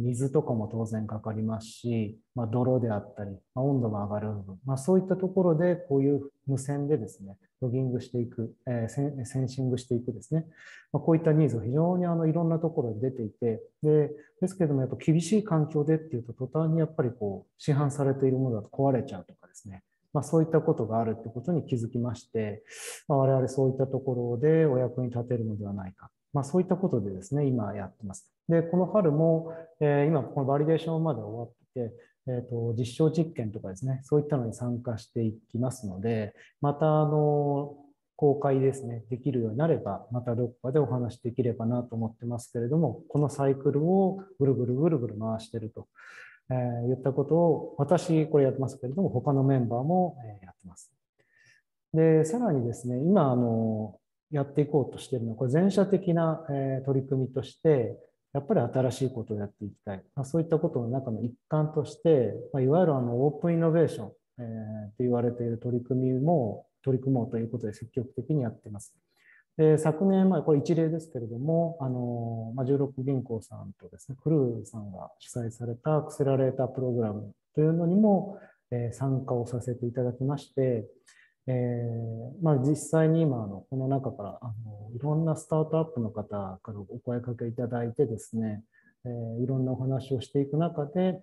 水とかも当然かかりますし、まあ、泥であったり、まあ、温度も上がる部分、まあ、そういったところでこういう無線でですねロギングしていく、えー、センシングしていくですね、まあ、こういったニーズが非常にあのいろんなところで出ていて、でですけども、やっぱ厳しい環境でっていうと、途端にやっぱりこう市販されているものだと壊れちゃうとかですね、まあ、そういったことがあるってことに気づきまして、まあ、我々そういったところでお役に立てるのではないか。まあ、そういったことでですね、今やってます。で、この春も、えー、今このバリデーションまで終わって、えっ、ー、と、実証実験とかですね、そういったのに参加していきますので、また、あの、公開ですね、できるようになれば、またどこかでお話できればなと思ってますけれども、このサイクルをぐるぐるぐるぐる回してると、えー、言ったことを、私、これやってますけれども、他のメンバーも、えやってます。で、さらにですね、今、あの、やっていこうとしているのは、これ全社的な、え取り組みとして、やっぱり新しいことをやっていきたい。まあ、そういったことの中の一環として、まあ、いわゆるあのオープンイノベーション、えー、言われている取り組みも取り組もうということで積極的にやっています。で昨年、まあ、これ一例ですけれども、あのまあ、16銀行さんとですね、クルーさんが主催されたアクセラレータープログラムというのにも、えー、参加をさせていただきまして、えーまあ、実際に今のこの中からあのいろんなスタートアップの方からお声かけいただいてですね、えー、いろんなお話をしていく中で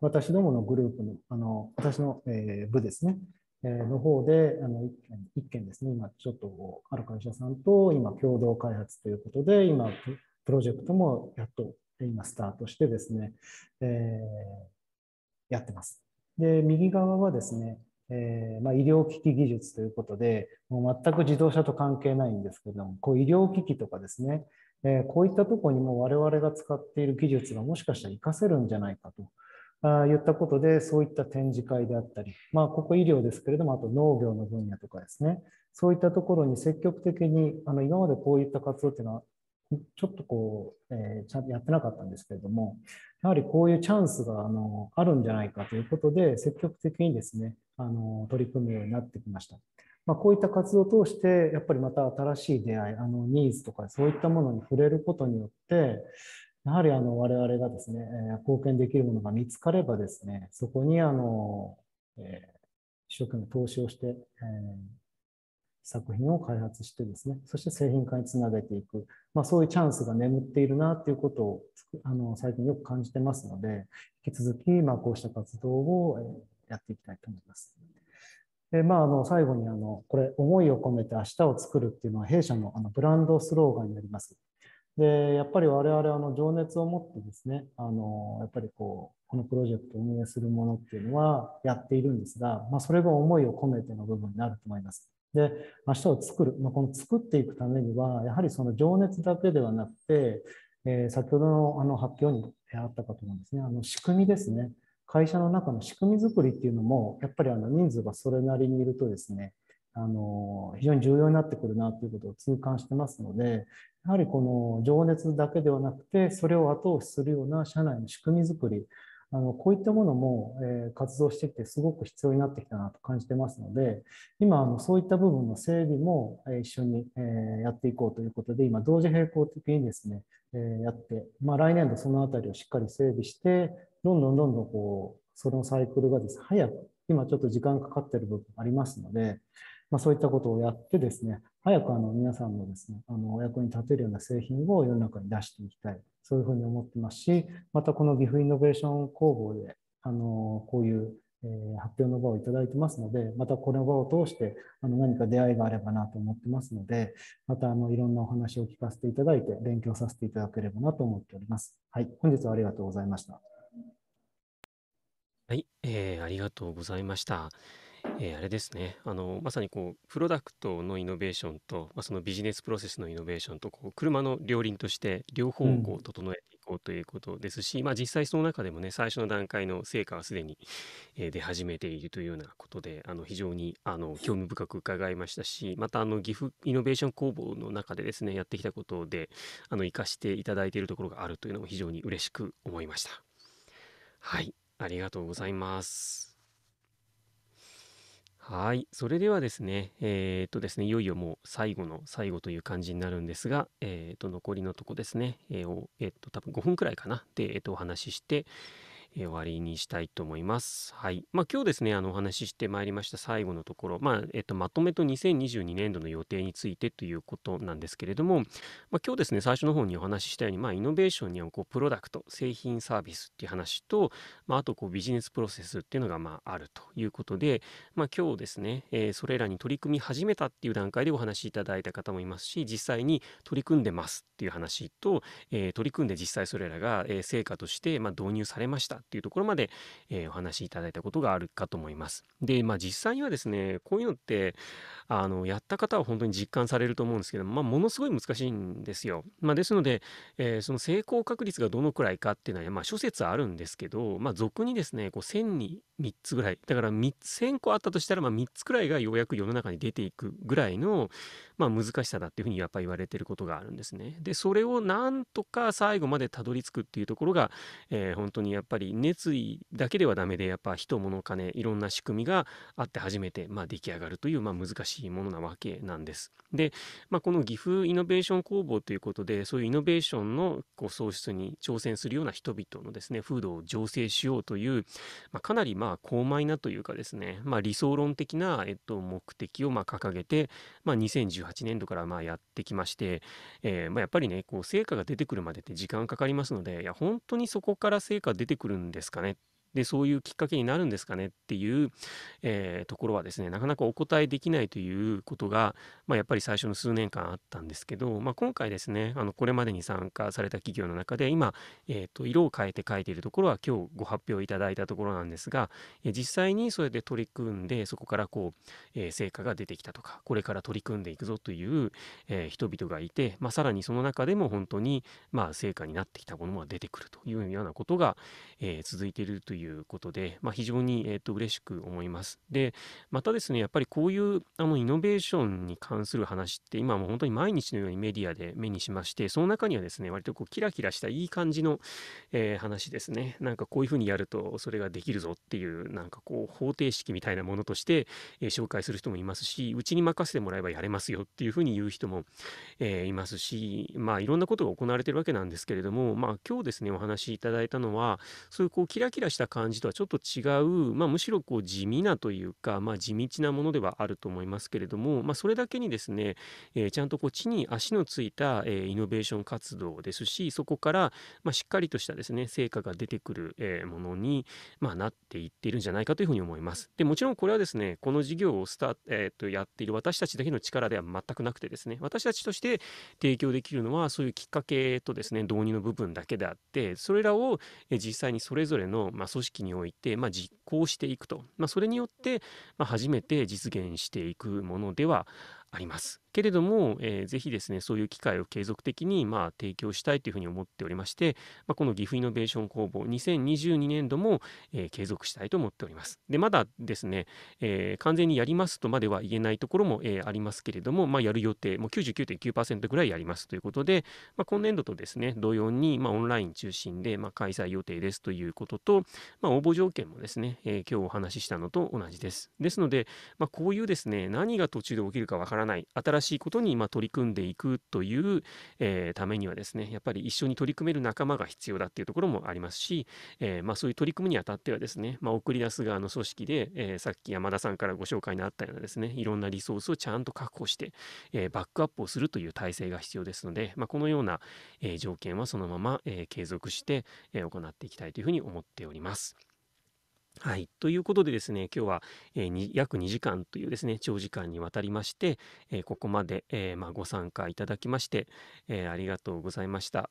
私どものグループのあの私の、えー、部ですね、えー、の方であの 1, 軒件ですね今ちょっとある会社さんと今共同開発ということで今プロジェクトもやっと今スタートしてですね、えー、やってます。で右側はですねえー、まあ、医療機器技術ということで、もう全く自動車と関係ないんですけども、こう医療機器とかですね、えー、こういったところにも我々が使っている技術がもしかしたら活かせるんじゃないかと。あ言ったことで、そういった展示会であったり、まあ、ここ医療ですけれども、あと農業の分野とかですね、そういったところに積極的に、あの今までこういった活動っていうのは、ちょっとこう、えー、ちゃんとやってなかったんですけれども、やはりこういうチャンスがあのあるんじゃないかということで、積極的にですね、あの取り組むようになってきました。まあ、こういった活動を通して、やっぱりまた新しい出会い、あのニーズとかそういったものに触れることによって、やはりあの我々がですね、貢献できるものが見つかればですね、そこにあの、えー、一生懸命投資をして、えー、作品を開発してですね、そして製品化につなげていく、まあ、そういうチャンスが眠っているなということをあの最近よく感じてますので、引き続きまあこうした活動を、えーやっていきたいと思います。でまあ、あの最後にあのこれ「思いを込めて明日を作る」っていうのは弊社のあのブランドスローガンになります。でやっぱり我々あの情熱を持ってですねあのやっぱりこうこのプロジェクトを運営するものっていうのはやっているんですが、まあ、それが思いを込めての部分になると思います。で明日を作る、まあ、この作っていくためにはやはりその情熱だけではなくて、えー、先ほどのあの発表にあったかと思うんですねあの仕組みですね。会社の中の仕組み作りっていうのも、やっぱりあの人数がそれなりにいるとですね、あの非常に重要になってくるなということを痛感してますので、やはりこの情熱だけではなくて、それを後押しするような社内の仕組み作り、あのこういったものも、え活動してきてすごく必要になってきたなと感じてますので、今あのそういった部分の整備も、え一緒に、えやっていこうということで、今同時並行的にですね、えやって、まあ、来年度そのあたりをしっかり整備して、どんどんどんどんこう、そのサイクルがですね、早く、今ちょっと時間かかってる部分ありますので、まあ、そういったことをやってですね、早くあの皆さんのですね、あのお役に立てるような製品を世の中に出していきたい、そういうふうに思ってますし、またこの岐阜イノベーション工房で、あのこういう発表の場をいただいてますので、またこの場を通してあの何か出会いがあればなと思ってますので、またあのいろんなお話を聞かせていただいて、勉強させていただければなと思っております。はい、本日はありがとうございました。はい、えー、ありがとうございました。えー、あれですね、あの、まさにこう、プロダクトのイノベーションと、ま、そのビジネスプロセスのイノベーションと、こう、車の両輪として両方をこう整えていこうということですし、ま、実際その中でもね、最初の段階の成果はすでに、えー、出始めているというようなことで、あの、非常に、あの、興味深く伺いましたし、また、あの、岐阜イノベーション工房の中でですね、やってきたことで、あの、かしていただいているところがあるというのも非常に嬉しく思いました。はい。ありがとうございます。はい。それではですね、えー、っとですね、いよいよもう最後の最後という感じになるんですが、えー、っと、残りのとこですね、えー、えっと、多分5分くらいかな、で、えっと、お話しして、え終わりにしたいと思います。はい。まあ、今日ですね、あの、お話ししてまいりました最後のところ、まあ、えっと、まとめと2022年度の予定についてということなんですけれども、まあ、今日ですね、最初の方にお話ししたように、まあ、イノベーションには、こう、プロダクト、製品サービスっていう話と、まあ、あと、こう、ビジネスプロセスっていうのが、まあ、あるということで、まあ、今日ですね、えー、それらに取り組み始めたっていう段階でお話しいただいた方もいますし、実際に取り組んでますっていう話と、えー、取り組んで実際それらが、え成果として、ま導入されましたっていうところまで、えー、お話しいただいたことがあるかと思います。で、まあ実際にはですね、こういうのって、あの、やった方は本当に実感されると思うんですけど、まあものすごい難しいんですよ。まあですので、えー、その成功確率がどのくらいかっていうのは、まあ諸説あるんですけど、まあ俗にですね、こう1000に3つぐらい。だから1000個あったとしたら、まあ3つくらいがようやく世の中に出ていくぐらいのまあ、難しさだっていうふうにやっぱり言われてることがあるんですね。でそれをなんとか最後までたどり着くっていうところが、えー、本当にやっぱり熱意だけではダメでやっぱ人物金いろんな仕組みがあって初めて、まあ、出来上がるという、まあ、難しいものなわけなんです。で、まあ、この岐阜イノベーション工房ということでそういうイノベーションのこう創出に挑戦するような人々のですね風土を醸成しようという、まあ、かなりまあ高邁なというかですね、まあ、理想論的な、えっと、目的をまあ掲げて、まあ、2018 2018年度からまあやってきまして、えー、まあ、やっぱりねこう成果が出てくるまでって時間かかりますのでいや本当にそこから成果出てくるんですかねっでそういうきっかけになるんですかねっていう、えー、ところはですねなかなかお答えできないということが、まあ、やっぱり最初の数年間あったんですけど、まあ、今回ですねあのこれまでに参加された企業の中で今、えーと、色を変えて書いているところは今日ご発表いただいたところなんですが、え実際にそれで取り組んでそこからこう、えー、成果が出てきたとかこれから取り組んでいくぞという、えー、人々がいて、まあ、さらにその中でも本当に、まあ、成果になってきたものが出てくるというようなことが、えー、続いているといういうことで、まあ、非常に、えー、と嬉しく思います。で、またですね、やっぱりこういうあのイノベーションに関する話って、今もう本当に毎日のようにメディアで目にしまして、その中にはですね、割とこうキラキラしたいい感じの、えー、話ですね。なんかこういうふうにやるとそれができるぞっていう、なんかこう方程式みたいなものとして、えー、紹介する人もいますし、うちに任せてもらえばやれますよっていうふうに言う人も、えー、いますし、まあいろんなことが行われてるわけなんですけれども、まあ今日ですね、お話しいただいたのは、そういうこうキラキラした感じとはちょっと違う、まあ、むしろこう地味なというか、まあ、地道なものではあると思いますけれども、まあ、それだけにですね、えー、ちゃんとこう地に足のついた、えー、イノベーション活動ですしそこから、まあ、しっかりとしたですね成果が出てくる、えー、ものに、まあ、なっていっているんじゃないかというふうに思います。でもちろんこれはですねこの事業をスタ、えー、とやっている私たちだけの力では全くなくてですね私たちとして提供できるのはそういうきっかけとですね導入の部分だけであってそれらを実際にそれぞれの、まあ、組織において、まあ、実行していくと、まあ、それによって、まあ、初めて実現していくものではあります。けれども、えー、ぜひですねそういう機会を継続的にまあ提供したいというふうに思っておりまして、まあ、この岐阜イノベーション工房2022年度も、えー、継続したいと思っております。でまだですね、えー、完全にやりますとまでは言えないところも、えー、ありますけれども、まあ、やる予定も99.9%ぐらいやりますということで、まあ、今年度とですね同様に、まあ、オンライン中心で、まあ、開催予定ですということと、まあ、応募条件もですね、えー、今日お話ししたのと同じです。ですので、まあ、こういうですね何が途中で起きるかわからないない新しいことに今取り組んでいくという、えー、ためにはですねやっぱり一緒に取り組める仲間が必要だっていうところもありますし、えー、まあ、そういう取り組むにあたってはですね、まあ、送り出す側の組織で、えさっき山田さんからご紹介のあったようなですねいろんなリソースをちゃんと確保して、えバックアップをするという体制が必要ですので、まあ、このような、え条件はそのまま、え継続して、え行っていきたいというふうに思っております。はい。ということでですね、今日は、えー、約2時間というですね、長時間にわたりまして、えー、ここまで、えー、まあ、ご参加いただきまして、えありがとうございました。